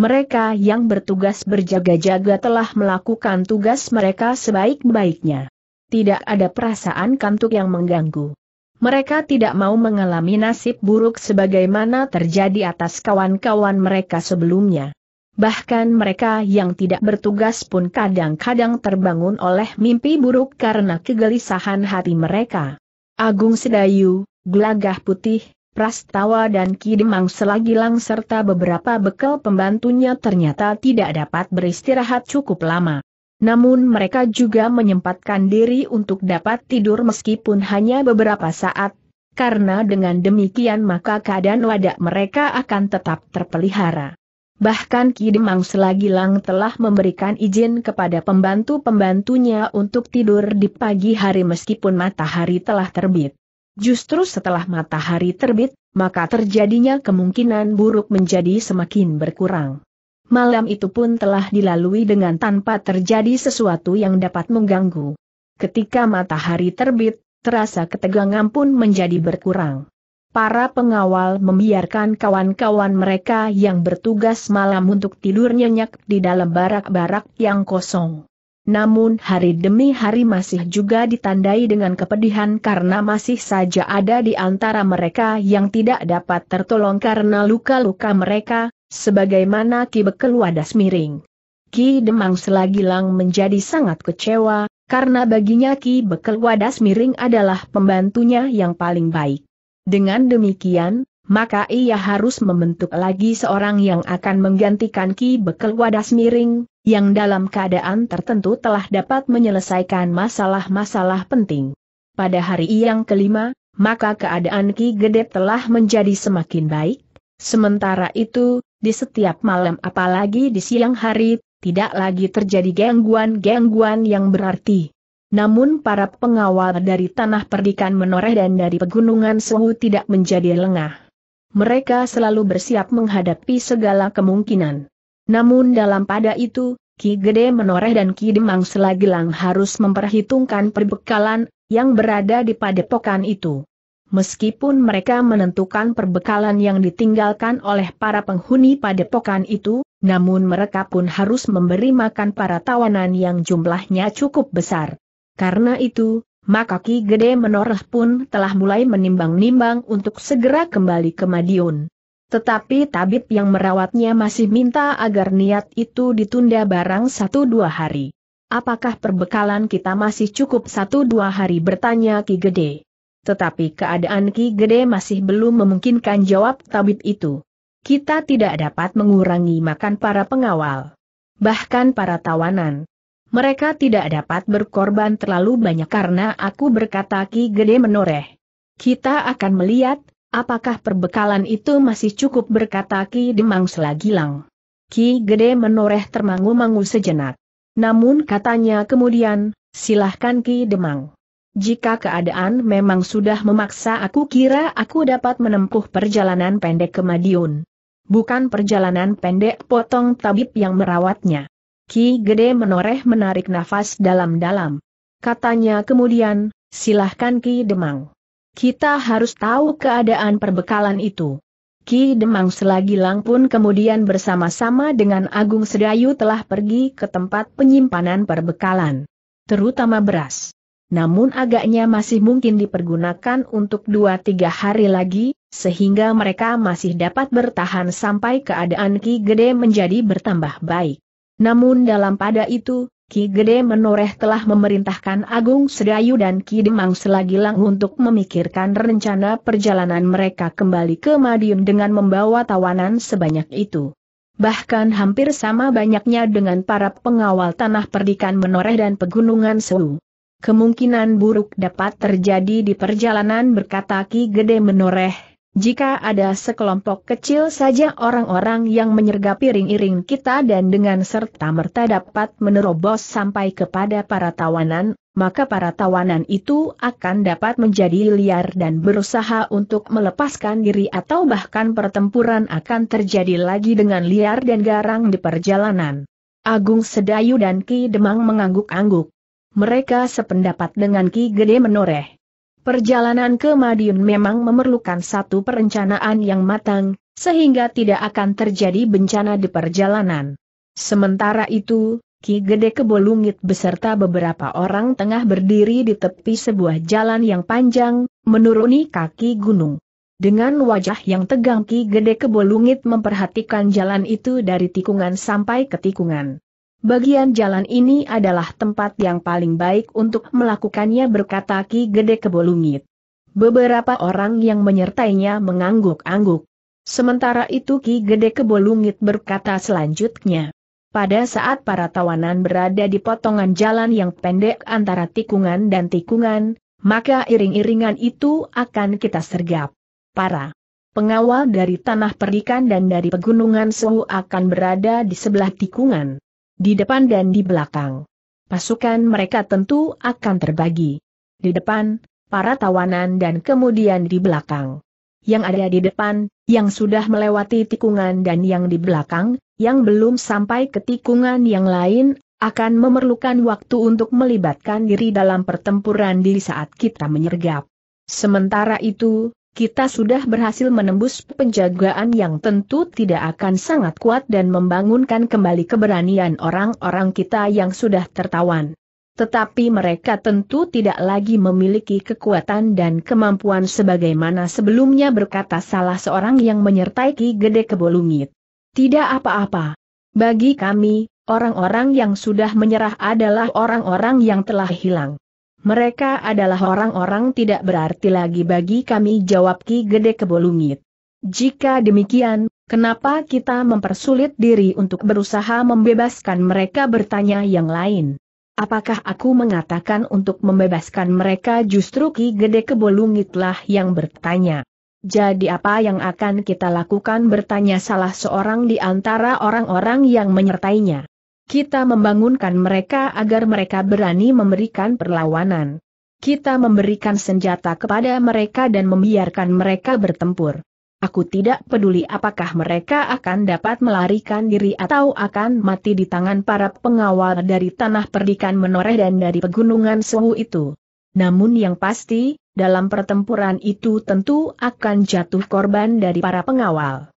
mereka yang bertugas berjaga-jaga telah melakukan tugas mereka sebaik-baiknya. Tidak ada perasaan kantuk yang mengganggu. Mereka tidak mau mengalami nasib buruk sebagaimana terjadi atas kawan-kawan mereka sebelumnya. Bahkan mereka yang tidak bertugas pun kadang-kadang terbangun oleh mimpi buruk karena kegelisahan hati mereka. Agung Sedayu, Gelagah Putih, Prastawa dan Kidemang Lang serta beberapa bekal pembantunya ternyata tidak dapat beristirahat cukup lama. Namun mereka juga menyempatkan diri untuk dapat tidur meskipun hanya beberapa saat, karena dengan demikian maka keadaan wadah mereka akan tetap terpelihara. Bahkan Ki Demang Lang telah memberikan izin kepada pembantu-pembantunya untuk tidur di pagi hari meskipun matahari telah terbit. Justru setelah matahari terbit, maka terjadinya kemungkinan buruk menjadi semakin berkurang. Malam itu pun telah dilalui dengan tanpa terjadi sesuatu yang dapat mengganggu. Ketika matahari terbit, terasa ketegangan pun menjadi berkurang. Para pengawal membiarkan kawan-kawan mereka yang bertugas malam untuk tidur nyenyak di dalam barak-barak yang kosong namun hari demi hari masih juga ditandai dengan kepedihan karena masih saja ada di antara mereka yang tidak dapat tertolong karena luka-luka mereka, sebagaimana Ki Bekel Wadas Miring. Ki Demang Selagilang menjadi sangat kecewa, karena baginya Ki Bekel Wadas Miring adalah pembantunya yang paling baik. Dengan demikian, maka ia harus membentuk lagi seorang yang akan menggantikan Ki Bekel Wadas Miring, yang dalam keadaan tertentu telah dapat menyelesaikan masalah-masalah penting. Pada hari yang kelima, maka keadaan Ki Gede telah menjadi semakin baik. Sementara itu, di setiap malam apalagi di siang hari, tidak lagi terjadi gangguan-gangguan yang berarti. Namun para pengawal dari tanah perdikan menoreh dan dari pegunungan suhu tidak menjadi lengah. Mereka selalu bersiap menghadapi segala kemungkinan. Namun dalam pada itu, Ki Gede menoreh dan Ki Demang Selagilang harus memperhitungkan perbekalan yang berada di padepokan itu. Meskipun mereka menentukan perbekalan yang ditinggalkan oleh para penghuni padepokan itu, namun mereka pun harus memberi makan para tawanan yang jumlahnya cukup besar. Karena itu, maka Ki Gede Menoreh pun telah mulai menimbang-nimbang untuk segera kembali ke Madiun. Tetapi tabib yang merawatnya masih minta agar niat itu ditunda barang satu dua hari. Apakah perbekalan kita masih cukup satu dua hari bertanya Ki Gede. Tetapi keadaan Ki Gede masih belum memungkinkan jawab tabib itu. Kita tidak dapat mengurangi makan para pengawal. Bahkan para tawanan. Mereka tidak dapat berkorban terlalu banyak karena aku berkata Ki Gede menoreh. Kita akan melihat Apakah perbekalan itu masih cukup berkata Ki Demang selagi lang. Ki Gede menoreh termangu-mangu sejenak. Namun katanya kemudian, silahkan Ki Demang. Jika keadaan memang sudah memaksa aku kira aku dapat menempuh perjalanan pendek ke Madiun. Bukan perjalanan pendek potong tabib yang merawatnya. Ki Gede menoreh menarik nafas dalam-dalam. Katanya kemudian, silahkan Ki Demang. Kita harus tahu keadaan perbekalan itu. Ki Demang selagi Lang pun kemudian bersama-sama dengan Agung Sedayu telah pergi ke tempat penyimpanan perbekalan. Terutama beras. Namun agaknya masih mungkin dipergunakan untuk 2-3 hari lagi, sehingga mereka masih dapat bertahan sampai keadaan Ki Gede menjadi bertambah baik. Namun dalam pada itu, Ki Gede Menoreh telah memerintahkan Agung Sedayu dan Ki Demang selagi lang untuk memikirkan rencana perjalanan mereka kembali ke Madiun dengan membawa tawanan sebanyak itu. Bahkan hampir sama banyaknya dengan para pengawal tanah perdikan Menoreh dan Pegunungan Sewu. Kemungkinan buruk dapat terjadi di perjalanan berkata Ki Gede Menoreh, jika ada sekelompok kecil saja orang-orang yang menyergap ring iring kita dan dengan serta-merta dapat menerobos sampai kepada para tawanan, maka para tawanan itu akan dapat menjadi liar dan berusaha untuk melepaskan diri atau bahkan pertempuran akan terjadi lagi dengan liar dan garang di perjalanan. Agung Sedayu dan Ki Demang mengangguk-angguk. Mereka sependapat dengan Ki Gede Menoreh. Perjalanan ke Madiun memang memerlukan satu perencanaan yang matang, sehingga tidak akan terjadi bencana di perjalanan. Sementara itu, Ki Gede Kebolungit beserta beberapa orang tengah berdiri di tepi sebuah jalan yang panjang, menuruni kaki gunung. Dengan wajah yang tegang Ki Gede Kebolungit memperhatikan jalan itu dari tikungan sampai ke tikungan. Bagian jalan ini adalah tempat yang paling baik untuk melakukannya berkata Ki Gede Kebolungit. Beberapa orang yang menyertainya mengangguk-angguk. Sementara itu Ki Gede Kebolungit berkata selanjutnya. Pada saat para tawanan berada di potongan jalan yang pendek antara tikungan dan tikungan, maka iring-iringan itu akan kita sergap. Para pengawal dari tanah perikan dan dari pegunungan Sewu akan berada di sebelah tikungan di depan dan di belakang. Pasukan mereka tentu akan terbagi. Di depan, para tawanan dan kemudian di belakang. Yang ada di depan, yang sudah melewati tikungan dan yang di belakang, yang belum sampai ke tikungan yang lain, akan memerlukan waktu untuk melibatkan diri dalam pertempuran di saat kita menyergap. Sementara itu, kita sudah berhasil menembus penjagaan yang tentu tidak akan sangat kuat dan membangunkan kembali keberanian orang-orang kita yang sudah tertawan. Tetapi mereka tentu tidak lagi memiliki kekuatan dan kemampuan sebagaimana sebelumnya berkata salah seorang yang menyertai Ki Gede Kebolungit. Tidak apa-apa. Bagi kami, orang-orang yang sudah menyerah adalah orang-orang yang telah hilang. Mereka adalah orang-orang tidak berarti lagi bagi kami jawab Ki Gede Kebolungit. Jika demikian, kenapa kita mempersulit diri untuk berusaha membebaskan mereka bertanya yang lain? Apakah aku mengatakan untuk membebaskan mereka justru Ki Gede Kebolungitlah yang bertanya? Jadi apa yang akan kita lakukan bertanya salah seorang di antara orang-orang yang menyertainya. Kita membangunkan mereka agar mereka berani memberikan perlawanan. Kita memberikan senjata kepada mereka dan membiarkan mereka bertempur. Aku tidak peduli apakah mereka akan dapat melarikan diri atau akan mati di tangan para pengawal dari tanah perdikan menoreh dan dari pegunungan Suhu itu. Namun yang pasti, dalam pertempuran itu tentu akan jatuh korban dari para pengawal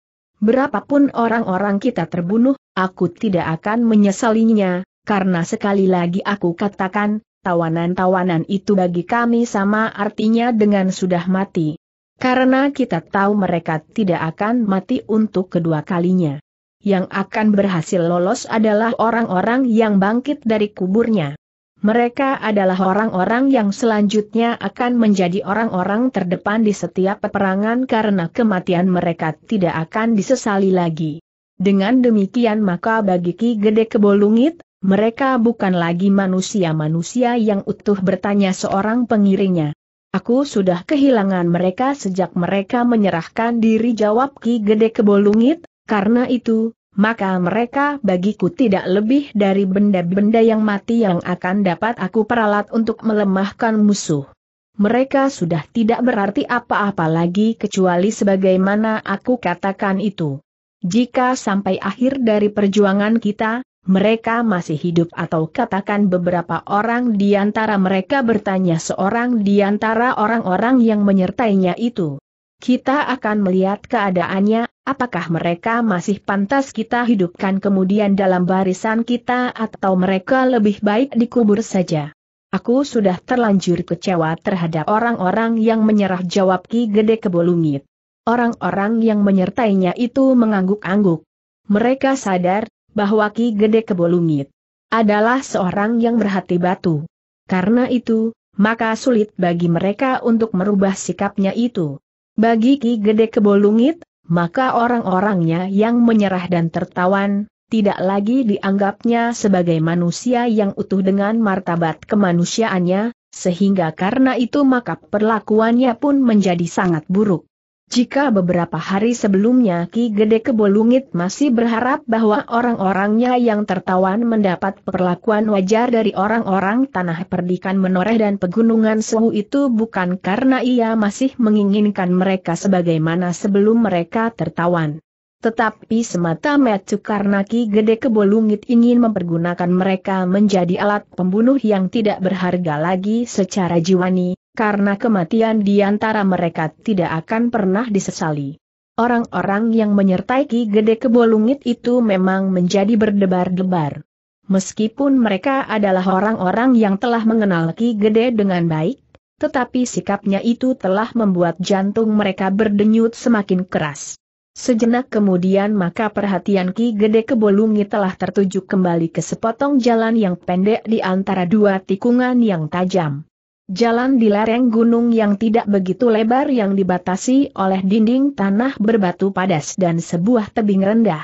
berapapun orang-orang kita terbunuh, aku tidak akan menyesalinya, karena sekali lagi aku katakan, tawanan-tawanan itu bagi kami sama artinya dengan sudah mati. Karena kita tahu mereka tidak akan mati untuk kedua kalinya. Yang akan berhasil lolos adalah orang-orang yang bangkit dari kuburnya. Mereka adalah orang-orang yang selanjutnya akan menjadi orang-orang terdepan di setiap peperangan karena kematian mereka tidak akan disesali lagi. Dengan demikian maka bagi Ki Gede Kebolungit, mereka bukan lagi manusia-manusia yang utuh bertanya seorang pengiringnya. Aku sudah kehilangan mereka sejak mereka menyerahkan diri jawab Ki Gede Kebolungit, karena itu, maka mereka bagiku tidak lebih dari benda-benda yang mati yang akan dapat aku peralat untuk melemahkan musuh. Mereka sudah tidak berarti apa-apa lagi kecuali sebagaimana aku katakan itu. Jika sampai akhir dari perjuangan kita, mereka masih hidup atau katakan beberapa orang di antara mereka bertanya seorang di antara orang-orang yang menyertainya itu. Kita akan melihat keadaannya, apakah mereka masih pantas kita hidupkan kemudian dalam barisan kita atau mereka lebih baik dikubur saja. Aku sudah terlanjur kecewa terhadap orang-orang yang menyerah jawab Ki Gede Kebolungit. Orang-orang yang menyertainya itu mengangguk-angguk. Mereka sadar, bahwa Ki Gede Kebolungit adalah seorang yang berhati batu. Karena itu, maka sulit bagi mereka untuk merubah sikapnya itu. Bagi Ki Gede Kebolungit, maka orang-orangnya yang menyerah dan tertawan, tidak lagi dianggapnya sebagai manusia yang utuh dengan martabat kemanusiaannya, sehingga karena itu maka perlakuannya pun menjadi sangat buruk. Jika beberapa hari sebelumnya Ki Gede Kebolungit masih berharap bahwa orang-orangnya yang tertawan mendapat perlakuan wajar dari orang-orang tanah perdikan menoreh dan pegunungan suhu itu bukan karena ia masih menginginkan mereka sebagaimana sebelum mereka tertawan. Tetapi semata-mata karena Ki Gede Kebolungit ingin mempergunakan mereka menjadi alat pembunuh yang tidak berharga lagi secara jiwani, karena kematian di antara mereka tidak akan pernah disesali. Orang-orang yang menyertai Ki Gede Kebolungit itu memang menjadi berdebar-debar. Meskipun mereka adalah orang-orang yang telah mengenal Ki Gede dengan baik, tetapi sikapnya itu telah membuat jantung mereka berdenyut semakin keras. Sejenak kemudian maka perhatian Ki Gede Kebolungit telah tertuju kembali ke sepotong jalan yang pendek di antara dua tikungan yang tajam. Jalan di lereng gunung yang tidak begitu lebar yang dibatasi oleh dinding tanah berbatu padas dan sebuah tebing rendah.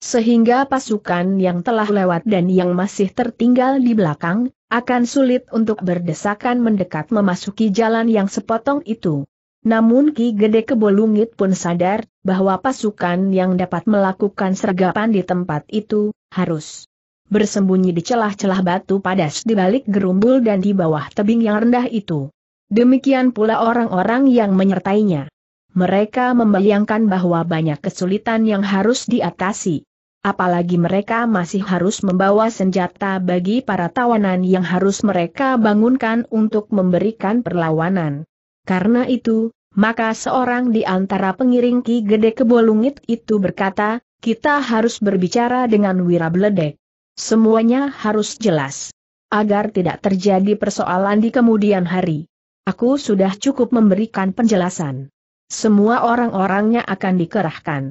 Sehingga pasukan yang telah lewat dan yang masih tertinggal di belakang, akan sulit untuk berdesakan mendekat memasuki jalan yang sepotong itu. Namun Ki Gede Kebolungit pun sadar, bahwa pasukan yang dapat melakukan sergapan di tempat itu, harus bersembunyi di celah-celah batu padas di balik gerumbul dan di bawah tebing yang rendah itu. Demikian pula orang-orang yang menyertainya. Mereka membayangkan bahwa banyak kesulitan yang harus diatasi. Apalagi mereka masih harus membawa senjata bagi para tawanan yang harus mereka bangunkan untuk memberikan perlawanan. Karena itu, maka seorang di antara pengiring Ki Gede Kebolungit itu berkata, kita harus berbicara dengan Wirabledek. Semuanya harus jelas. Agar tidak terjadi persoalan di kemudian hari. Aku sudah cukup memberikan penjelasan. Semua orang-orangnya akan dikerahkan.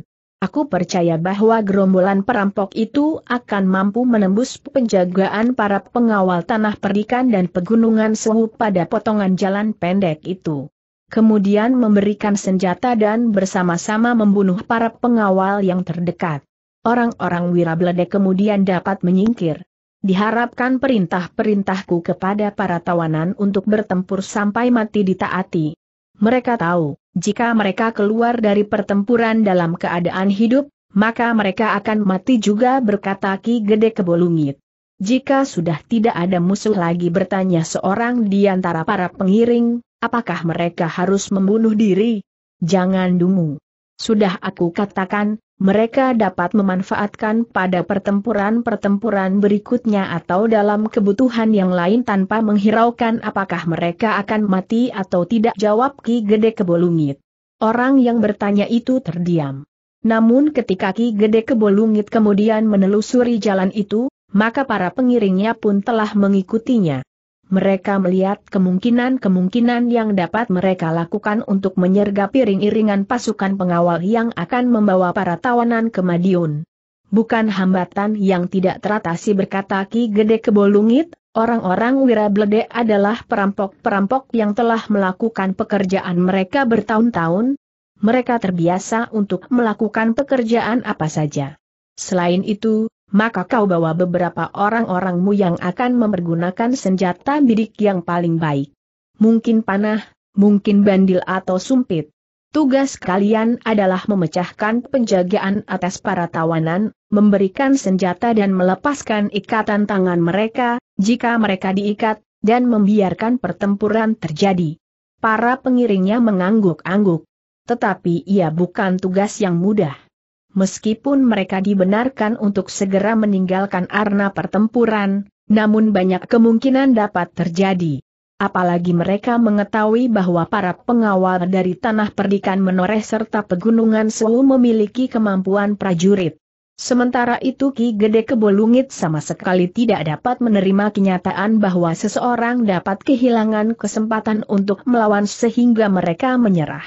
Aku percaya bahwa gerombolan perampok itu akan mampu menembus penjagaan para pengawal tanah perikan dan pegunungan Sewu pada potongan jalan pendek itu. Kemudian memberikan senjata dan bersama-sama membunuh para pengawal yang terdekat orang-orang Wirabledek kemudian dapat menyingkir. Diharapkan perintah-perintahku kepada para tawanan untuk bertempur sampai mati ditaati. Mereka tahu, jika mereka keluar dari pertempuran dalam keadaan hidup, maka mereka akan mati juga berkata Ki Gede Kebolungit. Jika sudah tidak ada musuh lagi bertanya seorang di antara para pengiring, apakah mereka harus membunuh diri? Jangan dungu. Sudah aku katakan, mereka dapat memanfaatkan pada pertempuran-pertempuran berikutnya atau dalam kebutuhan yang lain tanpa menghiraukan apakah mereka akan mati atau tidak jawab Ki Gede Kebolungit. Orang yang bertanya itu terdiam. Namun ketika Ki Gede Kebolungit kemudian menelusuri jalan itu, maka para pengiringnya pun telah mengikutinya mereka melihat kemungkinan-kemungkinan yang dapat mereka lakukan untuk menyergap piring-iringan pasukan pengawal yang akan membawa para tawanan ke Madiun. Bukan hambatan yang tidak teratasi berkata Ki Gede Kebolungit, orang-orang Wirablede adalah perampok-perampok yang telah melakukan pekerjaan mereka bertahun-tahun. Mereka terbiasa untuk melakukan pekerjaan apa saja. Selain itu, maka kau bawa beberapa orang-orangmu yang akan mempergunakan senjata bidik yang paling baik. Mungkin panah, mungkin bandil atau sumpit. Tugas kalian adalah memecahkan penjagaan atas para tawanan, memberikan senjata dan melepaskan ikatan tangan mereka, jika mereka diikat, dan membiarkan pertempuran terjadi. Para pengiringnya mengangguk-angguk. Tetapi ia bukan tugas yang mudah meskipun mereka dibenarkan untuk segera meninggalkan arena pertempuran, namun banyak kemungkinan dapat terjadi. Apalagi mereka mengetahui bahwa para pengawal dari tanah perdikan menoreh serta pegunungan Sewu memiliki kemampuan prajurit. Sementara itu Ki Gede Kebolungit sama sekali tidak dapat menerima kenyataan bahwa seseorang dapat kehilangan kesempatan untuk melawan sehingga mereka menyerah.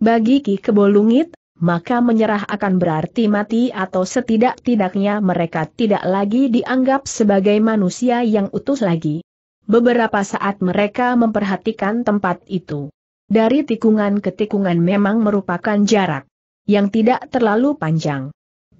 Bagi Ki Kebolungit, maka menyerah akan berarti mati atau setidak-tidaknya mereka tidak lagi dianggap sebagai manusia yang utuh lagi. Beberapa saat mereka memperhatikan tempat itu. Dari tikungan ke tikungan memang merupakan jarak yang tidak terlalu panjang.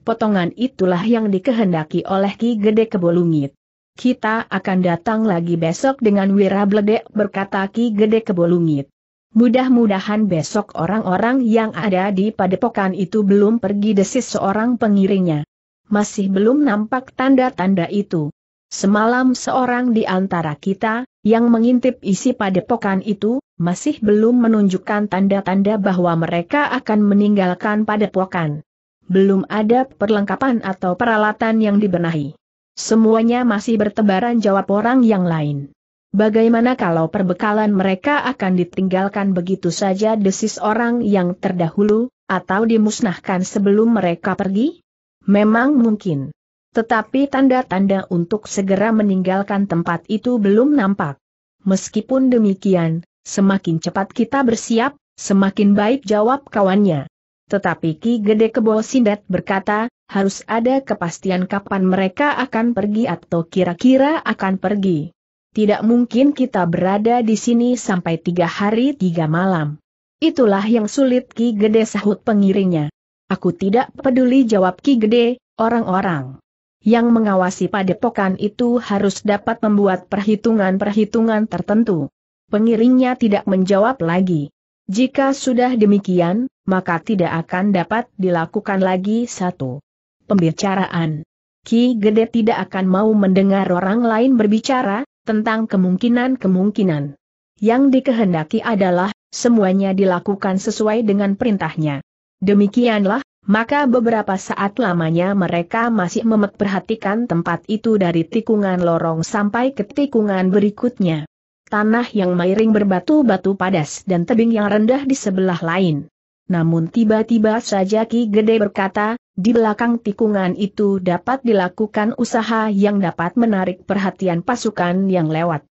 Potongan itulah yang dikehendaki oleh Ki Gede Kebolungit. Kita akan datang lagi besok dengan Wirabledek, berkata Ki Gede Kebolungit. Mudah-mudahan besok orang-orang yang ada di padepokan itu belum pergi desis seorang pengiringnya. Masih belum nampak tanda-tanda itu. Semalam seorang di antara kita, yang mengintip isi padepokan itu, masih belum menunjukkan tanda-tanda bahwa mereka akan meninggalkan padepokan. Belum ada perlengkapan atau peralatan yang dibenahi. Semuanya masih bertebaran jawab orang yang lain. Bagaimana kalau perbekalan mereka akan ditinggalkan begitu saja desis orang yang terdahulu, atau dimusnahkan sebelum mereka pergi? Memang mungkin. Tetapi tanda-tanda untuk segera meninggalkan tempat itu belum nampak. Meskipun demikian, semakin cepat kita bersiap, semakin baik jawab kawannya. Tetapi Ki Gede Kebo Sindet berkata, harus ada kepastian kapan mereka akan pergi atau kira-kira akan pergi. Tidak mungkin kita berada di sini sampai tiga hari tiga malam. Itulah yang sulit Ki Gede sahut pengiringnya. Aku tidak peduli jawab Ki Gede, orang-orang yang mengawasi padepokan itu harus dapat membuat perhitungan-perhitungan tertentu. Pengiringnya tidak menjawab lagi. Jika sudah demikian, maka tidak akan dapat dilakukan lagi satu pembicaraan. Ki Gede tidak akan mau mendengar orang lain berbicara, tentang kemungkinan-kemungkinan. Yang dikehendaki adalah, semuanya dilakukan sesuai dengan perintahnya. Demikianlah, maka beberapa saat lamanya mereka masih memperhatikan tempat itu dari tikungan lorong sampai ke tikungan berikutnya. Tanah yang miring berbatu-batu padas dan tebing yang rendah di sebelah lain. Namun tiba-tiba saja Ki Gede berkata, di belakang tikungan itu dapat dilakukan usaha yang dapat menarik perhatian pasukan yang lewat.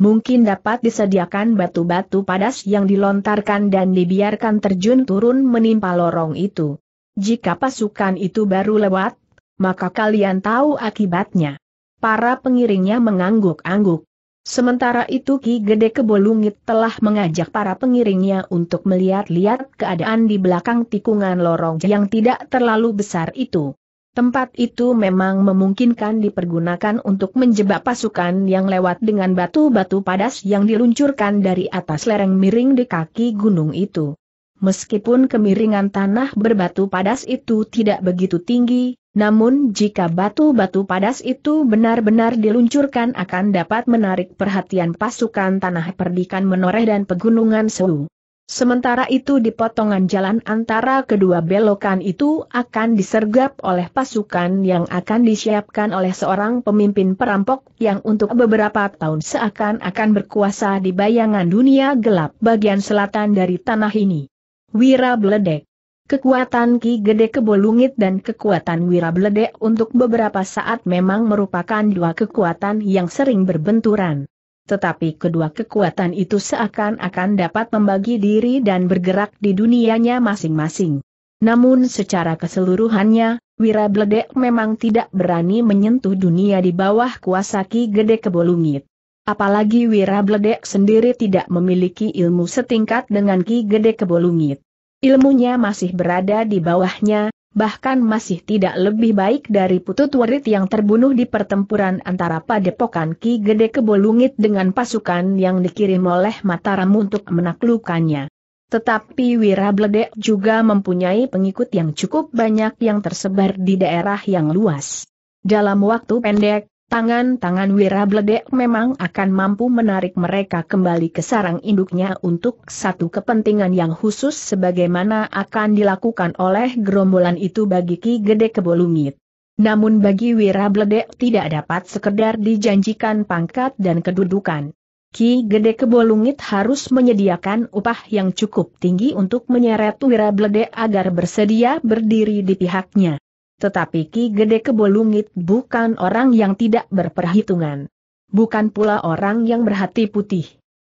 Mungkin dapat disediakan batu-batu padas yang dilontarkan dan dibiarkan terjun turun menimpa lorong itu. Jika pasukan itu baru lewat, maka kalian tahu akibatnya. Para pengiringnya mengangguk-angguk. Sementara itu Ki Gede Kebolungit telah mengajak para pengiringnya untuk melihat-lihat keadaan di belakang tikungan lorong yang tidak terlalu besar itu. Tempat itu memang memungkinkan dipergunakan untuk menjebak pasukan yang lewat dengan batu-batu padas yang diluncurkan dari atas lereng miring di kaki gunung itu. Meskipun kemiringan tanah berbatu padas itu tidak begitu tinggi, namun jika batu-batu padas itu benar-benar diluncurkan akan dapat menarik perhatian pasukan tanah perdikan menoreh dan pegunungan Sewu. Sementara itu di potongan jalan antara kedua belokan itu akan disergap oleh pasukan yang akan disiapkan oleh seorang pemimpin perampok yang untuk beberapa tahun seakan-akan berkuasa di bayangan dunia gelap bagian selatan dari tanah ini. Wira Bledek Kekuatan Ki Gede Kebolungit dan kekuatan Wirabledek untuk beberapa saat memang merupakan dua kekuatan yang sering berbenturan. Tetapi kedua kekuatan itu seakan-akan dapat membagi diri dan bergerak di dunianya masing-masing. Namun secara keseluruhannya, Wirabledek memang tidak berani menyentuh dunia di bawah kuasa Ki Gede Kebolungit. Apalagi Wirabledek sendiri tidak memiliki ilmu setingkat dengan Ki Gede Kebolungit. Ilmunya masih berada di bawahnya, bahkan masih tidak lebih baik dari Putut Warit yang terbunuh di pertempuran antara Padepokan Ki Gede Kebolungit dengan pasukan yang dikirim oleh Mataram untuk menaklukkannya. Tetapi Wira Bledek juga mempunyai pengikut yang cukup banyak yang tersebar di daerah yang luas. Dalam waktu pendek, tangan-tangan Wira memang akan mampu menarik mereka kembali ke sarang induknya untuk satu kepentingan yang khusus sebagaimana akan dilakukan oleh gerombolan itu bagi Ki Gede Kebolungit. Namun bagi Wira tidak dapat sekedar dijanjikan pangkat dan kedudukan. Ki Gede Kebolungit harus menyediakan upah yang cukup tinggi untuk menyeret Wira agar bersedia berdiri di pihaknya. Tetapi Ki Gede Kebolungit bukan orang yang tidak berperhitungan. Bukan pula orang yang berhati putih.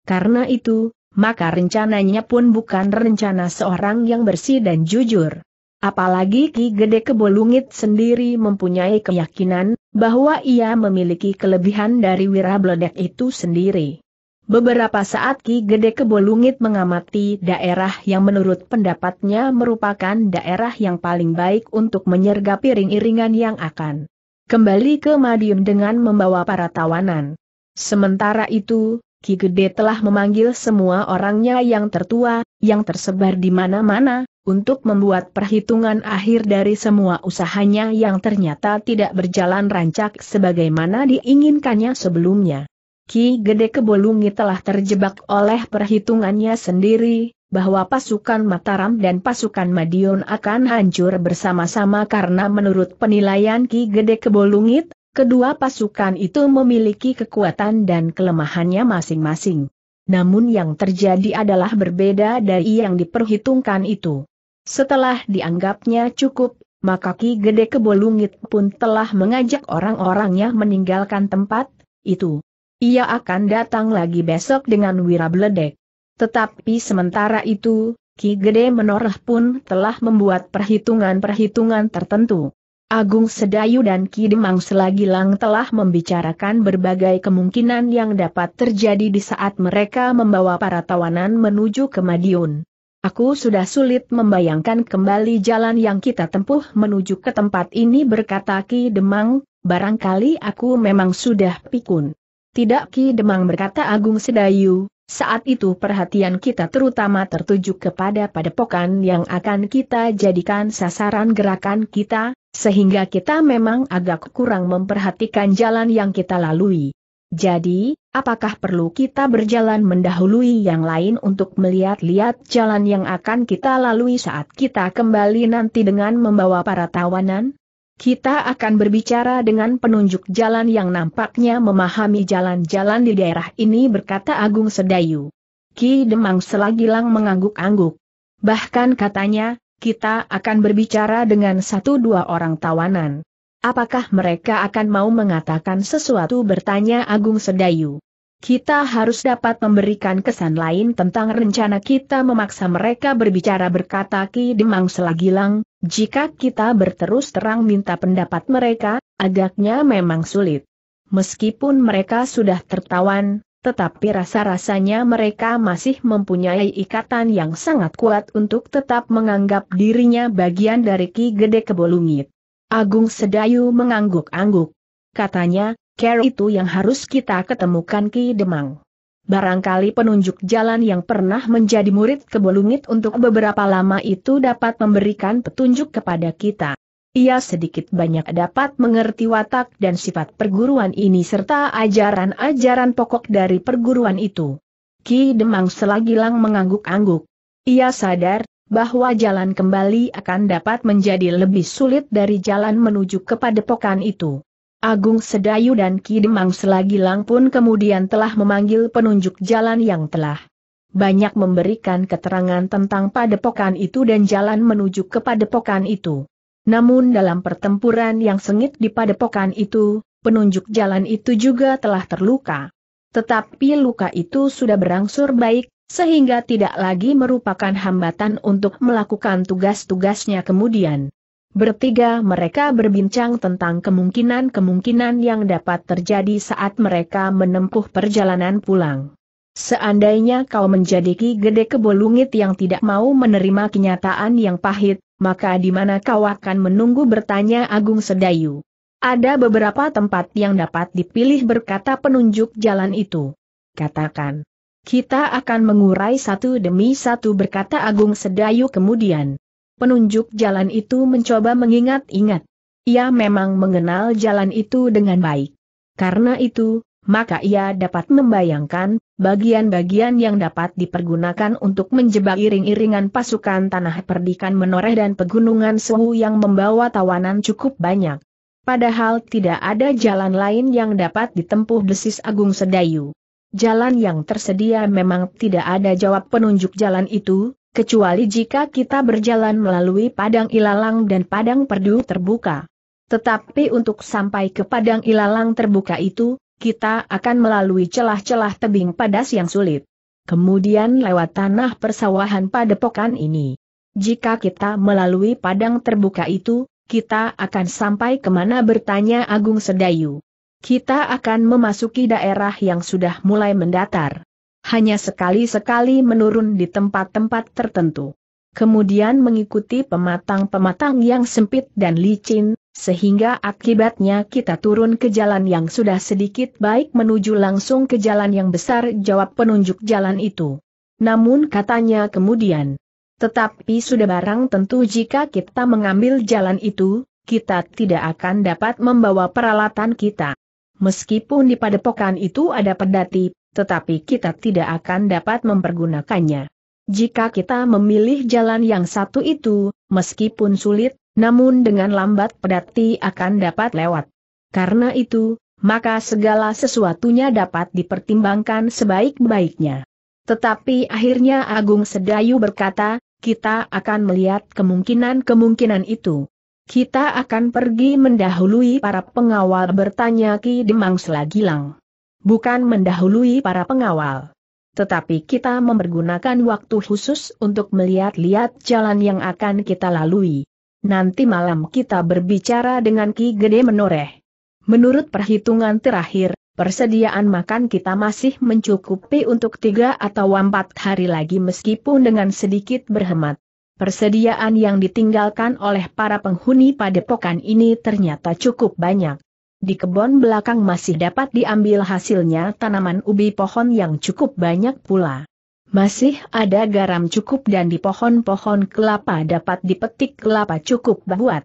Karena itu, maka rencananya pun bukan rencana seorang yang bersih dan jujur. Apalagi Ki Gede Kebolungit sendiri mempunyai keyakinan bahwa ia memiliki kelebihan dari Wirabledek itu sendiri. Beberapa saat Ki Gede Kebolungit mengamati daerah yang menurut pendapatnya merupakan daerah yang paling baik untuk menyergap ring-iringan yang akan kembali ke Madiun dengan membawa para tawanan. Sementara itu, Ki Gede telah memanggil semua orangnya yang tertua, yang tersebar di mana-mana, untuk membuat perhitungan akhir dari semua usahanya yang ternyata tidak berjalan rancak sebagaimana diinginkannya sebelumnya. Ki Gede Kebolungi telah terjebak oleh perhitungannya sendiri, bahwa pasukan Mataram dan pasukan Madiun akan hancur bersama-sama karena menurut penilaian Ki Gede Kebolungit, kedua pasukan itu memiliki kekuatan dan kelemahannya masing-masing. Namun yang terjadi adalah berbeda dari yang diperhitungkan itu. Setelah dianggapnya cukup, maka Ki Gede Kebolungit pun telah mengajak orang-orangnya meninggalkan tempat itu. Ia akan datang lagi besok dengan wira beledek. Tetapi sementara itu, Ki Gede Menoreh pun telah membuat perhitungan-perhitungan tertentu. Agung Sedayu dan Ki Demang selagi lang telah membicarakan berbagai kemungkinan yang dapat terjadi di saat mereka membawa para tawanan menuju ke Madiun. Aku sudah sulit membayangkan kembali jalan yang kita tempuh menuju ke tempat ini berkata Ki Demang, barangkali aku memang sudah pikun. Tidak Ki Demang berkata Agung Sedayu, saat itu perhatian kita terutama tertuju kepada padepokan yang akan kita jadikan sasaran gerakan kita, sehingga kita memang agak kurang memperhatikan jalan yang kita lalui. Jadi, apakah perlu kita berjalan mendahului yang lain untuk melihat-lihat jalan yang akan kita lalui saat kita kembali nanti dengan membawa para tawanan? Kita akan berbicara dengan penunjuk jalan yang nampaknya memahami jalan-jalan di daerah ini berkata Agung Sedayu. Ki Demang selagilang mengangguk-angguk. Bahkan katanya, kita akan berbicara dengan satu dua orang tawanan. Apakah mereka akan mau mengatakan sesuatu bertanya Agung Sedayu kita harus dapat memberikan kesan lain tentang rencana kita memaksa mereka berbicara berkata Ki Demang Selagilang, jika kita berterus terang minta pendapat mereka, agaknya memang sulit. Meskipun mereka sudah tertawan, tetapi rasa-rasanya mereka masih mempunyai ikatan yang sangat kuat untuk tetap menganggap dirinya bagian dari Ki Gede Kebolungit. Agung Sedayu mengangguk-angguk. Katanya, Care itu yang harus kita ketemukan Ki Demang. Barangkali penunjuk jalan yang pernah menjadi murid kebolungit untuk beberapa lama itu dapat memberikan petunjuk kepada kita. Ia sedikit banyak dapat mengerti watak dan sifat perguruan ini serta ajaran-ajaran pokok dari perguruan itu. Ki Demang selagi selagilang mengangguk-angguk. Ia sadar bahwa jalan kembali akan dapat menjadi lebih sulit dari jalan menuju kepada pokan itu. Agung Sedayu dan Ki Demang Selagi Lang pun kemudian telah memanggil penunjuk jalan yang telah banyak memberikan keterangan tentang padepokan itu dan jalan menuju ke padepokan itu. Namun dalam pertempuran yang sengit di padepokan itu, penunjuk jalan itu juga telah terluka. Tetapi luka itu sudah berangsur baik, sehingga tidak lagi merupakan hambatan untuk melakukan tugas-tugasnya kemudian. Bertiga mereka berbincang tentang kemungkinan-kemungkinan yang dapat terjadi saat mereka menempuh perjalanan pulang. Seandainya kau menjadi Ki Gede Kebolungit yang tidak mau menerima kenyataan yang pahit, maka di mana kau akan menunggu bertanya Agung Sedayu. Ada beberapa tempat yang dapat dipilih berkata penunjuk jalan itu. Katakan. Kita akan mengurai satu demi satu berkata Agung Sedayu kemudian. Penunjuk jalan itu mencoba mengingat-ingat. Ia memang mengenal jalan itu dengan baik. Karena itu, maka ia dapat membayangkan bagian-bagian yang dapat dipergunakan untuk menjebak iring-iringan pasukan tanah perdikan menoreh dan pegunungan suhu yang membawa tawanan cukup banyak. Padahal tidak ada jalan lain yang dapat ditempuh desis Agung Sedayu. Jalan yang tersedia memang tidak ada jawab penunjuk jalan itu, kecuali jika kita berjalan melalui padang ilalang dan padang perdu terbuka. Tetapi untuk sampai ke padang ilalang terbuka itu, kita akan melalui celah-celah tebing padas yang sulit. Kemudian lewat tanah persawahan padepokan ini. Jika kita melalui padang terbuka itu, kita akan sampai kemana bertanya Agung Sedayu. Kita akan memasuki daerah yang sudah mulai mendatar hanya sekali-sekali menurun di tempat-tempat tertentu. Kemudian mengikuti pematang-pematang yang sempit dan licin, sehingga akibatnya kita turun ke jalan yang sudah sedikit baik menuju langsung ke jalan yang besar jawab penunjuk jalan itu. Namun katanya kemudian, tetapi sudah barang tentu jika kita mengambil jalan itu, kita tidak akan dapat membawa peralatan kita. Meskipun di padepokan itu ada pedati, tetapi kita tidak akan dapat mempergunakannya. Jika kita memilih jalan yang satu itu, meskipun sulit, namun dengan lambat pedati akan dapat lewat. Karena itu, maka segala sesuatunya dapat dipertimbangkan sebaik-baiknya. Tetapi akhirnya Agung Sedayu berkata, kita akan melihat kemungkinan-kemungkinan itu. Kita akan pergi mendahului para pengawal bertanya Ki Demang Selagilang. Bukan mendahului para pengawal. Tetapi kita mempergunakan waktu khusus untuk melihat-lihat jalan yang akan kita lalui. Nanti malam kita berbicara dengan Ki Gede Menoreh. Menurut perhitungan terakhir, persediaan makan kita masih mencukupi untuk tiga atau empat hari lagi meskipun dengan sedikit berhemat. Persediaan yang ditinggalkan oleh para penghuni padepokan ini ternyata cukup banyak. Di kebun belakang masih dapat diambil hasilnya tanaman ubi pohon yang cukup banyak pula. Masih ada garam cukup dan di pohon-pohon kelapa dapat dipetik kelapa cukup buat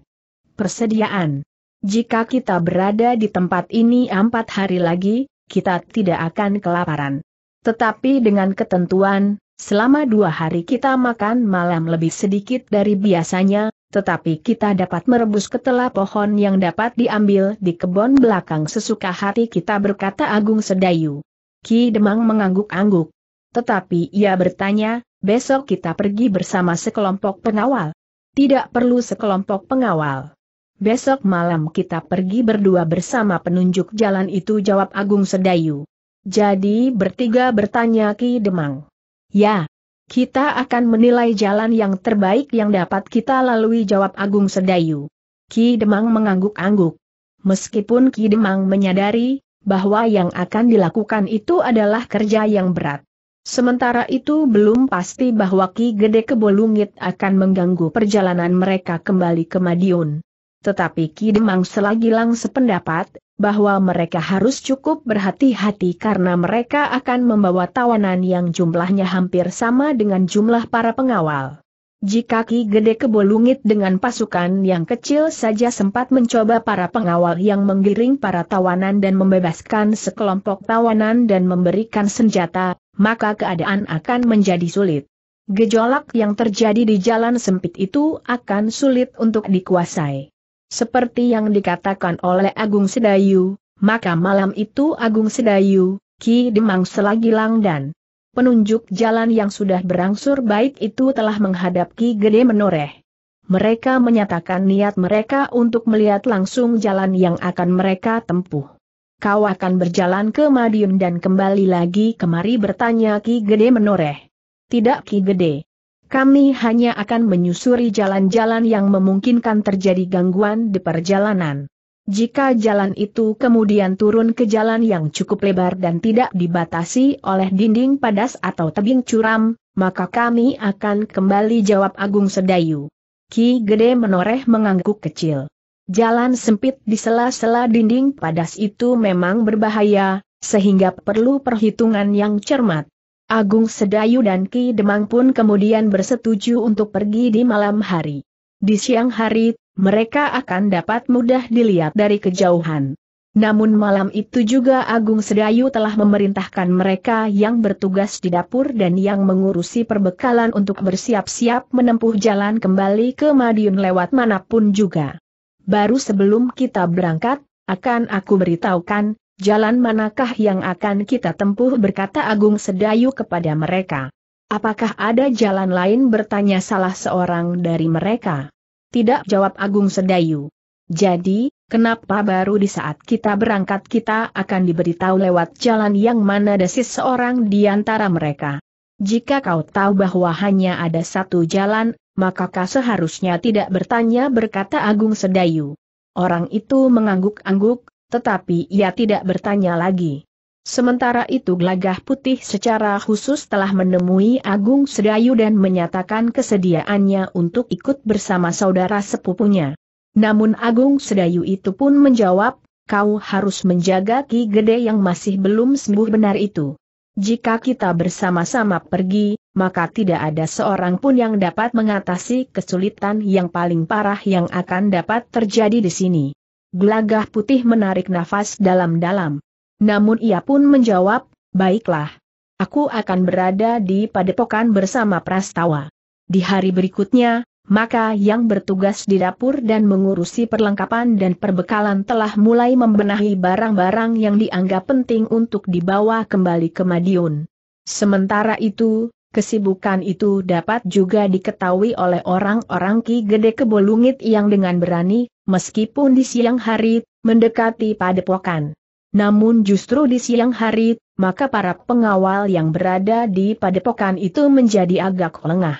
persediaan. Jika kita berada di tempat ini empat hari lagi, kita tidak akan kelaparan. Tetapi dengan ketentuan, Selama dua hari kita makan malam lebih sedikit dari biasanya, tetapi kita dapat merebus ketela pohon yang dapat diambil di kebun belakang sesuka hati kita berkata Agung Sedayu. Ki Demang mengangguk-angguk. Tetapi ia bertanya, besok kita pergi bersama sekelompok pengawal. Tidak perlu sekelompok pengawal. Besok malam kita pergi berdua bersama penunjuk jalan itu jawab Agung Sedayu. Jadi bertiga bertanya Ki Demang. Ya, kita akan menilai jalan yang terbaik yang dapat kita lalui jawab Agung Sedayu. Ki Demang mengangguk-angguk. Meskipun Ki Demang menyadari, bahwa yang akan dilakukan itu adalah kerja yang berat. Sementara itu belum pasti bahwa Ki Gede Kebolungit akan mengganggu perjalanan mereka kembali ke Madiun. Tetapi Ki Demang selagi lang sependapat, bahwa mereka harus cukup berhati-hati karena mereka akan membawa tawanan yang jumlahnya hampir sama dengan jumlah para pengawal. Jika Ki Gede Kebolungit dengan pasukan yang kecil saja sempat mencoba para pengawal yang menggiring para tawanan dan membebaskan sekelompok tawanan dan memberikan senjata, maka keadaan akan menjadi sulit. Gejolak yang terjadi di jalan sempit itu akan sulit untuk dikuasai. Seperti yang dikatakan oleh Agung Sedayu, maka malam itu Agung Sedayu, Ki Demang selagi Lang dan Penunjuk jalan yang sudah berangsur baik itu telah menghadap Ki Gede Menoreh. Mereka menyatakan niat mereka untuk melihat langsung jalan yang akan mereka tempuh. Kau akan berjalan ke Madiun dan kembali lagi kemari bertanya Ki Gede Menoreh. Tidak Ki Gede. Kami hanya akan menyusuri jalan-jalan yang memungkinkan terjadi gangguan di perjalanan. Jika jalan itu kemudian turun ke jalan yang cukup lebar dan tidak dibatasi oleh dinding padas atau tebing curam, maka kami akan kembali jawab Agung Sedayu. Ki Gede menoreh mengangguk kecil. Jalan sempit di sela-sela dinding padas itu memang berbahaya, sehingga perlu perhitungan yang cermat. Agung Sedayu dan Ki Demang pun kemudian bersetuju untuk pergi di malam hari. Di siang hari, mereka akan dapat mudah dilihat dari kejauhan. Namun malam itu juga Agung Sedayu telah memerintahkan mereka yang bertugas di dapur dan yang mengurusi perbekalan untuk bersiap-siap menempuh jalan kembali ke Madiun lewat manapun juga. Baru sebelum kita berangkat, akan aku beritahukan, Jalan manakah yang akan kita tempuh berkata Agung Sedayu kepada mereka. Apakah ada jalan lain bertanya salah seorang dari mereka? Tidak jawab Agung Sedayu. Jadi, kenapa baru di saat kita berangkat kita akan diberitahu lewat jalan yang mana desis seorang di antara mereka? Jika kau tahu bahwa hanya ada satu jalan, maka kau seharusnya tidak bertanya berkata Agung Sedayu. Orang itu mengangguk-angguk, tetapi ia tidak bertanya lagi. Sementara itu Gelagah Putih secara khusus telah menemui Agung Sedayu dan menyatakan kesediaannya untuk ikut bersama saudara sepupunya. Namun Agung Sedayu itu pun menjawab, kau harus menjaga Ki Gede yang masih belum sembuh benar itu. Jika kita bersama-sama pergi, maka tidak ada seorang pun yang dapat mengatasi kesulitan yang paling parah yang akan dapat terjadi di sini. Gelagah putih menarik nafas dalam-dalam. Namun ia pun menjawab, baiklah. Aku akan berada di padepokan bersama Prastawa. Di hari berikutnya, maka yang bertugas di dapur dan mengurusi perlengkapan dan perbekalan telah mulai membenahi barang-barang yang dianggap penting untuk dibawa kembali ke Madiun. Sementara itu, Kesibukan itu dapat juga diketahui oleh orang-orang Ki Gede Kebolungit yang dengan berani, meskipun di siang hari, mendekati padepokan. Namun justru di siang hari, maka para pengawal yang berada di padepokan itu menjadi agak lengah.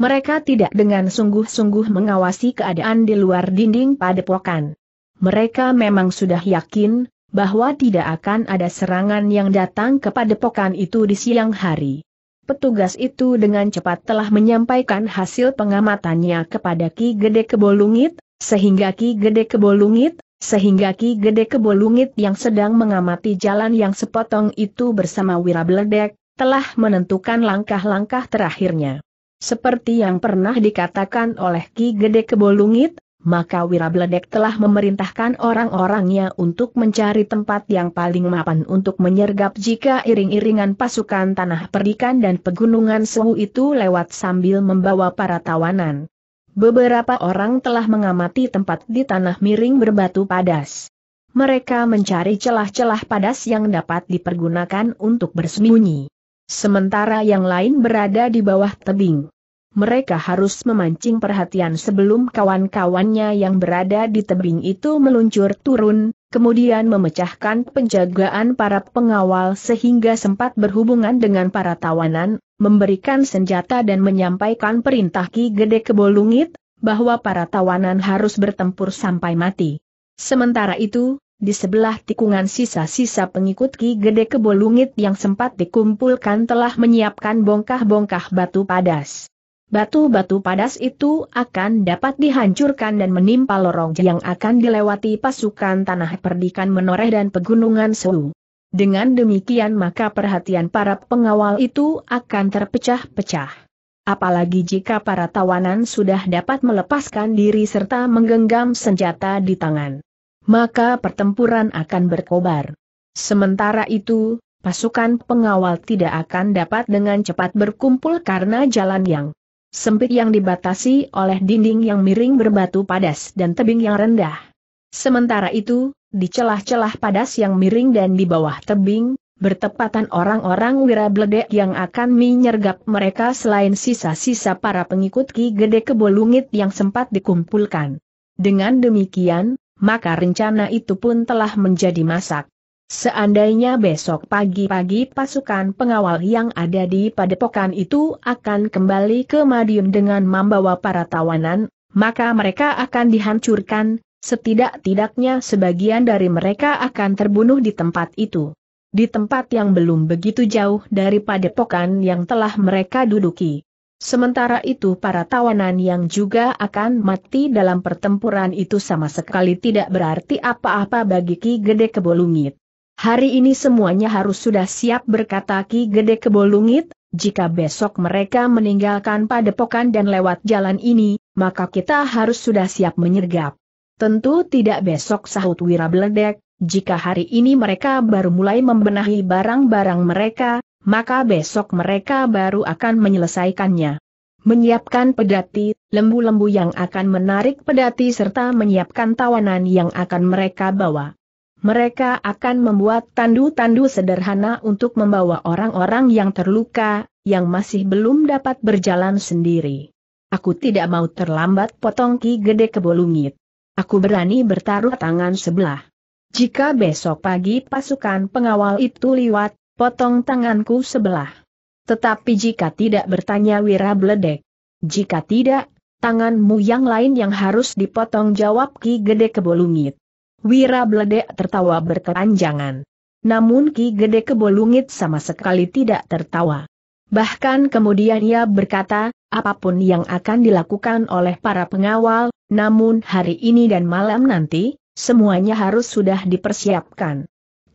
Mereka tidak dengan sungguh-sungguh mengawasi keadaan di luar dinding padepokan. Mereka memang sudah yakin bahwa tidak akan ada serangan yang datang ke padepokan itu di siang hari. Petugas itu dengan cepat telah menyampaikan hasil pengamatannya kepada Ki Gede Kebolungit, sehingga Ki Gede Kebolungit, sehingga Ki Gede Kebolungit yang sedang mengamati jalan yang sepotong itu bersama Wirabledek, telah menentukan langkah-langkah terakhirnya. Seperti yang pernah dikatakan oleh Ki Gede Kebolungit, maka Wirabledek telah memerintahkan orang-orangnya untuk mencari tempat yang paling mapan untuk menyergap jika iring-iringan pasukan tanah perdikan dan pegunungan suhu itu lewat sambil membawa para tawanan. Beberapa orang telah mengamati tempat di tanah miring berbatu padas. Mereka mencari celah-celah padas yang dapat dipergunakan untuk bersembunyi. Sementara yang lain berada di bawah tebing mereka harus memancing perhatian sebelum kawan-kawannya yang berada di tebing itu meluncur turun, kemudian memecahkan penjagaan para pengawal sehingga sempat berhubungan dengan para tawanan, memberikan senjata dan menyampaikan perintah Ki Gede Kebolungit, bahwa para tawanan harus bertempur sampai mati. Sementara itu, di sebelah tikungan sisa-sisa pengikut Ki Gede Kebolungit yang sempat dikumpulkan telah menyiapkan bongkah-bongkah batu padas batu-batu padas itu akan dapat dihancurkan dan menimpa lorong yang akan dilewati pasukan tanah perdikan menoreh dan pegunungan Sewu. Dengan demikian maka perhatian para pengawal itu akan terpecah-pecah. Apalagi jika para tawanan sudah dapat melepaskan diri serta menggenggam senjata di tangan. Maka pertempuran akan berkobar. Sementara itu, pasukan pengawal tidak akan dapat dengan cepat berkumpul karena jalan yang sempit yang dibatasi oleh dinding yang miring berbatu padas dan tebing yang rendah. Sementara itu, di celah-celah padas yang miring dan di bawah tebing, bertepatan orang-orang wira bledek yang akan menyergap mereka selain sisa-sisa para pengikut Ki Gede Kebolungit yang sempat dikumpulkan. Dengan demikian, maka rencana itu pun telah menjadi masak. Seandainya besok pagi-pagi pasukan pengawal yang ada di padepokan itu akan kembali ke Madiun dengan membawa para tawanan, maka mereka akan dihancurkan, setidak-tidaknya sebagian dari mereka akan terbunuh di tempat itu. Di tempat yang belum begitu jauh dari padepokan yang telah mereka duduki. Sementara itu para tawanan yang juga akan mati dalam pertempuran itu sama sekali tidak berarti apa-apa bagi Ki Gede Kebolungit. Hari ini semuanya harus sudah siap berkata Ki Gede Kebolungit, jika besok mereka meninggalkan padepokan dan lewat jalan ini, maka kita harus sudah siap menyergap. Tentu tidak besok sahut Wira Beledek, jika hari ini mereka baru mulai membenahi barang-barang mereka, maka besok mereka baru akan menyelesaikannya. Menyiapkan pedati, lembu-lembu yang akan menarik pedati serta menyiapkan tawanan yang akan mereka bawa. Mereka akan membuat tandu-tandu sederhana untuk membawa orang-orang yang terluka, yang masih belum dapat berjalan sendiri. Aku tidak mau terlambat potong ki gede kebolungit. Aku berani bertaruh tangan sebelah. Jika besok pagi pasukan pengawal itu liwat, potong tanganku sebelah. Tetapi jika tidak bertanya Wira Bledek. Jika tidak, tanganmu yang lain yang harus dipotong jawab ki gede kebolungit. Wira Bledek tertawa berkepanjangan. Namun Ki Gede Kebolungit sama sekali tidak tertawa. Bahkan kemudian ia berkata, apapun yang akan dilakukan oleh para pengawal, namun hari ini dan malam nanti, semuanya harus sudah dipersiapkan.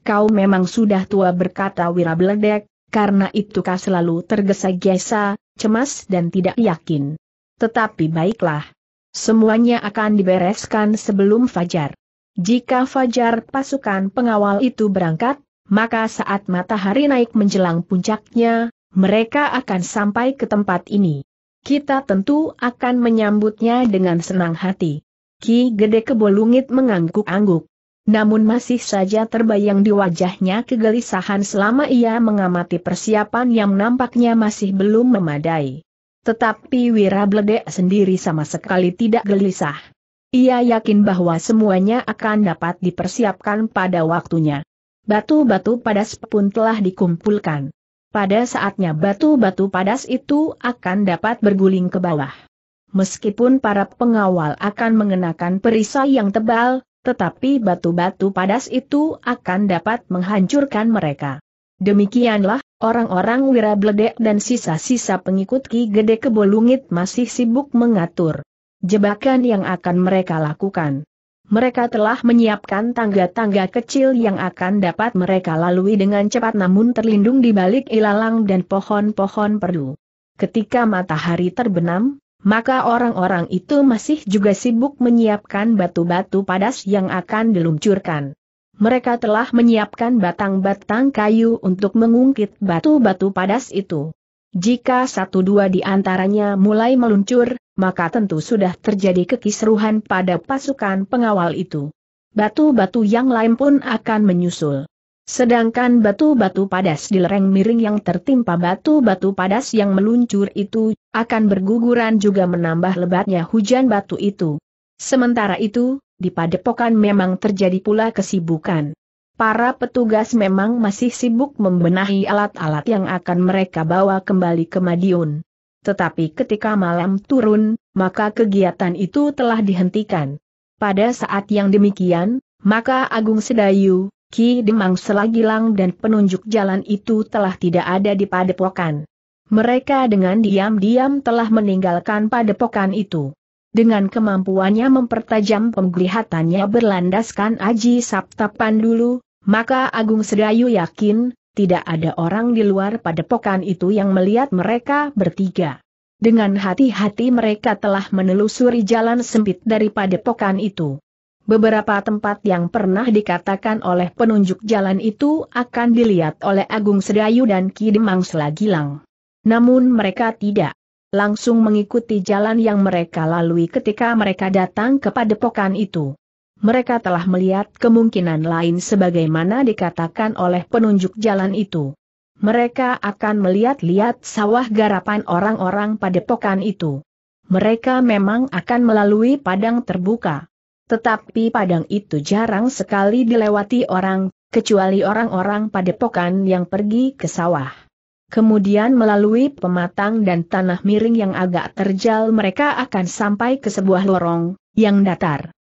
Kau memang sudah tua berkata Wira Bledek, karena itu kau selalu tergesa-gesa, cemas dan tidak yakin. Tetapi baiklah. Semuanya akan dibereskan sebelum fajar. Jika fajar pasukan pengawal itu berangkat, maka saat matahari naik menjelang puncaknya, mereka akan sampai ke tempat ini. Kita tentu akan menyambutnya dengan senang hati. Ki Gede Kebolungit mengangguk-angguk. Namun masih saja terbayang di wajahnya kegelisahan selama ia mengamati persiapan yang nampaknya masih belum memadai. Tetapi Wirabledek sendiri sama sekali tidak gelisah. Ia yakin bahwa semuanya akan dapat dipersiapkan pada waktunya. Batu-batu padas pun telah dikumpulkan. Pada saatnya batu-batu padas itu akan dapat berguling ke bawah. Meskipun para pengawal akan mengenakan perisai yang tebal, tetapi batu-batu padas itu akan dapat menghancurkan mereka. Demikianlah, orang-orang Wirabledek dan sisa-sisa pengikut Ki Gede Kebolungit masih sibuk mengatur jebakan yang akan mereka lakukan. Mereka telah menyiapkan tangga-tangga kecil yang akan dapat mereka lalui dengan cepat namun terlindung di balik ilalang dan pohon-pohon perdu. Ketika matahari terbenam, maka orang-orang itu masih juga sibuk menyiapkan batu-batu padas yang akan diluncurkan. Mereka telah menyiapkan batang-batang kayu untuk mengungkit batu-batu padas itu. Jika satu dua di antaranya mulai meluncur, maka tentu sudah terjadi kekisruhan pada pasukan pengawal itu. Batu-batu yang lain pun akan menyusul. Sedangkan batu-batu padas di lereng miring yang tertimpa batu-batu padas yang meluncur itu, akan berguguran juga menambah lebatnya hujan batu itu. Sementara itu, di padepokan memang terjadi pula kesibukan. Para petugas memang masih sibuk membenahi alat-alat yang akan mereka bawa kembali ke Madiun tetapi ketika malam turun, maka kegiatan itu telah dihentikan. Pada saat yang demikian, maka Agung Sedayu, Ki Demang Selagilang dan penunjuk jalan itu telah tidak ada di padepokan. Mereka dengan diam-diam telah meninggalkan padepokan itu. Dengan kemampuannya mempertajam penglihatannya berlandaskan Aji Sabta Pandulu, maka Agung Sedayu yakin, tidak ada orang di luar pada padepokan itu yang melihat mereka bertiga. Dengan hati-hati mereka telah menelusuri jalan sempit dari padepokan itu. Beberapa tempat yang pernah dikatakan oleh penunjuk jalan itu akan dilihat oleh Agung Sedayu dan Ki Demang Selagilang. Namun mereka tidak langsung mengikuti jalan yang mereka lalui ketika mereka datang ke padepokan itu mereka telah melihat kemungkinan lain sebagaimana dikatakan oleh penunjuk jalan itu. Mereka akan melihat-lihat sawah garapan orang-orang padepokan itu. Mereka memang akan melalui padang terbuka. Tetapi padang itu jarang sekali dilewati orang, kecuali orang-orang padepokan yang pergi ke sawah. Kemudian melalui pematang dan tanah miring yang agak terjal mereka akan sampai ke sebuah lorong, yang datar.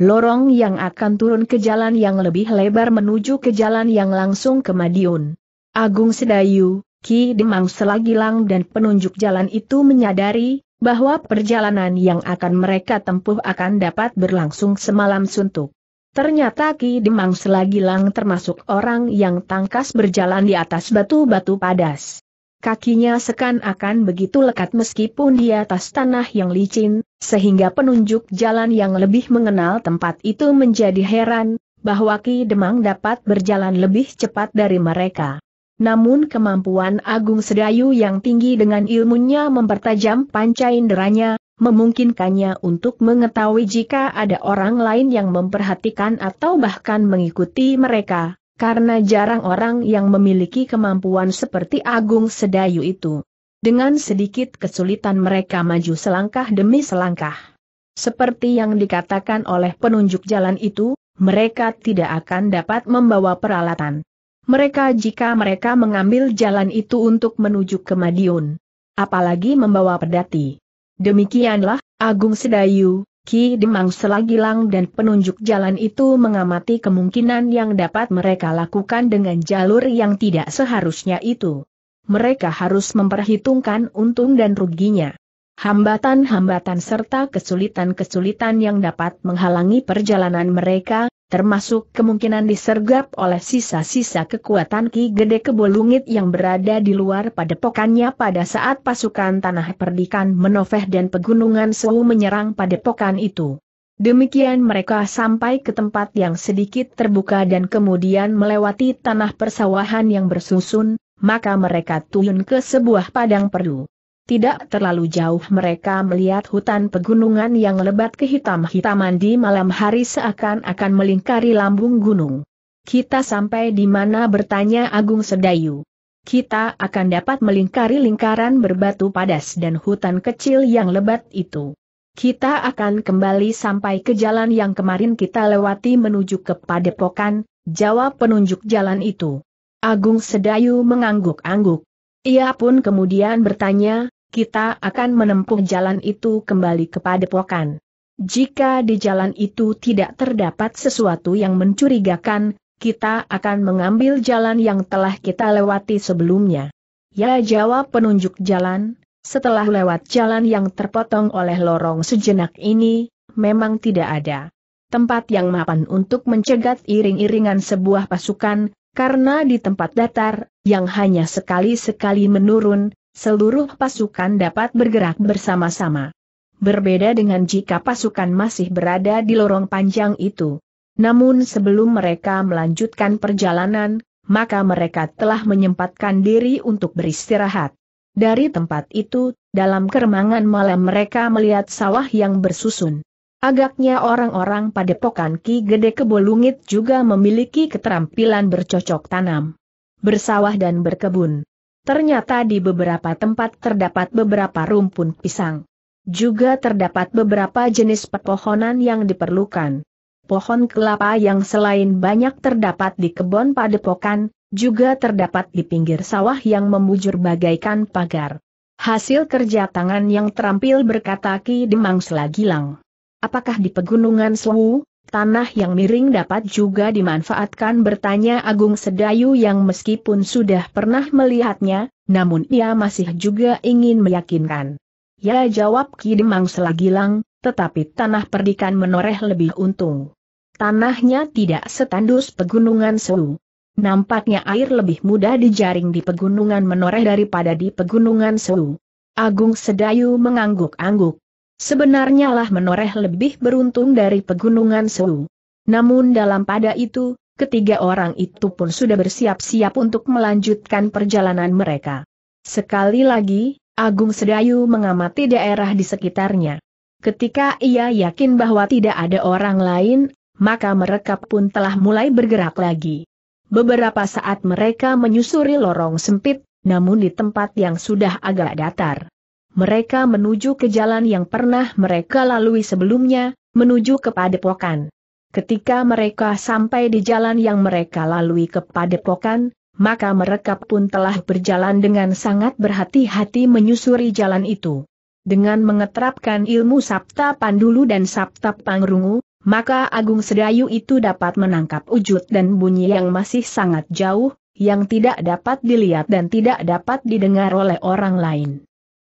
Lorong yang akan turun ke jalan yang lebih lebar menuju ke jalan yang langsung ke Madiun. Agung Sedayu, Ki Demang Selagilang dan penunjuk jalan itu menyadari, bahwa perjalanan yang akan mereka tempuh akan dapat berlangsung semalam suntuk. Ternyata Ki Demang Selagilang termasuk orang yang tangkas berjalan di atas batu-batu padas kakinya sekan-akan begitu lekat meskipun di atas tanah yang licin, sehingga penunjuk jalan yang lebih mengenal tempat itu menjadi heran, bahwa Ki Demang dapat berjalan lebih cepat dari mereka. Namun kemampuan Agung Sedayu yang tinggi dengan ilmunya mempertajam panca inderanya, memungkinkannya untuk mengetahui jika ada orang lain yang memperhatikan atau bahkan mengikuti mereka karena jarang orang yang memiliki kemampuan seperti Agung Sedayu itu. Dengan sedikit kesulitan mereka maju selangkah demi selangkah. Seperti yang dikatakan oleh penunjuk jalan itu, mereka tidak akan dapat membawa peralatan. Mereka jika mereka mengambil jalan itu untuk menuju ke Madiun. Apalagi membawa pedati. Demikianlah, Agung Sedayu, Ki Demang Selagilang dan penunjuk jalan itu mengamati kemungkinan yang dapat mereka lakukan dengan jalur yang tidak seharusnya itu. Mereka harus memperhitungkan untung dan ruginya. Hambatan-hambatan serta kesulitan-kesulitan yang dapat menghalangi perjalanan mereka, termasuk kemungkinan disergap oleh sisa-sisa kekuatan Ki Gede Kebolungit yang berada di luar padepokannya pada saat pasukan Tanah Perdikan Menoveh dan Pegunungan Sewu menyerang padepokan itu. Demikian mereka sampai ke tempat yang sedikit terbuka dan kemudian melewati tanah persawahan yang bersusun, maka mereka tuyun ke sebuah padang perdu. Tidak terlalu jauh mereka melihat hutan pegunungan yang lebat kehitam-hitaman di malam hari seakan-akan melingkari lambung gunung. Kita sampai di mana bertanya Agung Sedayu. Kita akan dapat melingkari lingkaran berbatu padas dan hutan kecil yang lebat itu. Kita akan kembali sampai ke jalan yang kemarin kita lewati menuju ke padepokan, jawab penunjuk jalan itu. Agung Sedayu mengangguk-angguk. Ia pun kemudian bertanya, kita akan menempuh jalan itu kembali kepada pokan. Jika di jalan itu tidak terdapat sesuatu yang mencurigakan, kita akan mengambil jalan yang telah kita lewati sebelumnya. Ya jawab penunjuk jalan, setelah lewat jalan yang terpotong oleh lorong sejenak ini, memang tidak ada tempat yang mapan untuk mencegat iring-iringan sebuah pasukan, karena di tempat datar, yang hanya sekali-sekali menurun, seluruh pasukan dapat bergerak bersama-sama. Berbeda dengan jika pasukan masih berada di lorong panjang itu. Namun sebelum mereka melanjutkan perjalanan, maka mereka telah menyempatkan diri untuk beristirahat. Dari tempat itu, dalam keremangan malam mereka melihat sawah yang bersusun. Agaknya orang-orang pada Pokan Ki Gede Kebolungit juga memiliki keterampilan bercocok tanam bersawah dan berkebun. Ternyata di beberapa tempat terdapat beberapa rumpun pisang. Juga terdapat beberapa jenis pepohonan yang diperlukan. Pohon kelapa yang selain banyak terdapat di kebun padepokan, juga terdapat di pinggir sawah yang memujur bagaikan pagar. Hasil kerja tangan yang terampil berkata Ki Demang Selagilang. Apakah di pegunungan Suhu, tanah yang miring dapat juga dimanfaatkan bertanya Agung Sedayu yang meskipun sudah pernah melihatnya, namun ia masih juga ingin meyakinkan. Ya jawab Ki Demang Selagilang, tetapi tanah perdikan menoreh lebih untung. Tanahnya tidak setandus pegunungan Sewu. Nampaknya air lebih mudah dijaring di pegunungan menoreh daripada di pegunungan Sewu. Agung Sedayu mengangguk-angguk. Sebenarnya lah menoreh lebih beruntung dari pegunungan Sewu. Namun dalam pada itu, ketiga orang itu pun sudah bersiap-siap untuk melanjutkan perjalanan mereka. Sekali lagi, Agung Sedayu mengamati daerah di sekitarnya. Ketika ia yakin bahwa tidak ada orang lain, maka mereka pun telah mulai bergerak lagi. Beberapa saat mereka menyusuri lorong sempit, namun di tempat yang sudah agak datar mereka menuju ke jalan yang pernah mereka lalui sebelumnya, menuju ke padepokan. Ketika mereka sampai di jalan yang mereka lalui ke padepokan, maka mereka pun telah berjalan dengan sangat berhati-hati menyusuri jalan itu. Dengan mengeterapkan ilmu Sabta Pandulu dan Sabta Pangrungu, maka Agung Sedayu itu dapat menangkap wujud dan bunyi yang masih sangat jauh, yang tidak dapat dilihat dan tidak dapat didengar oleh orang lain.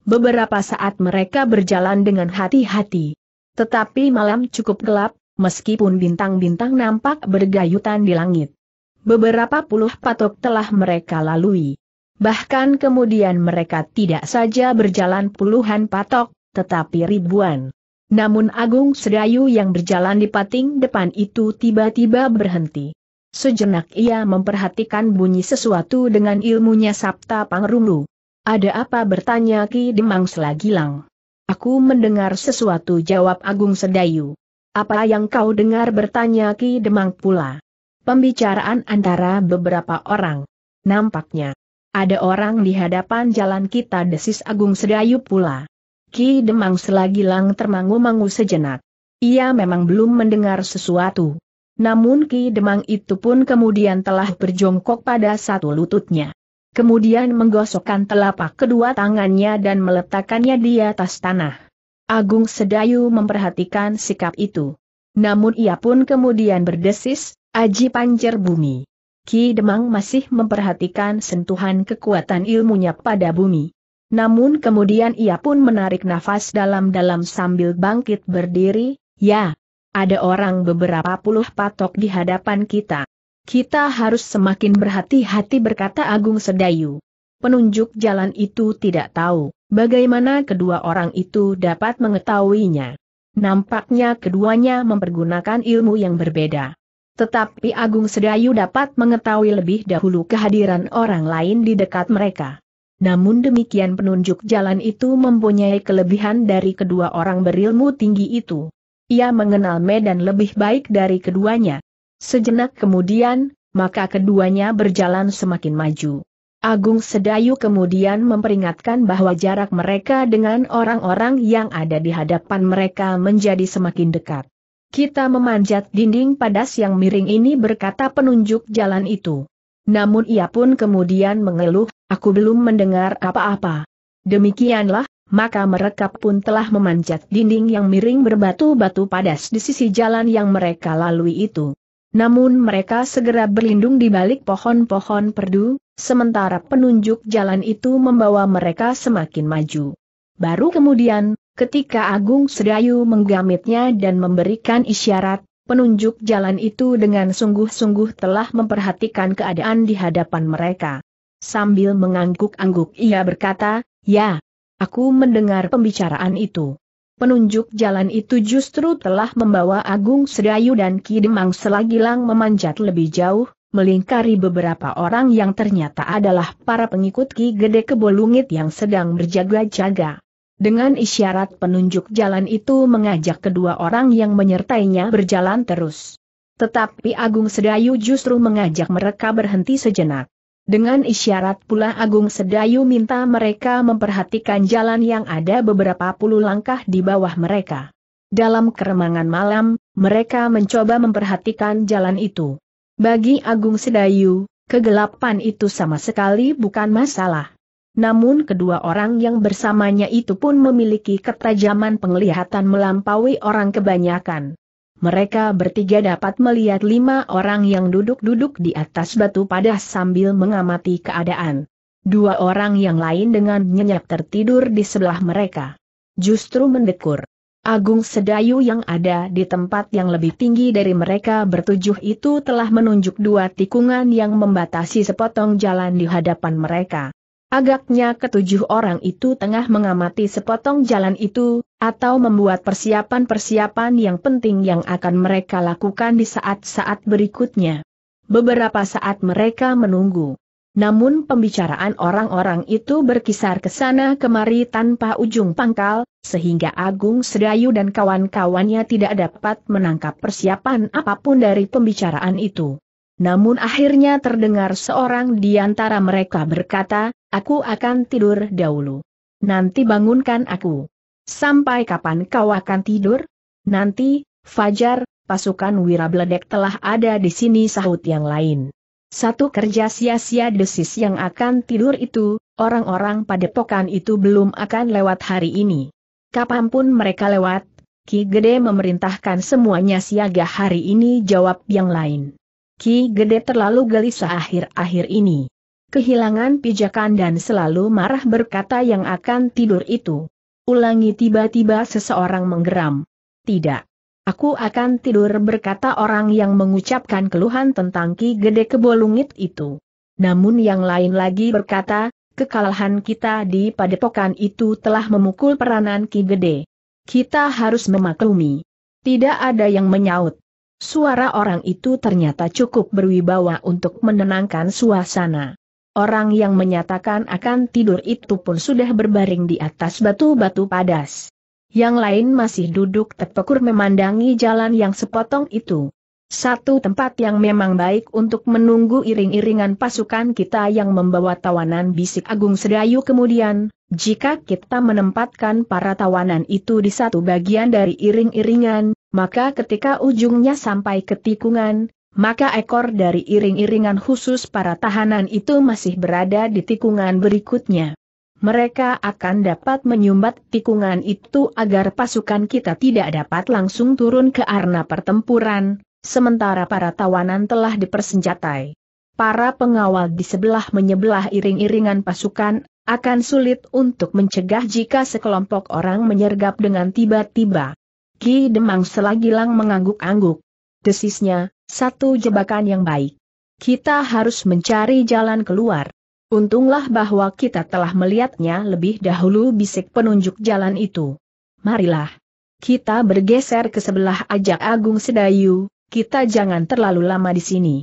Beberapa saat mereka berjalan dengan hati-hati. Tetapi malam cukup gelap, meskipun bintang-bintang nampak bergayutan di langit. Beberapa puluh patok telah mereka lalui. Bahkan kemudian mereka tidak saja berjalan puluhan patok, tetapi ribuan. Namun Agung Sedayu yang berjalan di pating depan itu tiba-tiba berhenti. Sejenak ia memperhatikan bunyi sesuatu dengan ilmunya Sabta Pangrungu. Ada apa bertanya Ki Demang Selagilang? Aku mendengar sesuatu jawab Agung Sedayu. Apa yang kau dengar bertanya Ki Demang pula? Pembicaraan antara beberapa orang. Nampaknya, ada orang di hadapan jalan kita desis Agung Sedayu pula. Ki Demang Selagilang termangu-mangu sejenak. Ia memang belum mendengar sesuatu. Namun Ki Demang itu pun kemudian telah berjongkok pada satu lututnya kemudian menggosokkan telapak kedua tangannya dan meletakkannya di atas tanah. Agung Sedayu memperhatikan sikap itu. Namun ia pun kemudian berdesis, Aji Panjer Bumi. Ki Demang masih memperhatikan sentuhan kekuatan ilmunya pada bumi. Namun kemudian ia pun menarik nafas dalam-dalam sambil bangkit berdiri, ya, ada orang beberapa puluh patok di hadapan kita. Kita harus semakin berhati-hati berkata Agung Sedayu. Penunjuk jalan itu tidak tahu bagaimana kedua orang itu dapat mengetahuinya. Nampaknya keduanya mempergunakan ilmu yang berbeda. Tetapi Agung Sedayu dapat mengetahui lebih dahulu kehadiran orang lain di dekat mereka. Namun demikian penunjuk jalan itu mempunyai kelebihan dari kedua orang berilmu tinggi itu. Ia mengenal medan lebih baik dari keduanya, Sejenak kemudian, maka keduanya berjalan semakin maju. Agung Sedayu kemudian memperingatkan bahwa jarak mereka dengan orang-orang yang ada di hadapan mereka menjadi semakin dekat. Kita memanjat dinding padas yang miring ini berkata penunjuk jalan itu. Namun ia pun kemudian mengeluh, aku belum mendengar apa-apa. Demikianlah, maka mereka pun telah memanjat dinding yang miring berbatu-batu padas di sisi jalan yang mereka lalui itu. Namun mereka segera berlindung di balik pohon-pohon perdu, sementara penunjuk jalan itu membawa mereka semakin maju. Baru kemudian, ketika Agung Sedayu menggamitnya dan memberikan isyarat, penunjuk jalan itu dengan sungguh-sungguh telah memperhatikan keadaan di hadapan mereka. Sambil mengangguk-angguk ia berkata, Ya, aku mendengar pembicaraan itu. Penunjuk jalan itu justru telah membawa Agung Sedayu dan Ki Demang Selagilang memanjat lebih jauh, melingkari beberapa orang yang ternyata adalah para pengikut Ki Gede Kebolungit yang sedang berjaga-jaga. Dengan isyarat penunjuk jalan itu mengajak kedua orang yang menyertainya berjalan terus. Tetapi Agung Sedayu justru mengajak mereka berhenti sejenak. Dengan isyarat pula Agung Sedayu minta mereka memperhatikan jalan yang ada beberapa puluh langkah di bawah mereka. Dalam keremangan malam, mereka mencoba memperhatikan jalan itu. Bagi Agung Sedayu, kegelapan itu sama sekali bukan masalah. Namun kedua orang yang bersamanya itu pun memiliki ketajaman penglihatan melampaui orang kebanyakan mereka bertiga dapat melihat lima orang yang duduk-duduk di atas batu padah sambil mengamati keadaan. Dua orang yang lain dengan nyenyak tertidur di sebelah mereka. Justru mendekur. Agung Sedayu yang ada di tempat yang lebih tinggi dari mereka bertujuh itu telah menunjuk dua tikungan yang membatasi sepotong jalan di hadapan mereka. Agaknya ketujuh orang itu tengah mengamati sepotong jalan itu, atau membuat persiapan-persiapan yang penting yang akan mereka lakukan di saat-saat berikutnya. Beberapa saat mereka menunggu. Namun pembicaraan orang-orang itu berkisar ke sana kemari tanpa ujung pangkal, sehingga Agung Sedayu dan kawan-kawannya tidak dapat menangkap persiapan apapun dari pembicaraan itu. Namun akhirnya terdengar seorang di antara mereka berkata, Aku akan tidur dahulu. Nanti bangunkan aku. Sampai kapan kau akan tidur? Nanti, Fajar, pasukan Wirabledek telah ada di sini sahut yang lain. Satu kerja sia-sia desis yang akan tidur itu, orang-orang padepokan itu belum akan lewat hari ini. Kapanpun mereka lewat, Ki Gede memerintahkan semuanya siaga hari ini jawab yang lain. Ki Gede terlalu gelisah akhir-akhir ini kehilangan pijakan dan selalu marah berkata yang akan tidur itu. Ulangi tiba-tiba seseorang menggeram. Tidak. Aku akan tidur berkata orang yang mengucapkan keluhan tentang Ki Gede Kebolungit itu. Namun yang lain lagi berkata, kekalahan kita di padepokan itu telah memukul peranan Ki Gede. Kita harus memaklumi. Tidak ada yang menyaut. Suara orang itu ternyata cukup berwibawa untuk menenangkan suasana. Orang yang menyatakan akan tidur itu pun sudah berbaring di atas batu-batu padas. Yang lain masih duduk terpekur memandangi jalan yang sepotong itu. Satu tempat yang memang baik untuk menunggu iring-iringan pasukan kita yang membawa tawanan bisik Agung Sedayu kemudian, jika kita menempatkan para tawanan itu di satu bagian dari iring-iringan, maka ketika ujungnya sampai ke tikungan, maka ekor dari iring-iringan khusus para tahanan itu masih berada di tikungan berikutnya. Mereka akan dapat menyumbat tikungan itu agar pasukan kita tidak dapat langsung turun ke arena pertempuran, sementara para tawanan telah dipersenjatai. Para pengawal di sebelah menyebelah iring-iringan pasukan, akan sulit untuk mencegah jika sekelompok orang menyergap dengan tiba-tiba. Ki Demang selagi lang mengangguk-angguk. Desisnya, satu jebakan yang baik. Kita harus mencari jalan keluar. Untunglah bahwa kita telah melihatnya lebih dahulu bisik penunjuk jalan itu. Marilah. Kita bergeser ke sebelah ajak Agung Sedayu, kita jangan terlalu lama di sini.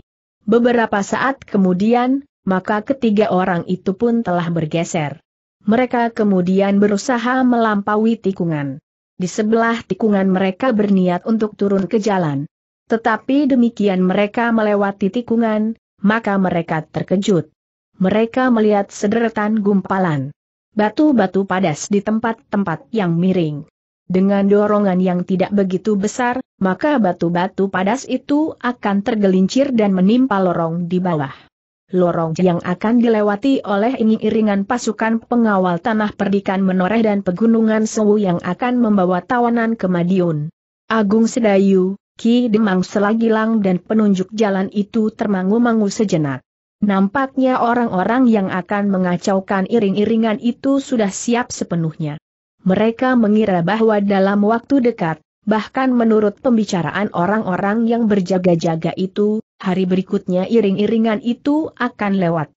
Beberapa saat kemudian, maka ketiga orang itu pun telah bergeser. Mereka kemudian berusaha melampaui tikungan. Di sebelah tikungan mereka berniat untuk turun ke jalan. Tetapi demikian mereka melewati tikungan, maka mereka terkejut. Mereka melihat sederetan gumpalan. Batu-batu padas di tempat-tempat yang miring. Dengan dorongan yang tidak begitu besar, maka batu-batu padas itu akan tergelincir dan menimpa lorong di bawah. Lorong yang akan dilewati oleh iring-iringan pasukan pengawal tanah perdikan menoreh dan pegunungan Sewu yang akan membawa tawanan ke Madiun. Agung Sedayu, Ki Demang selagi lang dan penunjuk jalan itu termangu-mangu sejenak. Nampaknya orang-orang yang akan mengacaukan iring-iringan itu sudah siap sepenuhnya. Mereka mengira bahwa dalam waktu dekat, bahkan menurut pembicaraan orang-orang yang berjaga-jaga itu, hari berikutnya iring-iringan itu akan lewat.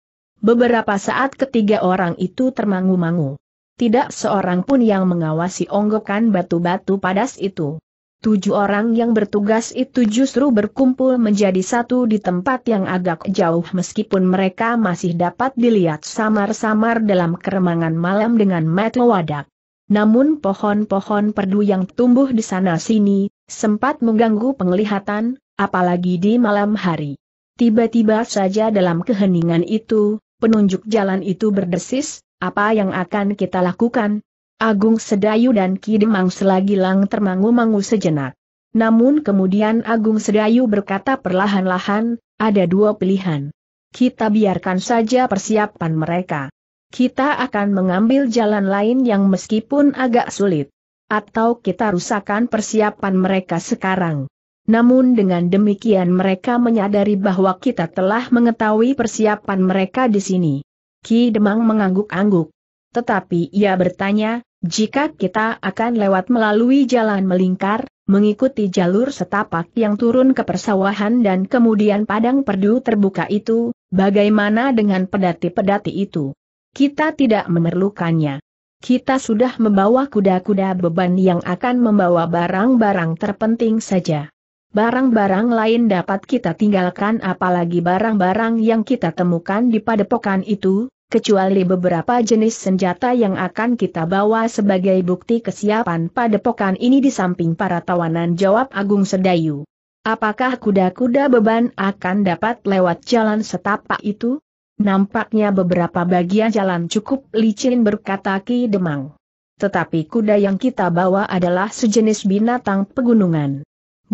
Beberapa saat ketiga orang itu termangu-mangu. Tidak seorang pun yang mengawasi onggokan batu-batu padas itu. Tujuh orang yang bertugas itu justru berkumpul menjadi satu di tempat yang agak jauh meskipun mereka masih dapat dilihat samar-samar dalam keremangan malam dengan mata wadak. Namun pohon-pohon perdu yang tumbuh di sana-sini, sempat mengganggu penglihatan, apalagi di malam hari. Tiba-tiba saja dalam keheningan itu, penunjuk jalan itu berdesis, apa yang akan kita lakukan, Agung Sedayu dan Ki Demang selagi lang termangu-mangu sejenak. Namun kemudian Agung Sedayu berkata perlahan-lahan, ada dua pilihan. Kita biarkan saja persiapan mereka. Kita akan mengambil jalan lain yang meskipun agak sulit. Atau kita rusakkan persiapan mereka sekarang. Namun dengan demikian mereka menyadari bahwa kita telah mengetahui persiapan mereka di sini. Ki Demang mengangguk-angguk. Tetapi ia bertanya, jika kita akan lewat melalui jalan melingkar, mengikuti jalur setapak yang turun ke persawahan dan kemudian padang perdu terbuka itu, bagaimana dengan pedati-pedati itu? Kita tidak memerlukannya. Kita sudah membawa kuda-kuda beban yang akan membawa barang-barang terpenting saja. Barang-barang lain dapat kita tinggalkan apalagi barang-barang yang kita temukan di padepokan itu, kecuali beberapa jenis senjata yang akan kita bawa sebagai bukti kesiapan pada pokan ini di samping para tawanan jawab Agung Sedayu. Apakah kuda-kuda beban akan dapat lewat jalan setapak itu? Nampaknya beberapa bagian jalan cukup licin berkata Ki Demang. Tetapi kuda yang kita bawa adalah sejenis binatang pegunungan.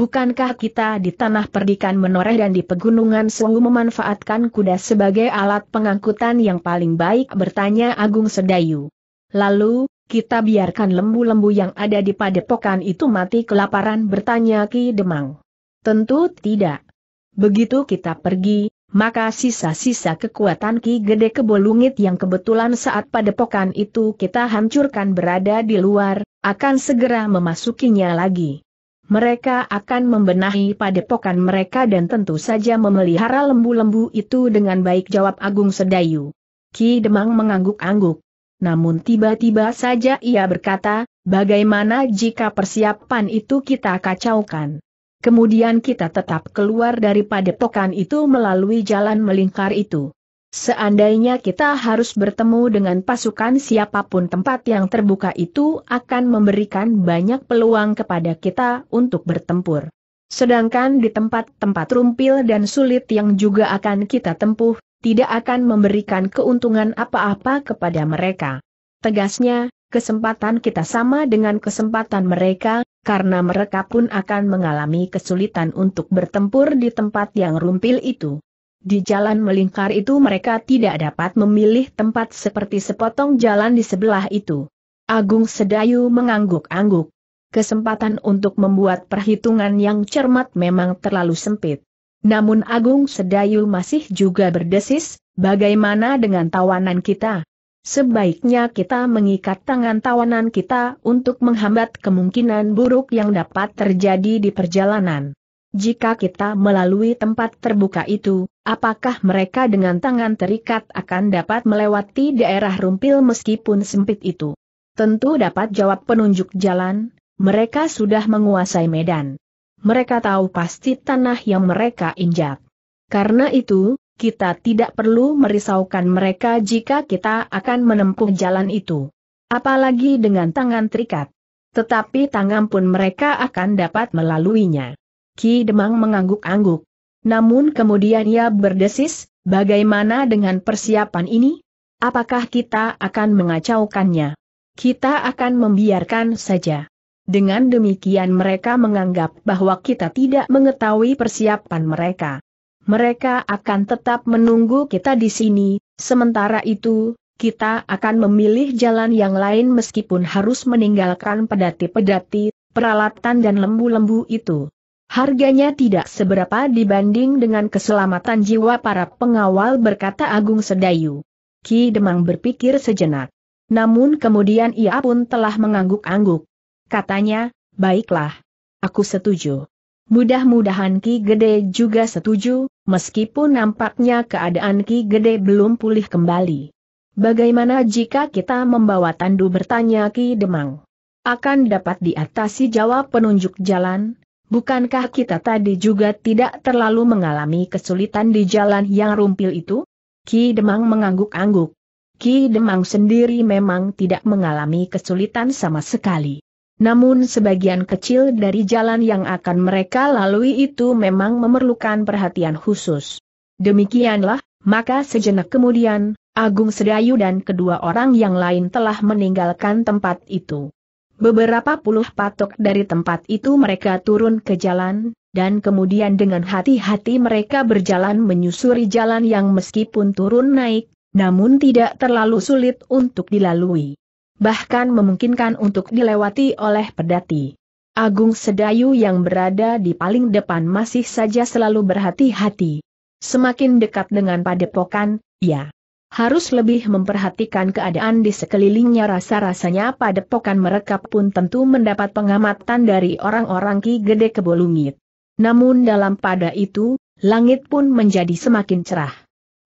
Bukankah kita di tanah perdikan menoreh dan di pegunungan selalu memanfaatkan kuda sebagai alat pengangkutan yang paling baik bertanya Agung Sedayu. Lalu, kita biarkan lembu-lembu yang ada di padepokan itu mati kelaparan bertanya Ki Demang. Tentu tidak. Begitu kita pergi, maka sisa-sisa kekuatan Ki Gede Kebolungit yang kebetulan saat padepokan itu kita hancurkan berada di luar, akan segera memasukinya lagi mereka akan membenahi padepokan mereka dan tentu saja memelihara lembu-lembu itu dengan baik jawab Agung Sedayu. Ki Demang mengangguk-angguk. Namun tiba-tiba saja ia berkata, bagaimana jika persiapan itu kita kacaukan? Kemudian kita tetap keluar dari padepokan itu melalui jalan melingkar itu. Seandainya kita harus bertemu dengan pasukan siapapun tempat yang terbuka itu akan memberikan banyak peluang kepada kita untuk bertempur. Sedangkan di tempat-tempat rumpil dan sulit yang juga akan kita tempuh, tidak akan memberikan keuntungan apa-apa kepada mereka. Tegasnya, kesempatan kita sama dengan kesempatan mereka, karena mereka pun akan mengalami kesulitan untuk bertempur di tempat yang rumpil itu. Di jalan melingkar itu mereka tidak dapat memilih tempat seperti sepotong jalan di sebelah itu. Agung Sedayu mengangguk-angguk. Kesempatan untuk membuat perhitungan yang cermat memang terlalu sempit. Namun Agung Sedayu masih juga berdesis, bagaimana dengan tawanan kita? Sebaiknya kita mengikat tangan tawanan kita untuk menghambat kemungkinan buruk yang dapat terjadi di perjalanan. Jika kita melalui tempat terbuka itu, apakah mereka dengan tangan terikat akan dapat melewati daerah rumpil meskipun sempit itu? Tentu dapat jawab penunjuk jalan, mereka sudah menguasai medan. Mereka tahu pasti tanah yang mereka injak. Karena itu, kita tidak perlu merisaukan mereka jika kita akan menempuh jalan itu. Apalagi dengan tangan terikat. Tetapi tangan pun mereka akan dapat melaluinya. Ki Demang mengangguk-angguk. Namun kemudian ia berdesis, bagaimana dengan persiapan ini? Apakah kita akan mengacaukannya? Kita akan membiarkan saja. Dengan demikian mereka menganggap bahwa kita tidak mengetahui persiapan mereka. Mereka akan tetap menunggu kita di sini, sementara itu, kita akan memilih jalan yang lain meskipun harus meninggalkan pedati-pedati, peralatan dan lembu-lembu itu. Harganya tidak seberapa dibanding dengan keselamatan jiwa para pengawal berkata Agung Sedayu. Ki Demang berpikir sejenak. Namun kemudian ia pun telah mengangguk-angguk. Katanya, baiklah. Aku setuju. Mudah-mudahan Ki Gede juga setuju, meskipun nampaknya keadaan Ki Gede belum pulih kembali. Bagaimana jika kita membawa tandu bertanya Ki Demang? Akan dapat diatasi jawab penunjuk jalan, Bukankah kita tadi juga tidak terlalu mengalami kesulitan di jalan yang rumpil itu? Ki Demang mengangguk-angguk. Ki Demang sendiri memang tidak mengalami kesulitan sama sekali. Namun sebagian kecil dari jalan yang akan mereka lalui itu memang memerlukan perhatian khusus. Demikianlah, maka sejenak kemudian, Agung Sedayu dan kedua orang yang lain telah meninggalkan tempat itu. Beberapa puluh patok dari tempat itu mereka turun ke jalan, dan kemudian dengan hati-hati mereka berjalan menyusuri jalan yang meskipun turun naik, namun tidak terlalu sulit untuk dilalui. Bahkan memungkinkan untuk dilewati oleh pedati. Agung Sedayu yang berada di paling depan masih saja selalu berhati-hati. Semakin dekat dengan padepokan, ya harus lebih memperhatikan keadaan di sekelilingnya rasa-rasanya pada padepokan mereka pun tentu mendapat pengamatan dari orang-orang Ki Gede Kebolungit. Namun dalam pada itu, langit pun menjadi semakin cerah.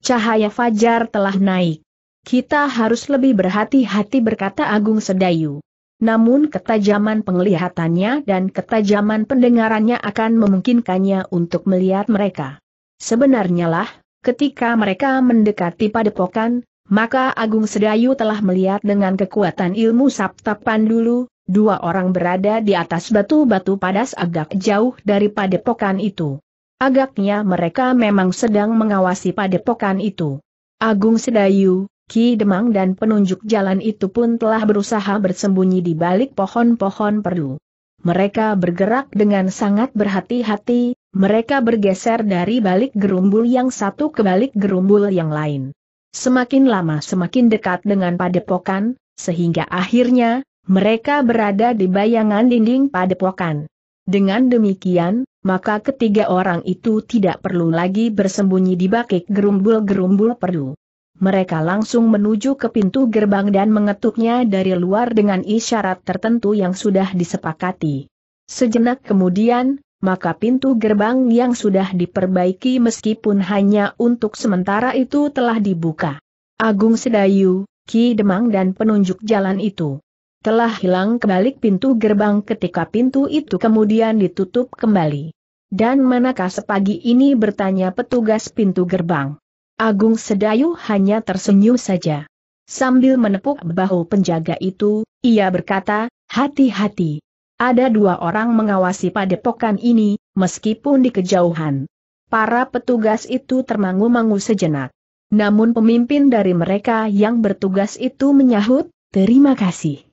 Cahaya fajar telah naik. Kita harus lebih berhati-hati berkata Agung Sedayu. Namun ketajaman penglihatannya dan ketajaman pendengarannya akan memungkinkannya untuk melihat mereka. Sebenarnya lah, Ketika mereka mendekati padepokan, maka Agung Sedayu telah melihat dengan kekuatan ilmu Saptapan dulu, dua orang berada di atas batu-batu padas agak jauh dari padepokan itu. Agaknya mereka memang sedang mengawasi padepokan itu. Agung Sedayu, Ki Demang dan penunjuk jalan itu pun telah berusaha bersembunyi di balik pohon-pohon perdu. Mereka bergerak dengan sangat berhati-hati, mereka bergeser dari balik gerumbul yang satu ke balik gerumbul yang lain. Semakin lama semakin dekat dengan padepokan, sehingga akhirnya, mereka berada di bayangan dinding padepokan. Dengan demikian, maka ketiga orang itu tidak perlu lagi bersembunyi di bakik gerumbul-gerumbul perlu. Mereka langsung menuju ke pintu gerbang dan mengetuknya dari luar dengan isyarat tertentu yang sudah disepakati. Sejenak kemudian, maka pintu gerbang yang sudah diperbaiki meskipun hanya untuk sementara itu telah dibuka. Agung Sedayu, Ki Demang dan penunjuk jalan itu telah hilang kebalik pintu gerbang ketika pintu itu kemudian ditutup kembali. Dan manakah sepagi ini bertanya petugas pintu gerbang. Agung Sedayu hanya tersenyum saja. Sambil menepuk bahu penjaga itu, ia berkata, hati-hati. Ada dua orang mengawasi padepokan ini, meskipun di kejauhan. Para petugas itu termangu-mangu sejenak. Namun pemimpin dari mereka yang bertugas itu menyahut, terima kasih.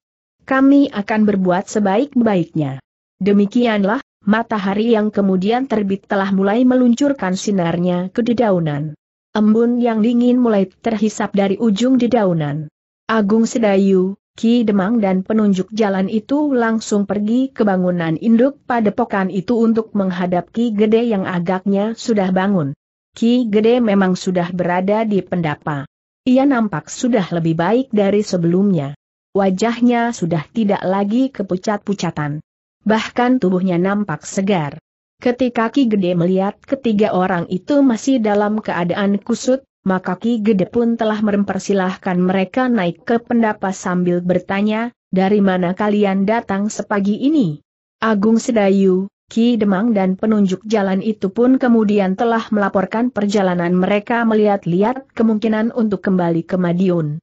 Kami akan berbuat sebaik-baiknya. Demikianlah, matahari yang kemudian terbit telah mulai meluncurkan sinarnya ke dedaunan. Embun yang dingin mulai terhisap dari ujung dedaunan. Agung Sedayu, Ki Demang dan penunjuk jalan itu langsung pergi ke bangunan induk padepokan itu untuk menghadap Ki Gede yang agaknya sudah bangun. Ki Gede memang sudah berada di pendapa. Ia nampak sudah lebih baik dari sebelumnya. Wajahnya sudah tidak lagi kepucat-pucatan. Bahkan tubuhnya nampak segar. Ketika Ki Gede melihat ketiga orang itu masih dalam keadaan kusut, maka Ki Gede pun telah mempersilahkan mereka naik ke pendapa sambil bertanya, dari mana kalian datang sepagi ini? Agung Sedayu, Ki Demang dan penunjuk jalan itu pun kemudian telah melaporkan perjalanan mereka melihat-lihat kemungkinan untuk kembali ke Madiun.